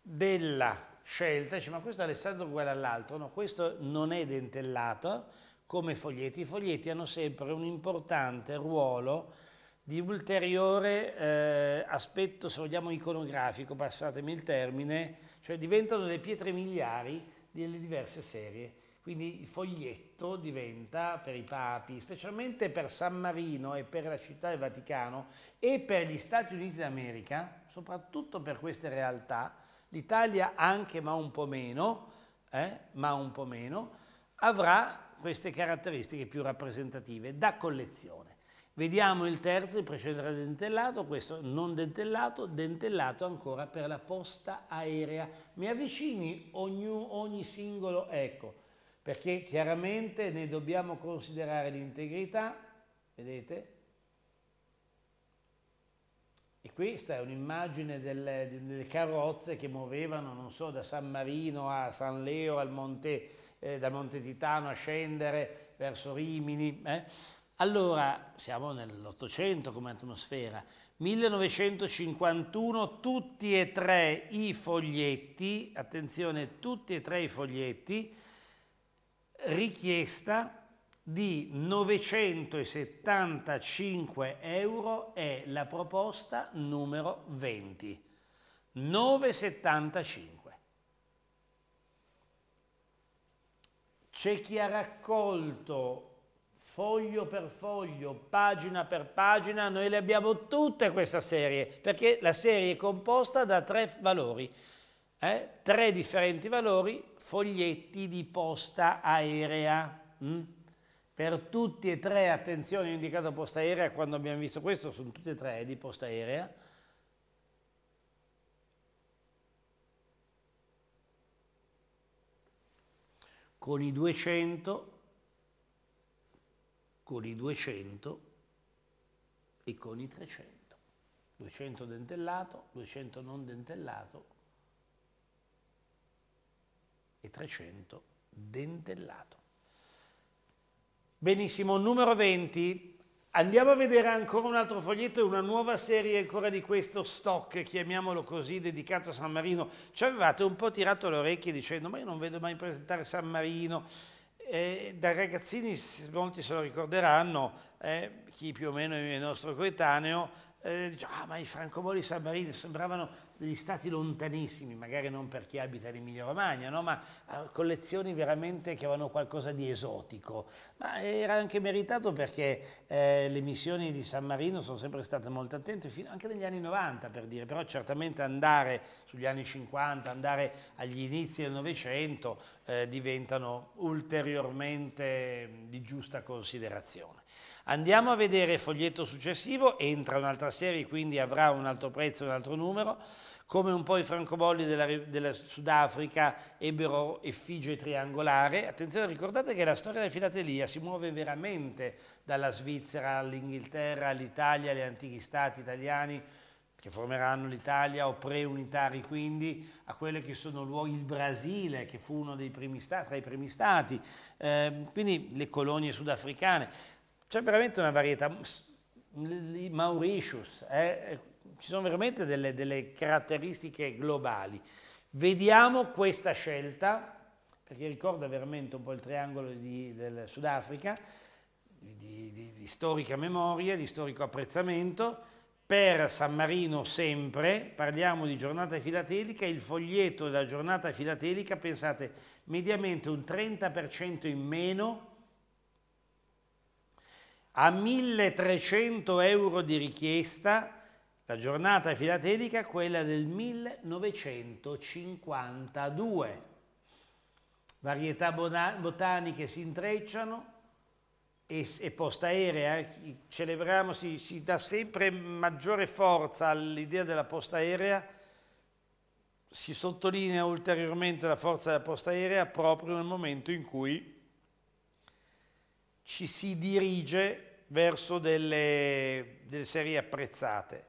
della scelta, dice ma questo è Alessandro uguale all'altro, no, questo non è dentellato come foglietti, i foglietti hanno sempre un importante ruolo di ulteriore eh, aspetto, se vogliamo, iconografico, passatemi il termine, cioè diventano le pietre miliari delle diverse serie quindi il foglietto diventa per i papi, specialmente per San Marino e per la città del Vaticano e per gli Stati Uniti d'America, soprattutto per queste realtà, l'Italia anche ma un po' meno, eh, ma un po' meno, avrà queste caratteristiche più rappresentative da collezione. Vediamo il terzo, il precedente dentellato, questo non dentellato, dentellato ancora per la posta aerea. Mi avvicini ogni, ogni singolo, ecco, perché chiaramente ne dobbiamo considerare l'integrità, vedete? E questa è un'immagine delle, delle, carrozze che muovevano, non so, da San Marino a San Leo, al Monte, eh, da Monte Titano a scendere verso Rimini. Eh? Allora, siamo nell'Ottocento come atmosfera. 1951 tutti e tre i foglietti, attenzione, tutti e tre i foglietti, richiesta di 975 euro è la proposta numero 20. 975. C'è chi ha raccolto foglio per foglio, pagina per pagina, noi le abbiamo tutte questa serie, perché la serie è composta da tre valori, eh? tre differenti valori foglietti di posta aerea. Mm? Per tutti e tre, attenzione, ho indicato posta aerea, quando abbiamo visto questo sono tutti e tre di posta aerea. Con i 200, con i 200 e con i 300. 200 dentellato, 200 non dentellato, 300 dentellato. Benissimo, numero 20. Andiamo a vedere ancora un altro foglietto e una nuova serie ancora di questo stock, chiamiamolo così, dedicato a San Marino. Ci avevate un po' tirato le orecchie dicendo ma io non vedo mai presentare San Marino. Eh, da ragazzini molti se lo ricorderanno, eh, chi più o meno è il nostro coetaneo, eh, dice, ah ma i francobolli San Marino sembravano degli stati lontanissimi, magari non per chi abita in Emilia Romagna, no? ma eh, collezioni veramente che avevano qualcosa di esotico. Ma era anche meritato perché eh, le missioni di San Marino sono sempre state molto attente, fino, anche negli anni 90 per dire, però certamente andare sugli anni 50, andare agli inizi del Novecento eh, diventano ulteriormente di giusta considerazione. Andiamo a vedere il foglietto successivo, entra un'altra serie, quindi avrà un altro prezzo, un altro numero, come un po' i francobolli della, della Sudafrica ebbero effigie triangolare. Attenzione, ricordate che la storia della filatelia si muove veramente dalla Svizzera all'Inghilterra, all'Italia, agli antichi stati italiani, che formeranno l'Italia o pre-unitari quindi a quelli che sono luoghi, il Brasile che fu uno dei primi stati, tra i primi stati, eh, quindi le colonie sudafricane c'è veramente una varietà. Mauritius, eh, eh, ci sono veramente delle, delle caratteristiche globali. Vediamo questa scelta, perché ricorda veramente un po' il triangolo di, del Sudafrica, di, di, di, storica memoria, di storico apprezzamento, per San Marino sempre, parliamo di giornata filatelica, il foglietto della giornata filatelica, pensate, mediamente un 30% in meno a 1300 euro di richiesta, la giornata filatelica, quella del 1952. Varietà botaniche si intrecciano e, e posta aerea, eh, celebriamo, si, si dà sempre maggiore forza all'idea della posta aerea, si sottolinea ulteriormente la forza della posta aerea proprio nel momento in cui ci si dirige verso delle, delle serie apprezzate.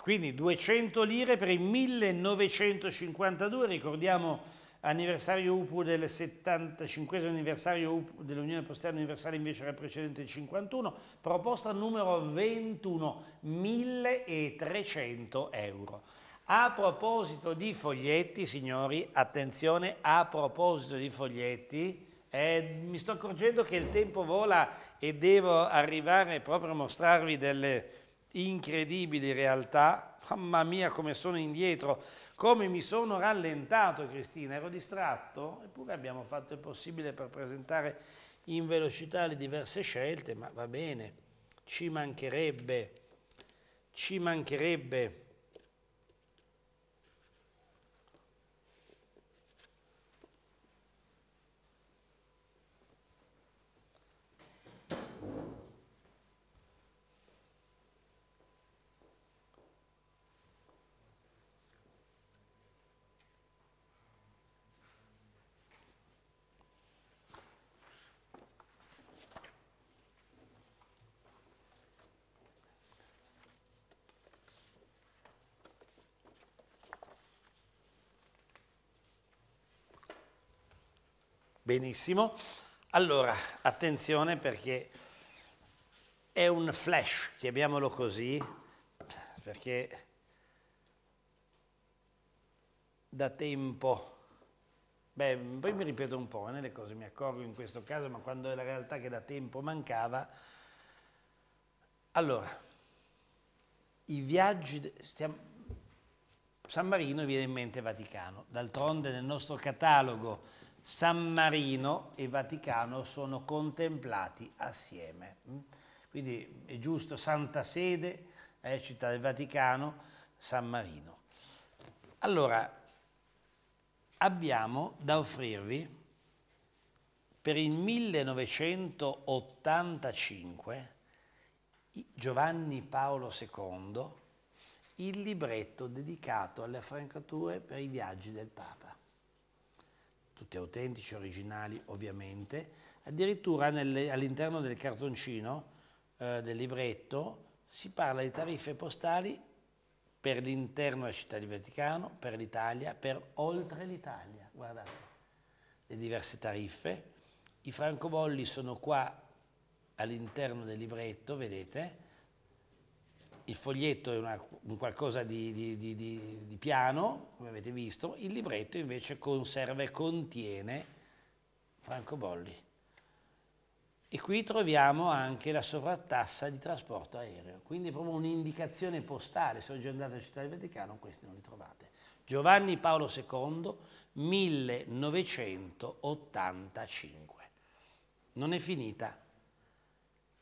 Quindi 200 lire per il 1952, ricordiamo anniversario UPU del 75 anniversario dell'Unione Postale Universale invece era precedente il 51, proposta numero 21, 1300 euro. A proposito di foglietti, signori, attenzione, a proposito di foglietti, eh, mi sto accorgendo che il tempo vola e devo arrivare proprio a mostrarvi delle incredibili realtà, mamma mia come sono indietro, come mi sono rallentato Cristina, ero distratto, eppure abbiamo fatto il possibile per presentare in velocità le diverse scelte, ma va bene, ci mancherebbe, ci mancherebbe. Benissimo. Allora, attenzione perché è un flash, chiamiamolo così, perché da tempo, beh, poi mi ripeto un po' eh, nelle cose, mi accorgo in questo caso, ma quando è la realtà che da tempo mancava. Allora, i viaggi, stiamo, San Marino viene in mente Vaticano, d'altronde nel nostro catalogo San Marino e Vaticano sono contemplati assieme. Mm? Quindi è giusto Santa Sede, eh, Città del Vaticano, San Marino. Allora, abbiamo da offrirvi per il 1985 Giovanni Paolo II il libretto dedicato alle affrancature per i viaggi del Papa tutti autentici, originali ovviamente, addirittura all'interno del cartoncino eh, del libretto si parla di tariffe postali per l'interno della città di Vaticano, per l'Italia, per oltre l'Italia, guardate le diverse tariffe, i francobolli sono qua all'interno del libretto, vedete, il foglietto è una, qualcosa di, di, di, di, piano, come avete visto, il libretto invece conserva e contiene Franco Bolli. E qui troviamo anche la sovrattassa di trasporto aereo, quindi proprio un'indicazione postale, se oggi andate a Città del Vaticano questi non li trovate. Giovanni Paolo II, 1985. Non è finita.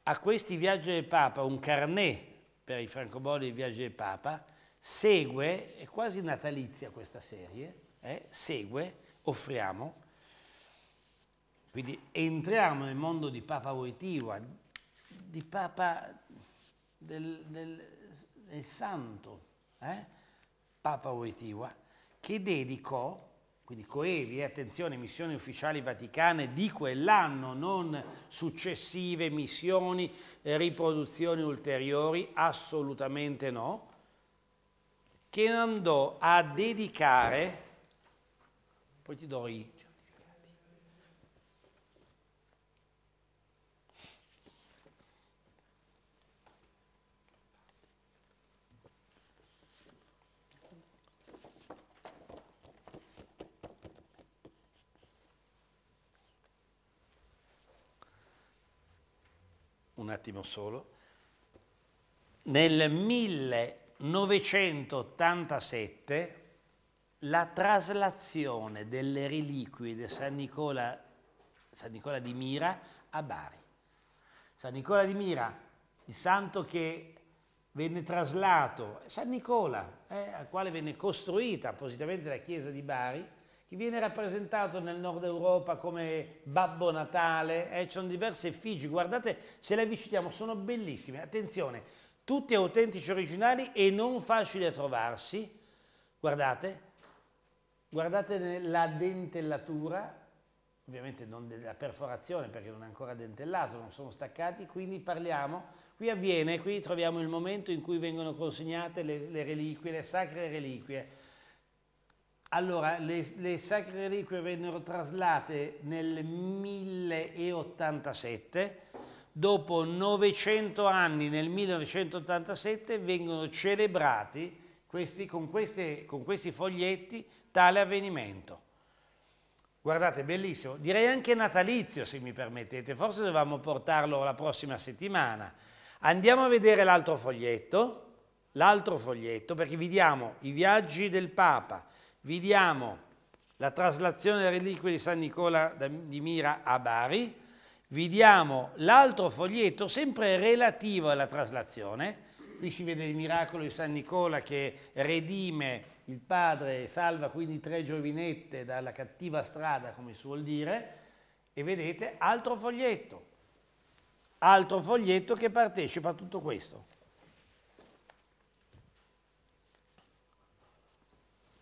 A questi viaggi del Papa un carnet per i francobolli Il viaggio del Papa, segue, è quasi natalizia questa serie, eh, segue, offriamo, quindi entriamo nel mondo di Papa Voitiva, di Papa del, del, del Santo, eh, Papa Voitiva, che dedicò quindi coevi, eh, attenzione, missioni ufficiali vaticane di quell'anno, non successive missioni, eh, riproduzioni ulteriori, assolutamente no, che andò a dedicare, poi ti do i un attimo solo, nel 1987 la traslazione delle reliquie di San Nicola, San Nicola, di Mira a Bari. San Nicola di Mira, il santo che venne traslato, San Nicola, eh, al quale venne costruita appositamente la chiesa di Bari, che viene rappresentato nel nord Europa come Babbo Natale, eh, ci sono diverse effigi, guardate se le avviciniamo, sono bellissime, attenzione, tutti autentici originali e non facili da trovarsi, guardate, guardate la dentellatura, ovviamente non della perforazione perché non è ancora dentellato, non sono staccati, quindi parliamo, qui avviene, qui troviamo il momento in cui vengono consegnate le, le reliquie, le sacre reliquie, allora, le, le, sacre reliquie vennero traslate nel 1087, dopo 900 anni, nel 1987, vengono celebrati questi, con, queste, con questi foglietti tale avvenimento. Guardate, bellissimo, direi anche natalizio se mi permettete, forse dovevamo portarlo la prossima settimana. Andiamo a vedere l'altro foglietto, l'altro foglietto perché vi diamo i viaggi del Papa, vi diamo la traslazione delle reliquie di San Nicola di Mira a Bari, vi diamo l'altro foglietto sempre relativo alla traslazione, qui si vede il miracolo di San Nicola che redime il padre, salva quindi tre giovinette dalla cattiva strada, come si vuol dire, e vedete altro foglietto, altro foglietto che partecipa a tutto questo.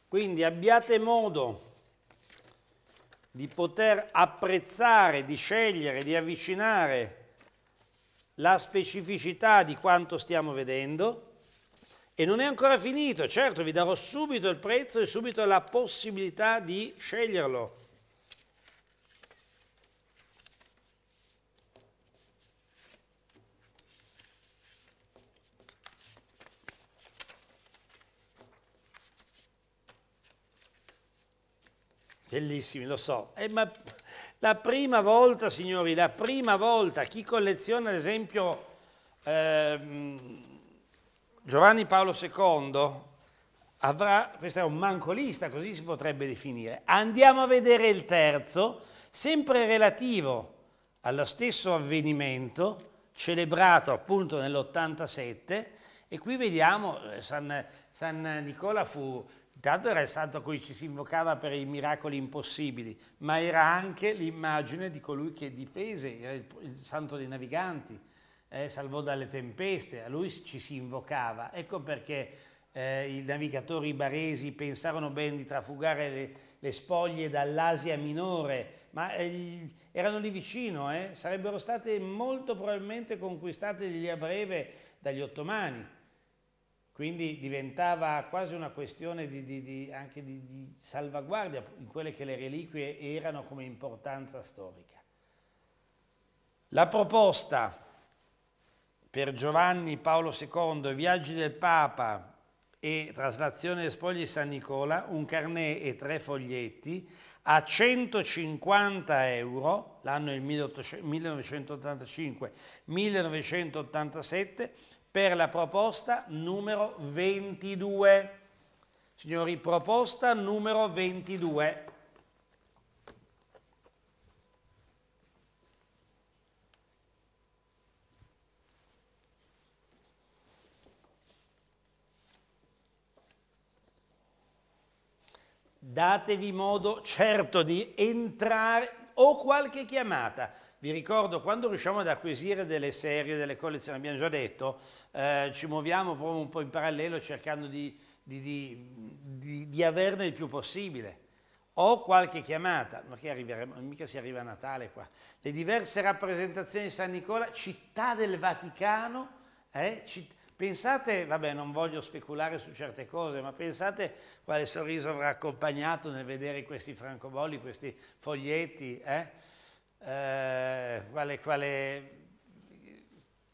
Quindi abbiate modo di poter apprezzare, di scegliere, di avvicinare la specificità di quanto stiamo vedendo. E non è ancora finito, certo vi darò subito il prezzo e subito la possibilità di sceglierlo. Bellissimi, lo so. Eh, ma la prima volta, signori, la prima volta, chi colleziona ad esempio ehm, Giovanni Paolo II avrà, questo è un mancolista, così si potrebbe definire. Andiamo a vedere il terzo, sempre relativo allo stesso avvenimento, celebrato appunto nell'87, e qui vediamo, eh, San, San Nicola fu Intanto era il santo a cui ci si invocava per i miracoli impossibili, ma era anche l'immagine di colui che difese, era il, il santo dei naviganti, eh, salvò dalle tempeste, a lui ci si invocava. Ecco perché eh, i navigatori baresi pensarono ben di trafugare le, le spoglie dall'Asia minore, ma eh, erano lì vicino, eh, sarebbero state molto probabilmente conquistate lì a breve dagli ottomani. Quindi diventava quasi una questione di, di, di, anche di, salvaguardia in quelle che le reliquie erano come importanza storica. La proposta per Giovanni Paolo II, Viaggi del Papa e Traslazione delle spoglie di San Nicola, un carnet e tre foglietti, a 150 euro, l'anno è il 1985-1987, per la proposta numero 22. Signori, proposta numero 22. Datevi modo certo di entrare o qualche chiamata. Vi ricordo, quando riusciamo ad acquisire delle serie, delle collezioni, abbiamo già detto, eh, ci muoviamo proprio un po' in parallelo cercando di, di, di, di, averne il più possibile. Ho qualche chiamata, ma che arriveremo, mica si arriva a Natale qua. Le diverse rappresentazioni di San Nicola, città del Vaticano, eh, citt Pensate, vabbè non voglio speculare su certe cose, ma pensate quale sorriso avrà accompagnato nel vedere questi francobolli, questi foglietti, eh? Eh, quale, quale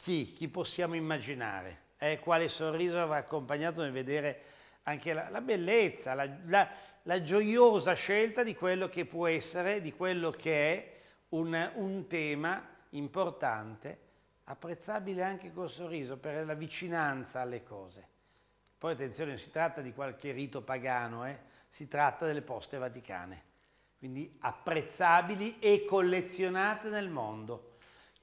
chi, chi possiamo immaginare, eh, quale sorriso aveva accompagnato nel vedere anche la, la bellezza, la, la, la, gioiosa scelta di quello che può essere, di quello che è un, un tema importante, apprezzabile anche col sorriso, per la vicinanza alle cose. Poi attenzione, non si tratta di qualche rito pagano, eh? si tratta delle poste vaticane, quindi apprezzabili e collezionate nel mondo.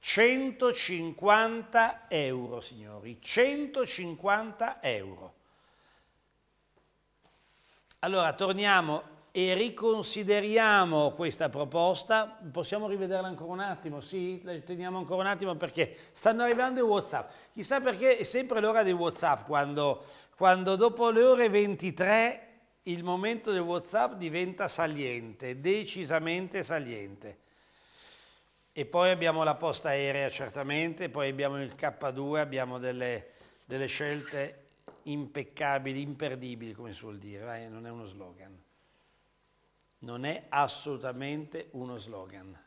150 euro, signori, 150 euro. Allora, torniamo e riconsideriamo questa proposta. Possiamo rivederla ancora un attimo? Sì, la teniamo ancora un attimo perché stanno arrivando i WhatsApp. Chissà perché è sempre l'ora dei WhatsApp, quando, quando dopo le ore 23 il momento del WhatsApp diventa saliente, decisamente saliente e poi abbiamo la posta aerea certamente, poi abbiamo il K2, abbiamo delle, delle scelte impeccabili, imperdibili come si vuol dire, Vai, non è uno slogan. Non è assolutamente uno slogan.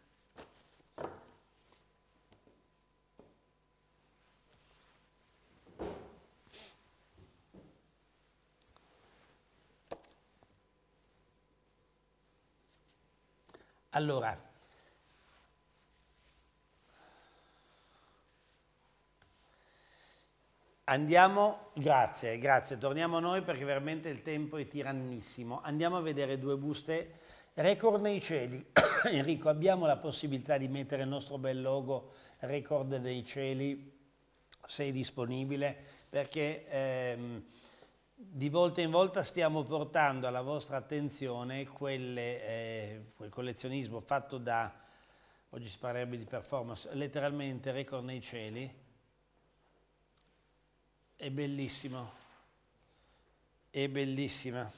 Allora, Andiamo, grazie, grazie, torniamo a noi perché veramente il tempo è tirannissimo. Andiamo a vedere due buste, record nei cieli. Enrico, abbiamo la possibilità di mettere il nostro bel logo record dei cieli, se è disponibile, perché ehm, di volta in volta stiamo portando alla vostra attenzione quelle, eh, quel collezionismo fatto da, oggi si parlerebbe di performance, letteralmente record nei cieli, è bellissimo, è bellissima.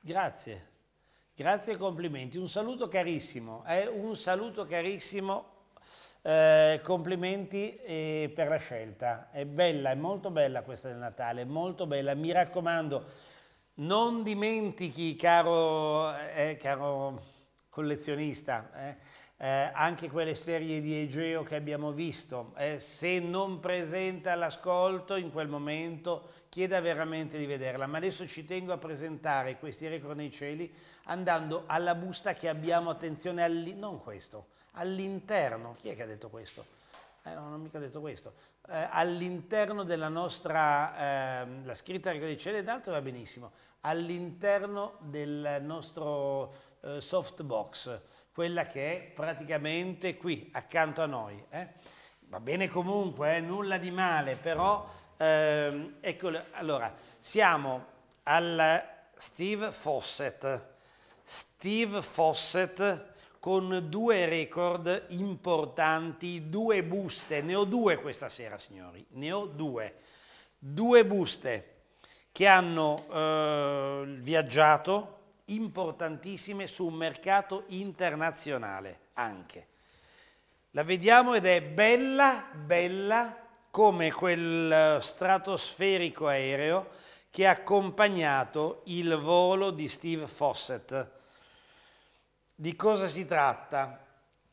Grazie, grazie e complimenti. Un saluto carissimo, eh? un saluto carissimo, eh, complimenti eh, per la scelta. È bella, è molto bella questa del Natale, è molto bella. Mi raccomando, non dimentichi, caro, eh, caro collezionista, eh, eh, anche quelle serie di Egeo che abbiamo visto, eh, se non presenta l'ascolto in quel momento chieda veramente di vederla, ma adesso ci tengo a presentare questi record nei cieli andando alla busta che abbiamo, attenzione, all non questo, all'interno, chi è che ha detto questo? Eh no, non ho mica detto questo, eh, all'interno della nostra, eh, la scritta record nei cieli ed altro va benissimo, all'interno del nostro eh, softbox quella che è praticamente qui, accanto a noi. Eh? Va bene comunque, eh? nulla di male, però ehm, eccolo, allora, siamo al Steve Fossett, Steve Fossett con due record importanti, due buste, ne ho due questa sera signori, ne ho due, due buste che hanno eh, viaggiato importantissime su un mercato internazionale anche. La vediamo ed è bella, bella come quel eh, stratosferico aereo che ha accompagnato il volo di Steve Fawcett. Di cosa si tratta?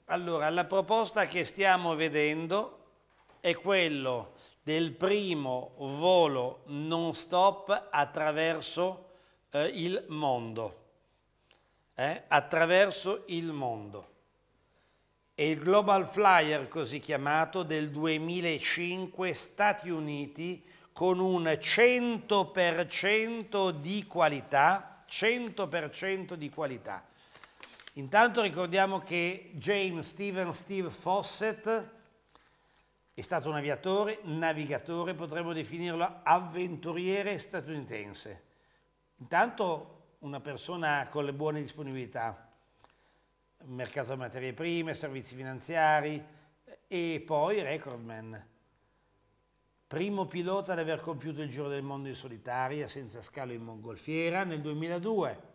Allora, la proposta che stiamo vedendo è quello del primo volo non stop attraverso eh, il mondo eh, attraverso il mondo. E il Global Flyer, così chiamato, del 2005 Stati Uniti con un 100% di qualità, 100% di qualità. Intanto ricordiamo che James Stephen Steve Fawcett è stato un aviatore, navigatore, potremmo definirlo avventuriere statunitense. Intanto una persona con le buone disponibilità, mercato delle materie prime, servizi finanziari e poi recordman. Primo pilota ad aver compiuto il Giro del Mondo in solitaria senza scalo in mongolfiera nel 2002.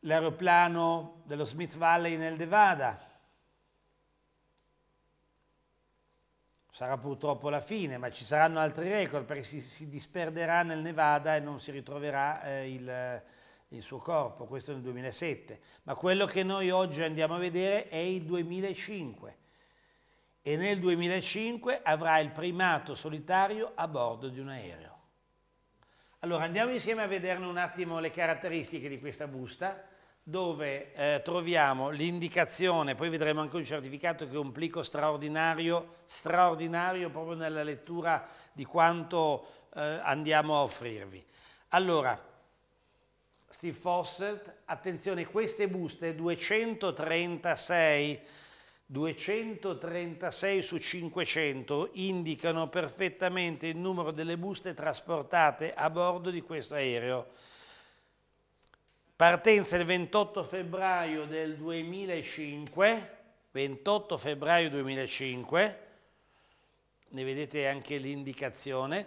L'aeroplano dello Smith Valley nel Nevada, sarà purtroppo la fine, ma ci saranno altri record perché si, si disperderà nel Nevada e non si ritroverà eh, il, eh, il, suo corpo, questo nel 2007. Ma quello che noi oggi andiamo a vedere è il 2005 e nel 2005 avrà il primato solitario a bordo di un aereo. Allora andiamo insieme a vederne un attimo le caratteristiche di questa busta dove eh, troviamo l'indicazione, poi vedremo anche un certificato che è un plico straordinario, straordinario proprio nella lettura di quanto eh, andiamo a offrirvi. Allora, Steve Fossett, attenzione, queste buste 236, 236 su 500 indicano perfettamente il numero delle buste trasportate a bordo di questo aereo Partenza il 28 febbraio del 2005, 28 febbraio 2005, ne vedete anche l'indicazione,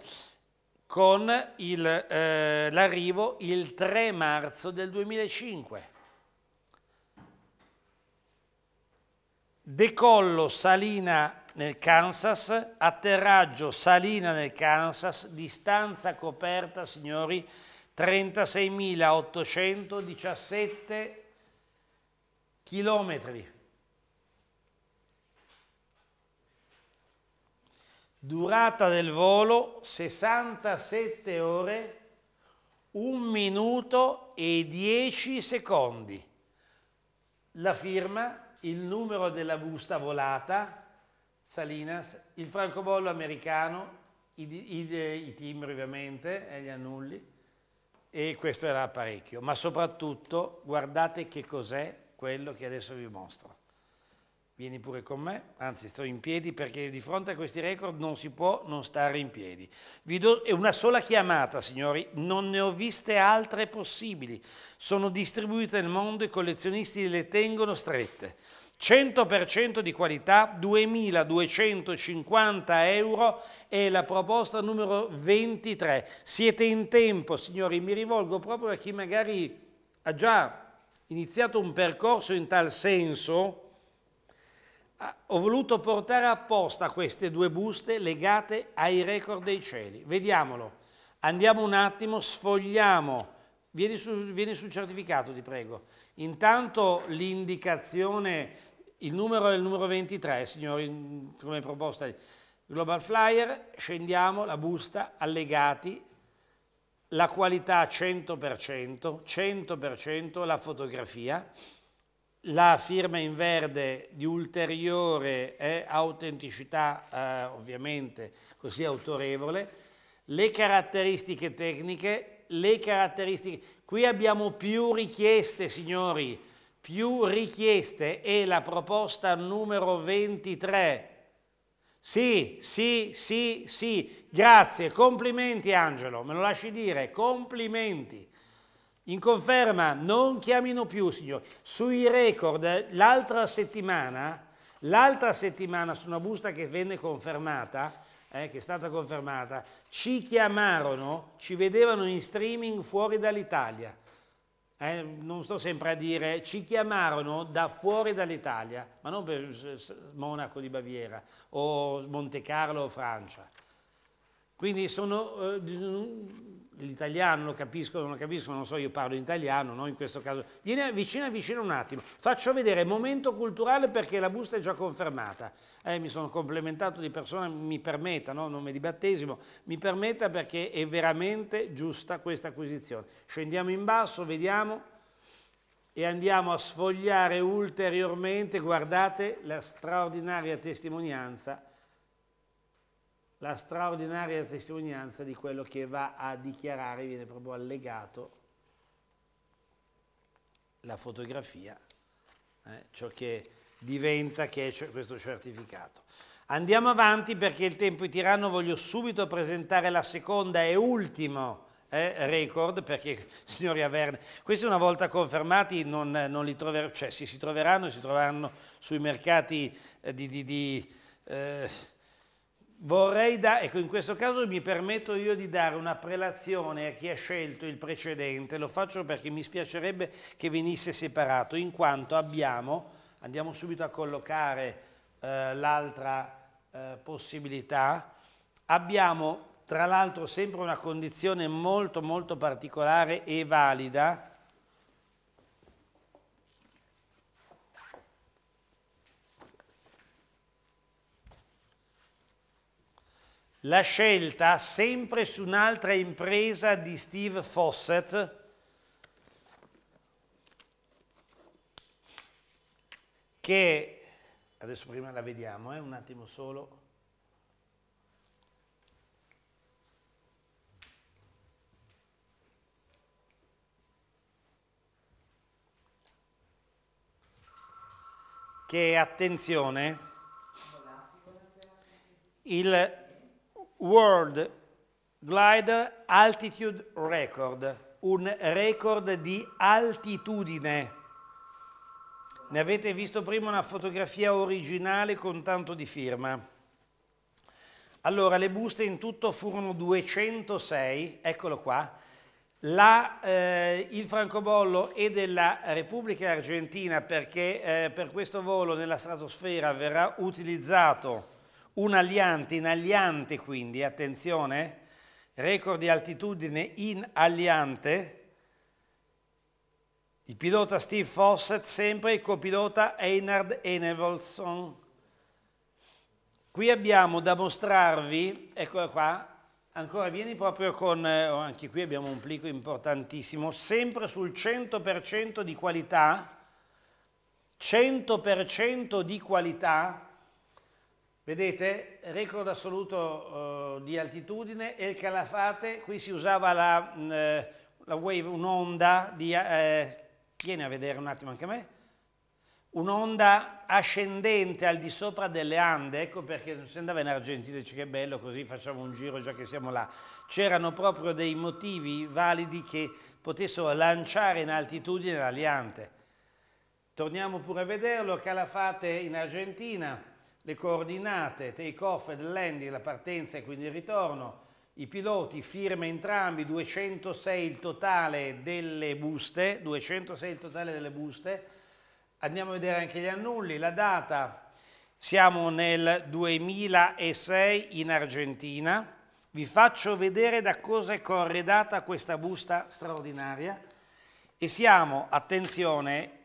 con eh, l'arrivo il, eh, il 3 marzo del 2005. Decollo Salina nel Kansas, atterraggio Salina nel Kansas, distanza coperta, signori, 36.817 chilometri. Durata del volo 67 ore, 1 minuto e 10 secondi. La firma, il numero della busta volata, Salinas, il francobollo americano, i, i, i timbri ovviamente e eh, gli annulli, e questo era parecchio, ma soprattutto guardate che cos'è quello che adesso vi mostro. Vieni pure con me, anzi sto in piedi perché di fronte a questi record non si può non stare in piedi. Vi do una sola chiamata, signori, non ne ho viste altre possibili. Sono distribuite nel mondo e i collezionisti le tengono strette. 100% di qualità, 2.250 euro è la proposta numero 23. Siete in tempo, signori, mi rivolgo proprio a chi magari ha già iniziato un percorso in tal senso. Ho voluto portare apposta queste due buste legate ai record dei cieli. Vediamolo. Andiamo un attimo, sfogliamo. Vieni sul, vieni certificato, ti prego. Intanto l'indicazione il numero è il numero 23, signori, come proposta. Global Flyer, scendiamo, la busta, allegati, la qualità 100%, 100% la fotografia, la firma in verde di ulteriore eh, autenticità eh, ovviamente così autorevole, le caratteristiche tecniche, le caratteristiche... Qui abbiamo più richieste, signori, più richieste è la proposta numero 23. Sì, sì, sì, sì, grazie, complimenti Angelo, me lo lasci dire, complimenti. In conferma, non chiamino più, signori. Sui record, l'altra settimana, l'altra settimana, su una busta che venne confermata, eh, che è stata confermata, ci chiamarono, ci vedevano in streaming fuori dall'Italia eh, non sto sempre a dire, ci chiamarono da fuori dall'Italia, ma non per Monaco di Baviera o Monte Carlo o Francia. Quindi sono eh, l'italiano lo capiscono, non lo capiscono, non so, io parlo in italiano, no in questo caso. Vieni vicino, vicino un attimo. Faccio vedere momento culturale perché la busta è già confermata. Eh, mi sono complementato di persona, mi permetta, no? nome di battesimo, mi permetta perché è veramente giusta questa acquisizione. Scendiamo in basso, vediamo e andiamo a sfogliare ulteriormente, guardate, la straordinaria testimonianza la straordinaria testimonianza di quello che va a dichiarare, viene proprio allegato la fotografia, eh, ciò che diventa, che è questo certificato. Andiamo avanti perché il tempo è tiranno, voglio subito presentare la seconda e ultimo eh, record perché signori Averne, questi una volta confermati non, non li troveranno, cioè si, si, troveranno si troveranno sui mercati eh, di, di, di eh, vorrei dare, ecco in questo caso mi permetto io di dare una prelazione a chi ha scelto il precedente, lo faccio perché mi spiacerebbe che venisse separato, in quanto abbiamo, andiamo subito a collocare eh, l'altra eh, possibilità, abbiamo tra l'altro sempre una condizione molto molto particolare e valida, la scelta sempre su un'altra impresa di Steve Fawcett che adesso prima la vediamo eh, un attimo solo che attenzione il World Glider Altitude Record, un record di altitudine. Ne avete visto prima una fotografia originale con tanto di firma. Allora, le buste in tutto furono 206, eccolo qua. La, eh, il francobollo è della Repubblica Argentina perché eh, per questo volo nella stratosfera verrà utilizzato un aliante in aliante quindi, attenzione, record di altitudine in aliante, il pilota Steve Fawcett sempre, il copilota Einard Enevolson. Qui abbiamo da mostrarvi, eccola qua, ancora vieni proprio con, eh, anche qui abbiamo un plico importantissimo, sempre sul 100% di qualità, 100% di qualità, Vedete, record assoluto eh, di altitudine e calafate, qui si usava la, mh, mm, eh, la wave, un'onda di... Eh, vieni a vedere un attimo anche a me. Un'onda ascendente al di sopra delle Ande, ecco perché si andava in Argentina dice che bello così facciamo un giro già che siamo là. C'erano proprio dei motivi validi che potessero lanciare in altitudine l'aliante. Torniamo pure a vederlo, Calafate in Argentina le coordinate take off e landing, la partenza e quindi il ritorno, i piloti firma entrambi 206 il totale delle buste, 206 il totale delle buste, andiamo a vedere anche gli annulli, la data, siamo nel 2006 in Argentina, vi faccio vedere da cosa è corredata questa busta straordinaria e siamo, attenzione,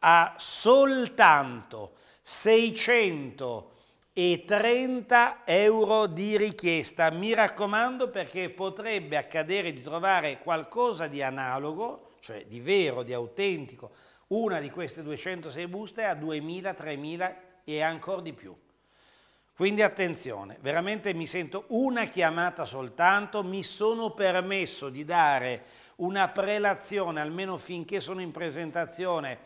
a soltanto 630 euro di richiesta. Mi raccomando perché potrebbe accadere di trovare qualcosa di analogo, cioè di vero, di autentico, una di queste 206 buste a 2.000, 3.000 e ancora di più. Quindi attenzione, veramente mi sento una chiamata soltanto, mi sono permesso di dare una prelazione, almeno finché sono in presentazione,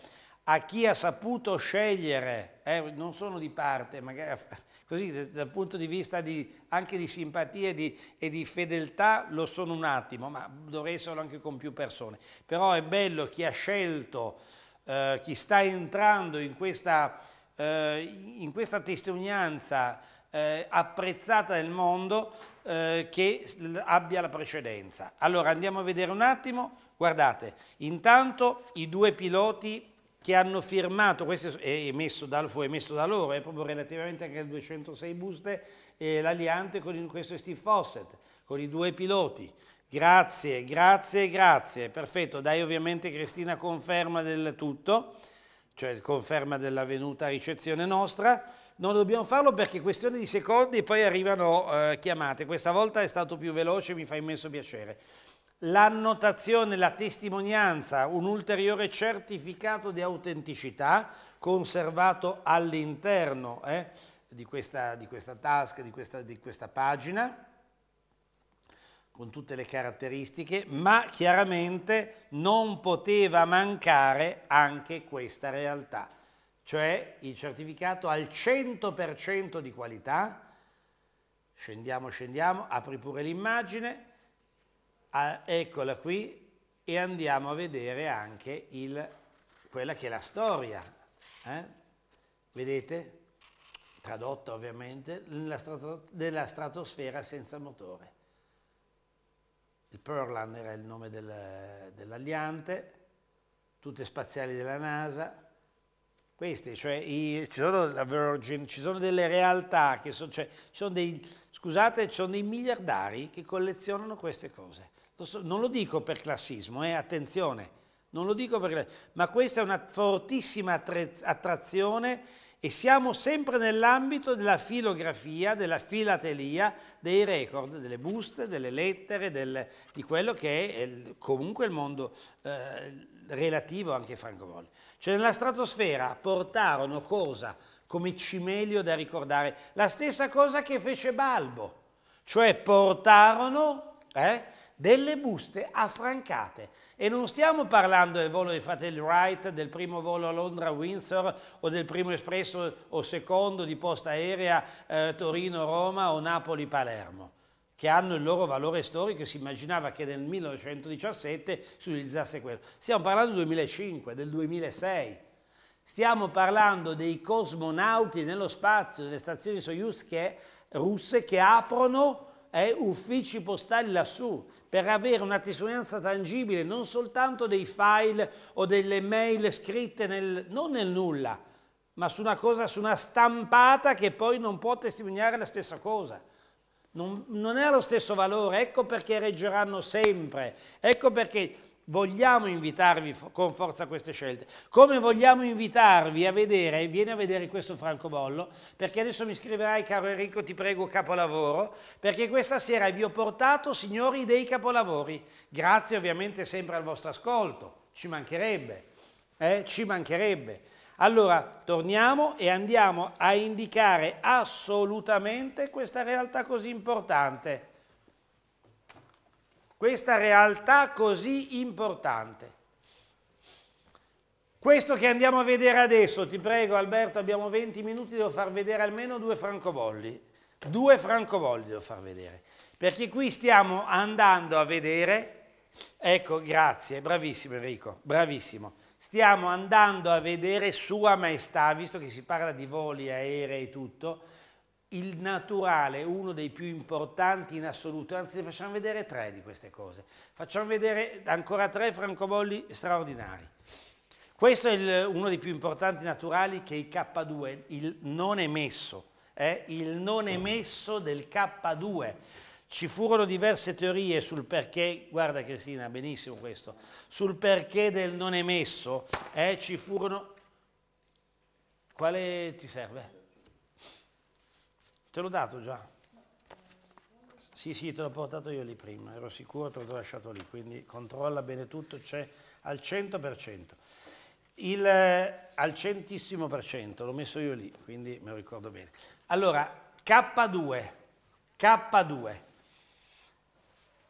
a chi ha saputo scegliere, eh, non sono di parte, magari così dal punto di vista di, anche di simpatia e di, e di fedeltà lo sono un attimo, ma dovrei esserlo anche con più persone. Però è bello chi ha scelto, eh, chi sta entrando in questa, eh, in questa testimonianza eh, apprezzata del mondo eh, che abbia la precedenza. Allora andiamo a vedere un attimo, guardate, intanto i due piloti che hanno firmato, questo è emesso, da, fu emesso da loro, è proprio relativamente anche al 206 buste, eh, l'alliante con questo è Steve Fawcett, con i due piloti. Grazie, grazie, grazie, perfetto. Dai ovviamente Cristina conferma del tutto, cioè conferma della dell'avvenuta ricezione nostra. Non dobbiamo farlo perché questione di secondi poi arrivano eh, chiamate. Questa volta è stato più veloce, mi fa immenso piacere l'annotazione, la testimonianza, un ulteriore certificato di autenticità conservato all'interno eh, di, questa, di questa task, di questa, di questa pagina con tutte le caratteristiche, ma chiaramente non poteva mancare anche questa realtà, cioè il certificato al 100% di qualità, scendiamo, scendiamo, apri pure l'immagine, Ah, eccola qui e andiamo a vedere anche il, quella che è la storia. Eh? Vedete? Tradotta ovviamente, strato, della stratosfera senza motore. Il Perlan era il nome del, dell'Aliante, tutte spaziali della NASA, queste, cioè i, ci sono la Virgin, ci sono delle realtà che sono, cioè, ci sono dei, scusate, ci sono dei miliardari che collezionano queste cose. Non lo dico per classismo, eh, attenzione, non lo dico per classismo, ma questa è una fortissima attrazione e siamo sempre nell'ambito della filografia, della filatelia, dei record, delle buste, delle lettere, del, di quello che è il, comunque il mondo eh, relativo anche a Francobolli. Cioè nella stratosfera portarono cosa? Come cimelio da ricordare, la stessa cosa che fece Balbo, cioè portarono... Eh, delle buste affrancate. E non stiamo parlando del volo dei fratelli Wright, del primo volo a Londra-Windsor o del primo espresso o secondo di posta aerea eh, Torino-Roma o Napoli-Palermo che hanno il loro valore storico e si immaginava che nel 1917 si utilizzasse quello. Stiamo parlando del 2005, del 2006. Stiamo parlando dei cosmonauti nello spazio, delle stazioni Soyuz che, russe che aprono eh, uffici postali lassù per avere una testimonianza tangibile non soltanto dei file o delle mail scritte nel, non nel nulla, ma su una cosa, su una stampata che poi non può testimoniare la stessa cosa. Non, non ha lo stesso valore, ecco perché reggeranno sempre, ecco perché vogliamo invitarvi con forza a queste scelte, come vogliamo invitarvi a vedere, vieni a vedere questo francobollo, perché adesso mi scriverai, caro Enrico, ti prego, capolavoro, perché questa sera vi ho portato, signori dei capolavori, grazie ovviamente sempre al vostro ascolto, ci mancherebbe, eh? ci mancherebbe. Allora, torniamo e andiamo a indicare assolutamente questa realtà così importante questa realtà così importante. Questo che andiamo a vedere adesso, ti prego Alberto, abbiamo 20 minuti, devo far vedere almeno due francobolli. Due francobolli devo far vedere, perché qui stiamo andando a vedere, ecco, grazie, bravissimo Enrico, bravissimo. Stiamo andando a vedere Sua Maestà, visto che si parla di voli, aerei e tutto, il naturale è uno dei più importanti in assoluto, anzi facciamo vedere tre di queste cose, facciamo vedere ancora tre francobolli straordinari. Questo è il, uno dei più importanti naturali che è il K2, il non emesso, eh? il non emesso del K2. Ci furono diverse teorie sul perché, guarda Cristina, benissimo questo, sul perché del non emesso, eh? ci furono... Quale ti serve? Te l'ho dato già? Sì, sì, te l'ho portato io lì prima, ero sicuro, te l'ho lasciato lì, quindi controlla bene tutto, c'è al 100%. Il, eh, al centissimo per cento, l'ho messo io lì, quindi me lo ricordo bene. Allora, K2, K2.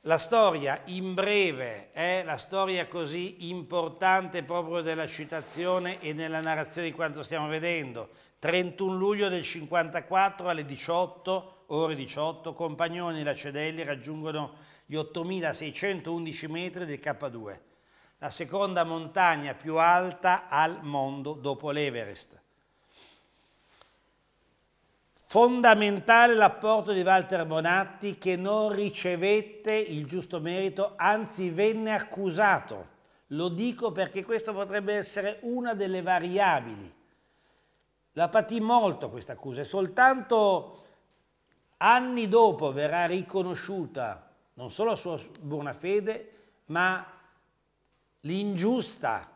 La storia in breve è la storia così importante proprio della citazione e della narrazione di quanto stiamo vedendo 31 luglio del 54 alle 18, ore 18, Compagnoni e Lacedelli raggiungono gli 8.611 metri del K2, la seconda montagna più alta al mondo dopo l'Everest. Fondamentale l'apporto di Walter Bonatti che non ricevette il giusto merito, anzi venne accusato. Lo dico perché questa potrebbe essere una delle variabili la patì molto questa accusa e soltanto anni dopo verrà riconosciuta non solo la sua buona fede, ma l'ingiusta,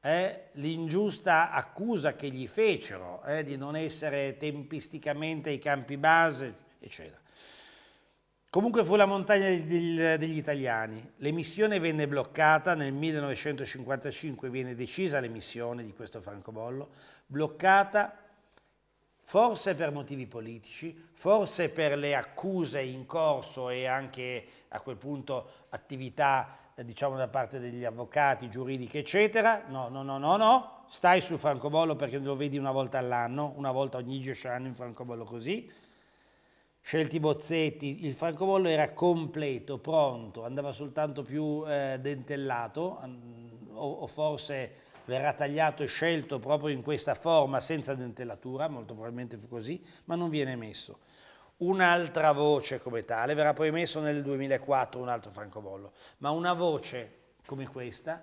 eh, l'ingiusta accusa che gli fecero eh, di non essere tempisticamente ai campi base, eccetera. Comunque fu la montagna degli italiani. L'emissione venne bloccata, nel 1955 viene decisa l'emissione di questo francobollo, bloccata forse per motivi politici, forse per le accuse in corso e anche a quel punto attività diciamo da parte degli avvocati, giuridiche eccetera, no, no, no, no, no, stai sul francobollo perché lo vedi una volta all'anno, una volta ogni 10 anni in francobollo così, scelti i Bozzetti, il francobollo era completo, pronto, andava soltanto più eh, dentellato o, o forse verrà tagliato e scelto proprio in questa forma senza dentellatura, molto probabilmente fu così, ma non viene emesso. Un'altra voce come tale verrà poi emesso nel 2004 un altro francobollo, ma una voce come questa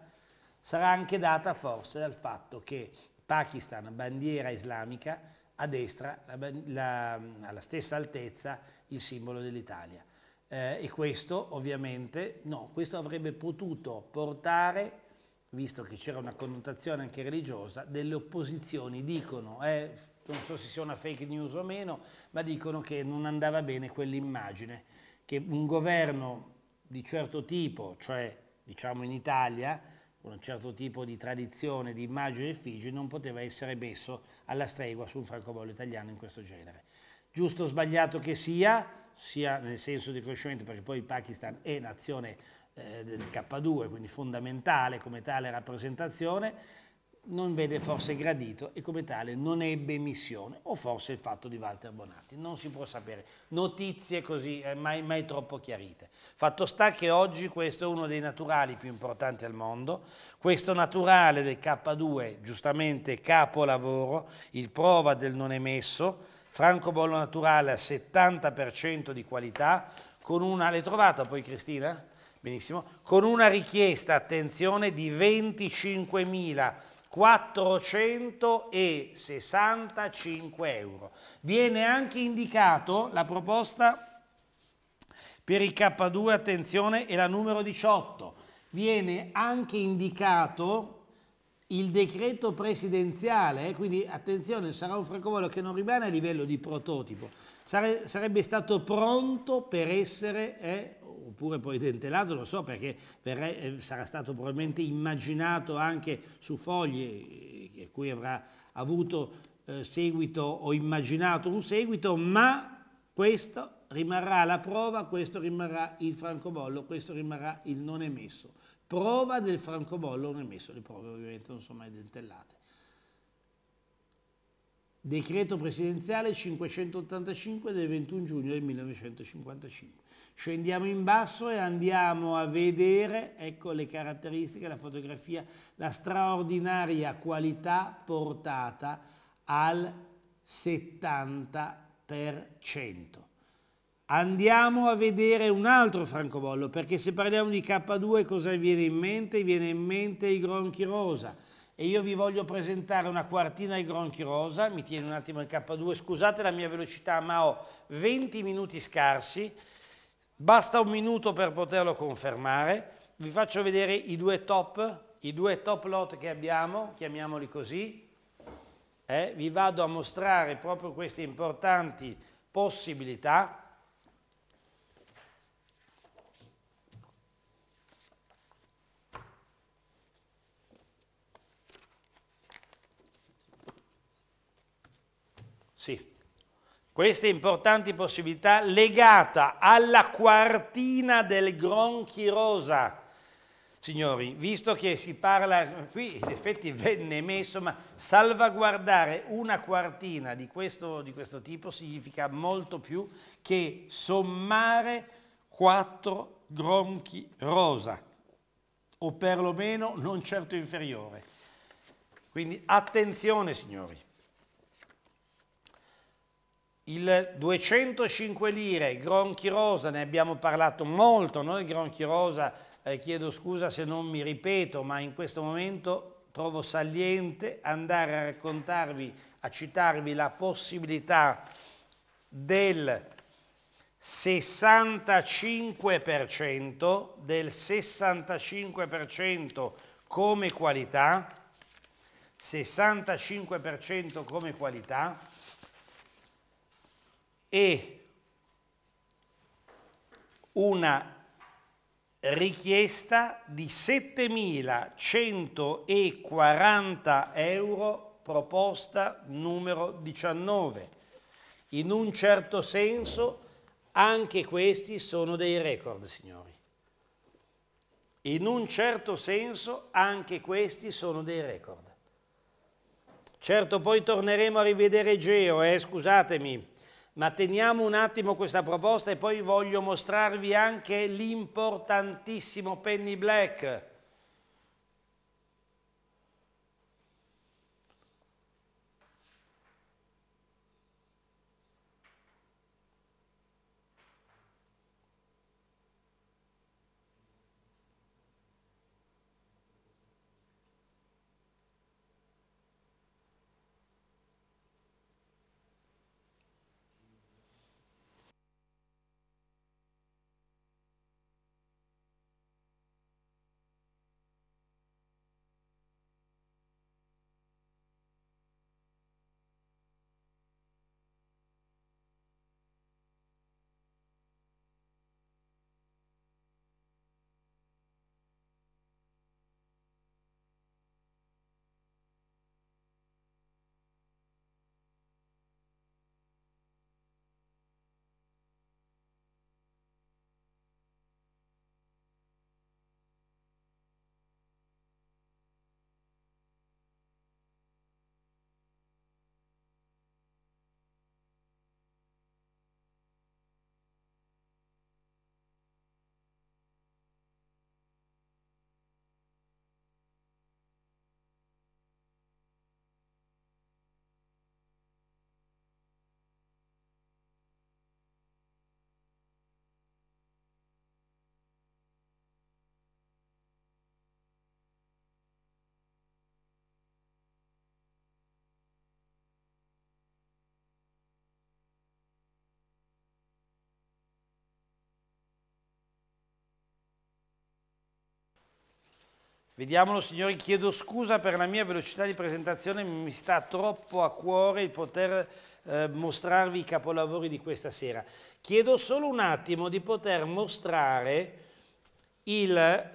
sarà anche data forse dal fatto che Pakistan, bandiera islamica, a destra, la, la, alla stessa altezza, il simbolo dell'Italia. Eh, e questo ovviamente, no, questo avrebbe potuto portare visto che c'era una connotazione anche religiosa, delle opposizioni dicono, eh, non so se sia una fake news o meno, ma dicono che non andava bene quell'immagine, che un governo di certo tipo, cioè diciamo in Italia, con un certo tipo di tradizione, di immagine e effigi, non poteva essere messo alla stregua su un francobollo italiano in questo genere. Giusto o sbagliato che sia, sia nel senso di crescimento, perché poi il Pakistan è nazione eh, del K2, quindi fondamentale come tale rappresentazione, non vede forse gradito e come tale non ebbe missione, o forse il fatto di Walter Bonatti, non si può sapere. Notizie così eh, mai, mai troppo chiarite. Fatto sta che oggi questo è uno dei naturali più importanti al mondo, questo naturale del K2, giustamente capolavoro, il prova del non emesso, francobollo naturale al 70% di qualità, con una... l'hai trovata poi Cristina? Benissimo. Con una richiesta, attenzione, di 25.465 euro. Viene anche indicato la proposta per il K2, attenzione, è la numero 18. Viene anche indicato il decreto presidenziale, eh, quindi attenzione, sarà un francobollo che non rimane a livello di prototipo, sarebbe stato pronto per essere... Eh, oppure poi dentellato, lo so perché verrà, eh, sarà stato probabilmente immaginato anche su foglie a eh, cui avrà avuto eh, seguito o immaginato un seguito, ma questo rimarrà la prova, questo rimarrà il francobollo, questo rimarrà il non emesso. Prova del francobollo non emesso, le prove ovviamente non sono mai dentellate. Decreto presidenziale 585 del 21 giugno del 1955. Scendiamo in basso e andiamo a vedere, ecco le caratteristiche, la fotografia, la straordinaria qualità portata al 70%. Andiamo a vedere un altro francobollo, perché se parliamo di K2 cosa viene in mente? Viene in mente i gronchi rosa e io vi voglio presentare una quartina di gronchi rosa, mi tiene un attimo il K2, scusate la mia velocità ma ho 20 minuti scarsi, Basta un minuto per poterlo confermare. Vi faccio vedere i due top, i due top lot che abbiamo, chiamiamoli così. Eh, vi vado a mostrare proprio queste importanti possibilità. Queste importanti possibilità legata alla quartina del Gronchi Rosa. Signori, visto che si parla, qui in effetti venne messo, ma salvaguardare una quartina di questo, di questo tipo significa molto più che sommare quattro Gronchi Rosa, o perlomeno non certo inferiore. Quindi attenzione, signori il 205 lire, Gronchi Rosa, ne abbiamo parlato molto, noi Gronchi Rosa, eh, chiedo scusa se non mi ripeto, ma in questo momento trovo saliente andare a raccontarvi, a citarvi la possibilità del 65%, del 65% come qualità, 65% come qualità, e una richiesta di 7.140 euro proposta numero 19. In un certo senso anche questi sono dei record, signori. In un certo senso anche questi sono dei record. Certo poi torneremo a rivedere Geo, eh, scusatemi, ma teniamo un attimo questa proposta e poi voglio mostrarvi anche l'importantissimo Penny Black Vediamolo signori, chiedo scusa per la mia velocità di presentazione, mi sta troppo a cuore il poter eh, mostrarvi i capolavori di questa sera. Chiedo solo un attimo di poter mostrare il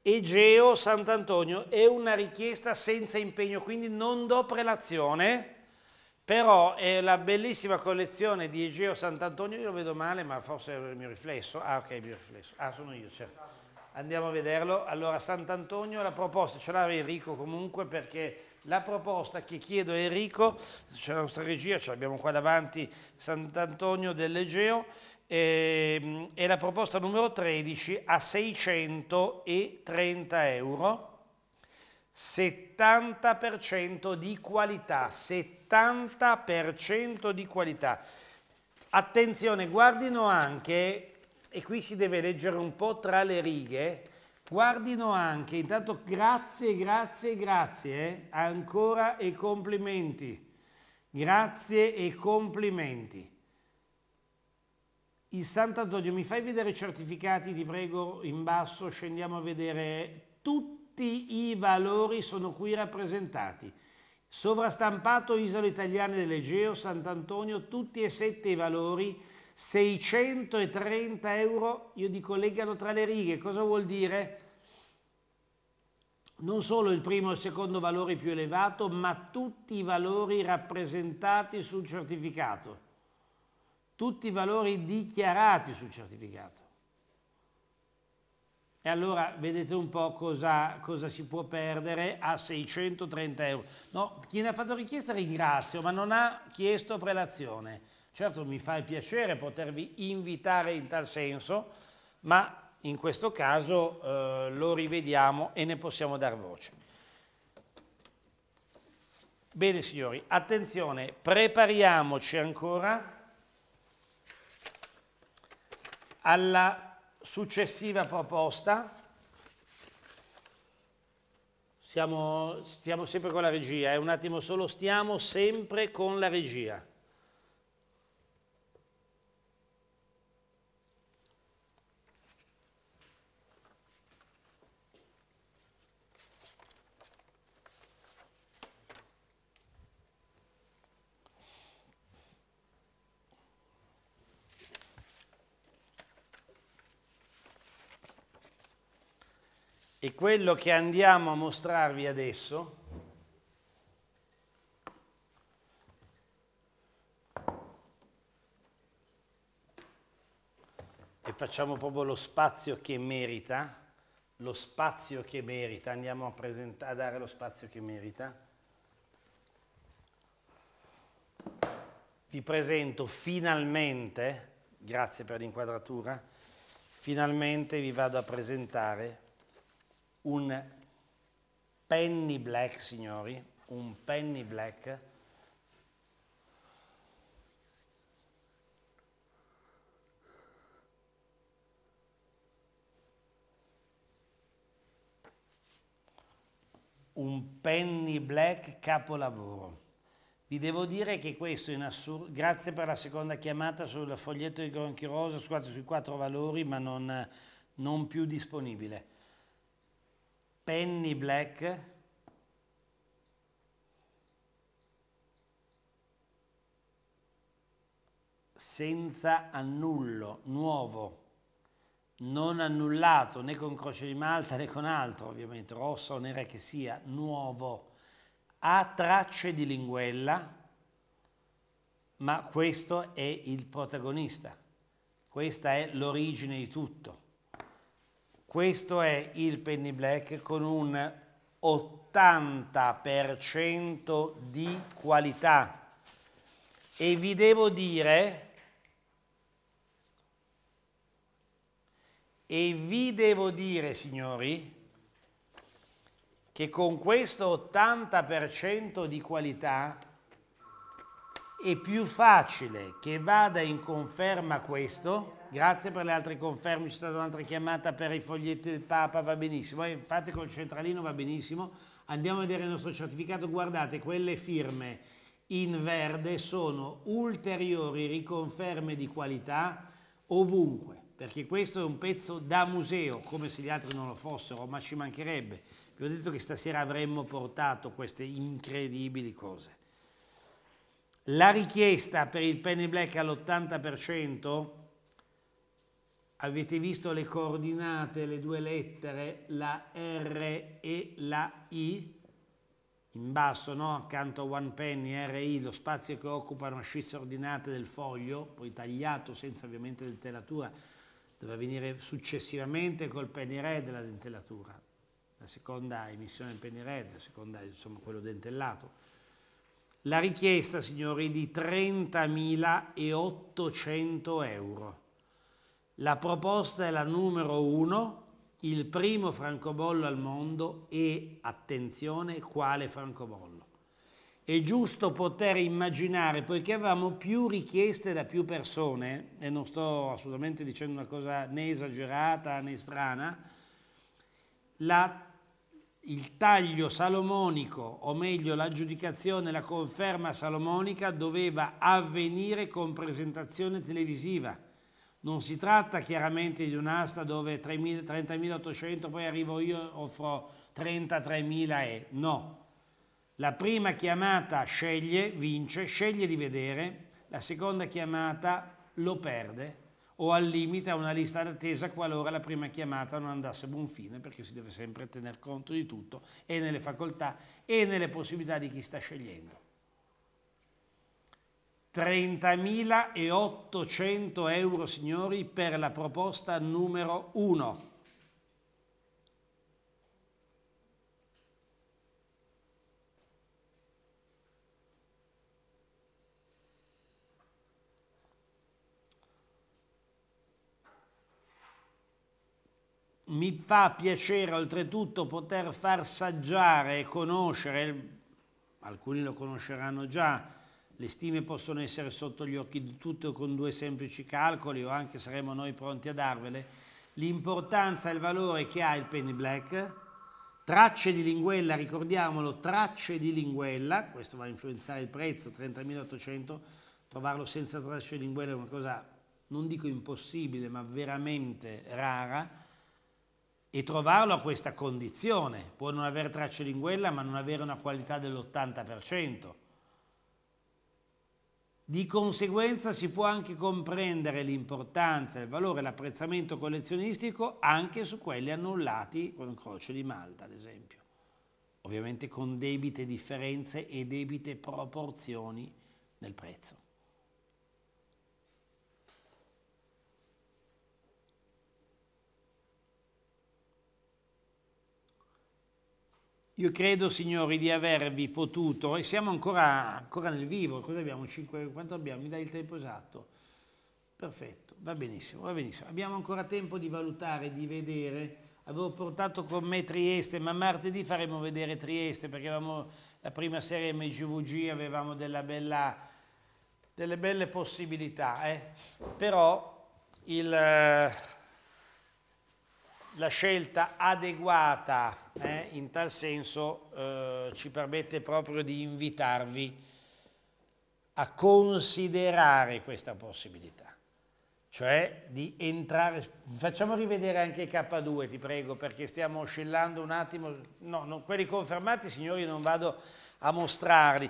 Egeo Sant'Antonio, è una richiesta senza impegno, quindi non do prelazione, però è la bellissima collezione di Egeo Sant'Antonio, io lo vedo male ma forse è il mio riflesso, ah ok il mio riflesso, ah sono io certo andiamo a vederlo. Allora, Sant'Antonio, la proposta ce l'aveva Enrico comunque perché la proposta che chiedo a Enrico, c'è la nostra regia, ce l'abbiamo qua davanti, Sant'Antonio dell'Egeo, eh, è la proposta numero 13 a 630 euro. 70% di qualità, 70% di qualità. Attenzione, guardino anche e qui si deve leggere un po' tra le righe, guardino anche, intanto grazie, grazie, grazie, eh? ancora e complimenti, grazie e complimenti. Il Sant'Antonio, mi fai vedere i certificati, ti prego, in basso, scendiamo a vedere, tutti i valori sono qui rappresentati. Sovrastampato Isola Italiana dell'Egeo, Sant'Antonio, tutti e sette i valori 630 euro, io dico legano tra le righe, cosa vuol dire? Non solo il primo e il secondo valore più elevato, ma tutti i valori rappresentati sul certificato, tutti i valori dichiarati sul certificato. E allora vedete un po' cosa, cosa, si può perdere a 630 euro. No, chi ne ha fatto richiesta ringrazio, ma non ha chiesto prelazione. Certo mi fa il piacere potervi invitare in tal senso, ma in questo caso eh, lo rivediamo e ne possiamo dar voce. Bene signori, attenzione, prepariamoci ancora alla successiva proposta. Siamo, stiamo sempre con la regia, è eh? un attimo solo, stiamo sempre con la regia. E quello che andiamo a mostrarvi adesso e facciamo proprio lo spazio che merita, lo spazio che merita, andiamo a, a dare lo spazio che merita. Vi presento finalmente, grazie per l'inquadratura, finalmente vi vado a presentare un penny black, signori, un penny black un penny black capolavoro. Vi devo dire che questo in assurdo, grazie per la seconda chiamata sul foglietto di Gronchi Rosa, scusate, sui quattro valori, ma non, non più disponibile. Penny Black senza annullo, nuovo, non annullato né con croce di malta né con altro ovviamente, rossa o nera che sia, nuovo, ha tracce di linguella, ma questo è il protagonista, questa è l'origine di tutto. Questo è il penny black con un 80% di qualità. E vi devo dire, e vi devo dire signori, che con questo 80% di qualità è più facile che vada in conferma questo Grazie per le altre conferme, c'è stata un'altra chiamata per i foglietti del Papa, va benissimo. Voi fate col centralino, va benissimo. Andiamo a vedere il nostro certificato, guardate, quelle firme in verde sono ulteriori riconferme di qualità ovunque, perché questo è un pezzo da museo, come se gli altri non lo fossero, ma ci mancherebbe. Vi ho detto che stasera avremmo portato queste incredibili cose. La richiesta per il penny black all'80% Avete visto le coordinate, le due lettere, la R e la I? In basso, no? Accanto a one penny, R e I, lo spazio che occupano ascisse ordinate del foglio, poi tagliato senza ovviamente dentellatura, doveva venire successivamente col penny red la dentellatura, la seconda emissione del penny red, la seconda insomma quello dentellato. La richiesta, signori, è di 30.800 euro. La proposta è la numero uno, il primo francobollo al mondo e, attenzione, quale francobollo. È giusto poter immaginare, poiché avevamo più richieste da più persone, e non sto assolutamente dicendo una cosa né esagerata né strana, la, il taglio salomonico, o meglio l'aggiudicazione, la conferma salomonica doveva avvenire con presentazione televisiva non si tratta chiaramente di un'asta dove 30.800 poi arrivo io e offro 33.000 e no. La prima chiamata sceglie, vince, sceglie di vedere, la seconda chiamata lo perde o al limite ha una lista d'attesa qualora la prima chiamata non andasse a buon fine, perché si deve sempre tener conto di tutto e nelle facoltà e nelle possibilità di chi sta scegliendo. 30.800 euro, signori, per la proposta numero 1. Mi fa piacere oltretutto poter far saggiare e conoscere, alcuni lo conosceranno già, le stime possono essere sotto gli occhi di tutto con due semplici calcoli o anche saremo noi pronti a darvele, l'importanza e il valore che ha il penny black, tracce di linguella, ricordiamolo, tracce di linguella, questo va a influenzare il prezzo, 30.800, trovarlo senza tracce di linguella è una cosa, non dico impossibile, ma veramente rara, e trovarlo a questa condizione, può non avere tracce di linguella ma non avere una qualità dell'80%. Di conseguenza si può anche comprendere l'importanza, il valore l'apprezzamento collezionistico anche su quelli annullati con Croce di Malta, ad esempio. Ovviamente con debite differenze e debite proporzioni nel prezzo. Io credo, signori, di avervi potuto, e siamo ancora, ancora nel vivo, cosa abbiamo? 5, quanto abbiamo? Mi dai il tempo esatto? Perfetto, va benissimo, va benissimo. Abbiamo ancora tempo di valutare, di vedere. Avevo portato con me Trieste, ma martedì faremo vedere Trieste, perché avevamo la prima serie MGVG, avevamo bella, delle belle possibilità. Eh? Però il la scelta adeguata eh, in tal senso eh, ci permette proprio di invitarvi a considerare questa possibilità, cioè di entrare, facciamo rivedere anche K2 ti prego perché stiamo oscillando un attimo, no, no quelli confermati signori non vado a mostrarli,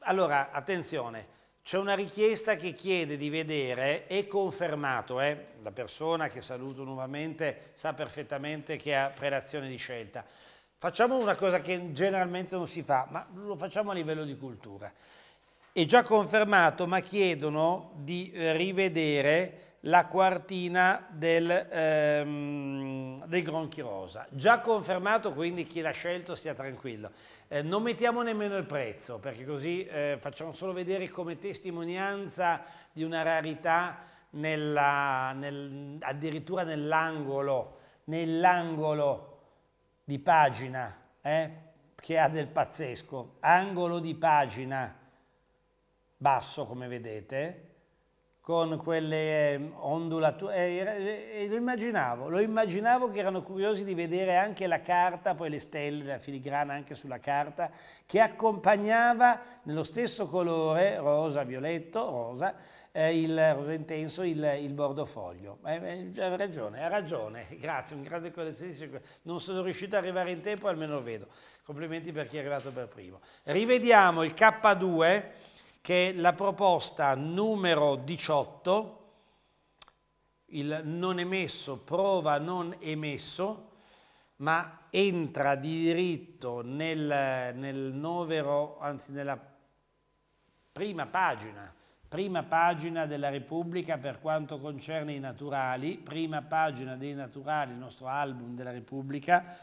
allora attenzione, c'è una richiesta che chiede di vedere, è confermato, eh? la persona che saluto nuovamente sa perfettamente che ha prelazione di scelta. Facciamo una cosa che generalmente non si fa, ma lo facciamo a livello di cultura. È già confermato, ma chiedono di eh, rivedere la quartina del, ehm, del Gronchi Rosa. Già confermato, quindi chi l'ha scelto stia tranquillo. Eh, non mettiamo nemmeno il prezzo, perché così eh, facciamo solo vedere come testimonianza di una rarità nella, nel, addirittura nell'angolo, nell'angolo di pagina, eh, che ha del pazzesco, angolo di pagina basso come vedete, con quelle eh, ondulature, e, eh, eh, lo immaginavo, lo immaginavo che erano curiosi di vedere anche la carta, poi le stelle, la filigrana anche sulla carta, che accompagnava nello stesso colore, rosa, violetto, rosa, eh, il rosa intenso, il, il bordofoglio. Eh, eh, ha ragione, ha ragione, grazie, un grande collezionista, non sono riuscito ad arrivare in tempo, almeno lo vedo. Complimenti per chi è arrivato per primo. Rivediamo il K2, che è la proposta numero 18, il non emesso, prova non emesso, ma entra di diritto nel, nel novero, anzi nella prima pagina, prima pagina della Repubblica per quanto concerne i naturali, prima pagina dei naturali, il nostro album della Repubblica,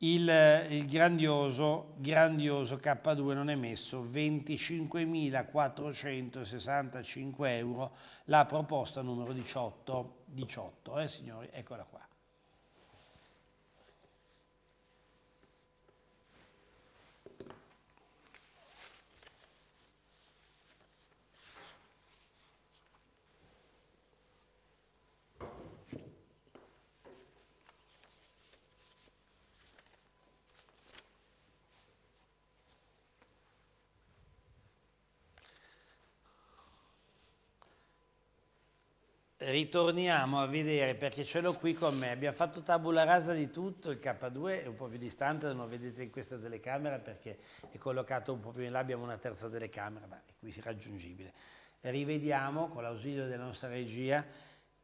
il, il grandioso, grandioso, K2 non emesso 25.465 euro, la proposta numero 18, 18 eh signori, eccola qua. ritorniamo a vedere perché ce l'ho qui con me abbiamo fatto tabula rasa di tutto il K2 è un po' più distante non lo vedete in questa telecamera perché è collocato un po' più in là abbiamo una terza telecamera ma è qui raggiungibile rivediamo con l'ausilio della nostra regia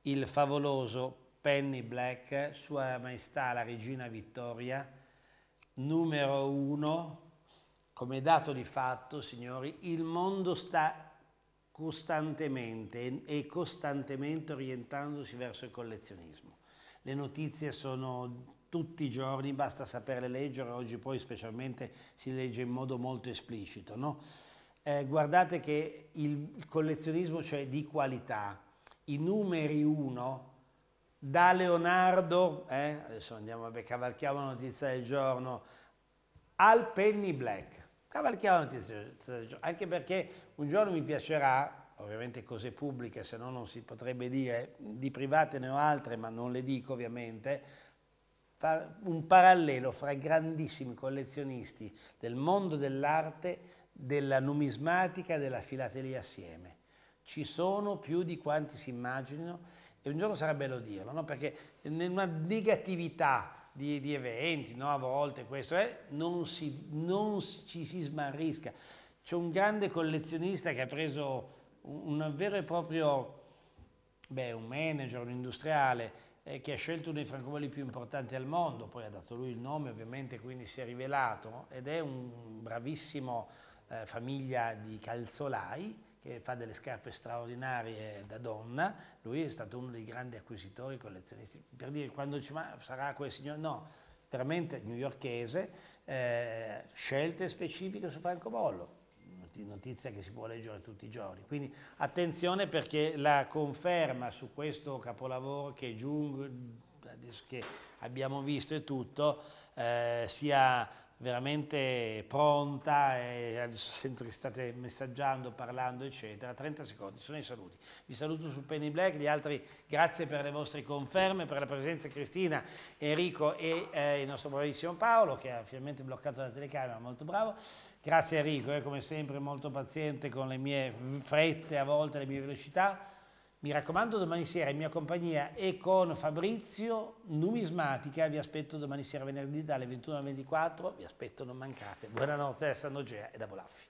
il favoloso Penny Black sua maestà la regina Vittoria numero uno come dato di fatto signori il mondo sta costantemente e costantemente orientandosi verso il collezionismo. Le notizie sono tutti i giorni, basta saperle leggere, oggi poi specialmente si legge in modo molto esplicito. No? Eh, guardate che il collezionismo cioè di qualità, i numeri uno da Leonardo, eh, adesso andiamo a cavalchiamo la notizia del giorno, al Penny Black. Cavalchiamo la notizia del giorno, anche perché un giorno mi piacerà, ovviamente cose pubbliche, se no non si potrebbe dire, di private ne ho altre, ma non le dico ovviamente, fare un parallelo fra i grandissimi collezionisti del mondo dell'arte, della numismatica e della filatelia assieme. Ci sono più di quanti si immaginino e un giorno sarà bello dirlo, no? perché nella negatività di, di eventi, no? a volte questo è, non, si, non ci si smarrisca. C'è un grande collezionista che ha preso un, vero e proprio, beh, un manager, un industriale, eh, che ha scelto uno dei francobolli più importanti al mondo, poi ha dato lui il nome ovviamente, quindi si è rivelato, ed è un bravissimo eh, famiglia di calzolai, che fa delle scarpe straordinarie da donna, lui è stato uno dei grandi acquisitori collezionisti. Per dire, quando ci ma sarà quel signore, no, veramente newyorchese, eh, scelte specifiche su francobollo notizia che si può leggere tutti i giorni. Quindi attenzione perché la conferma su questo capolavoro che, Jung, che abbiamo visto e tutto eh, sia veramente pronta e adesso che state messaggiando, parlando eccetera, 30 secondi, sono i saluti. Vi saluto su Penny Black, gli altri grazie per le vostre conferme, per la presenza Cristina, Enrico e eh, il nostro bravissimo Paolo che ha finalmente bloccato la telecamera, molto bravo. Grazie Enrico, eh, come sempre molto paziente con le mie frette, a volte le mie velocità. Mi raccomando domani sera in mia compagnia e con Fabrizio Numismatica, vi aspetto domani sera venerdì dalle 21 alle 24, vi aspetto non mancate. Buonanotte da San e da Bolaffi.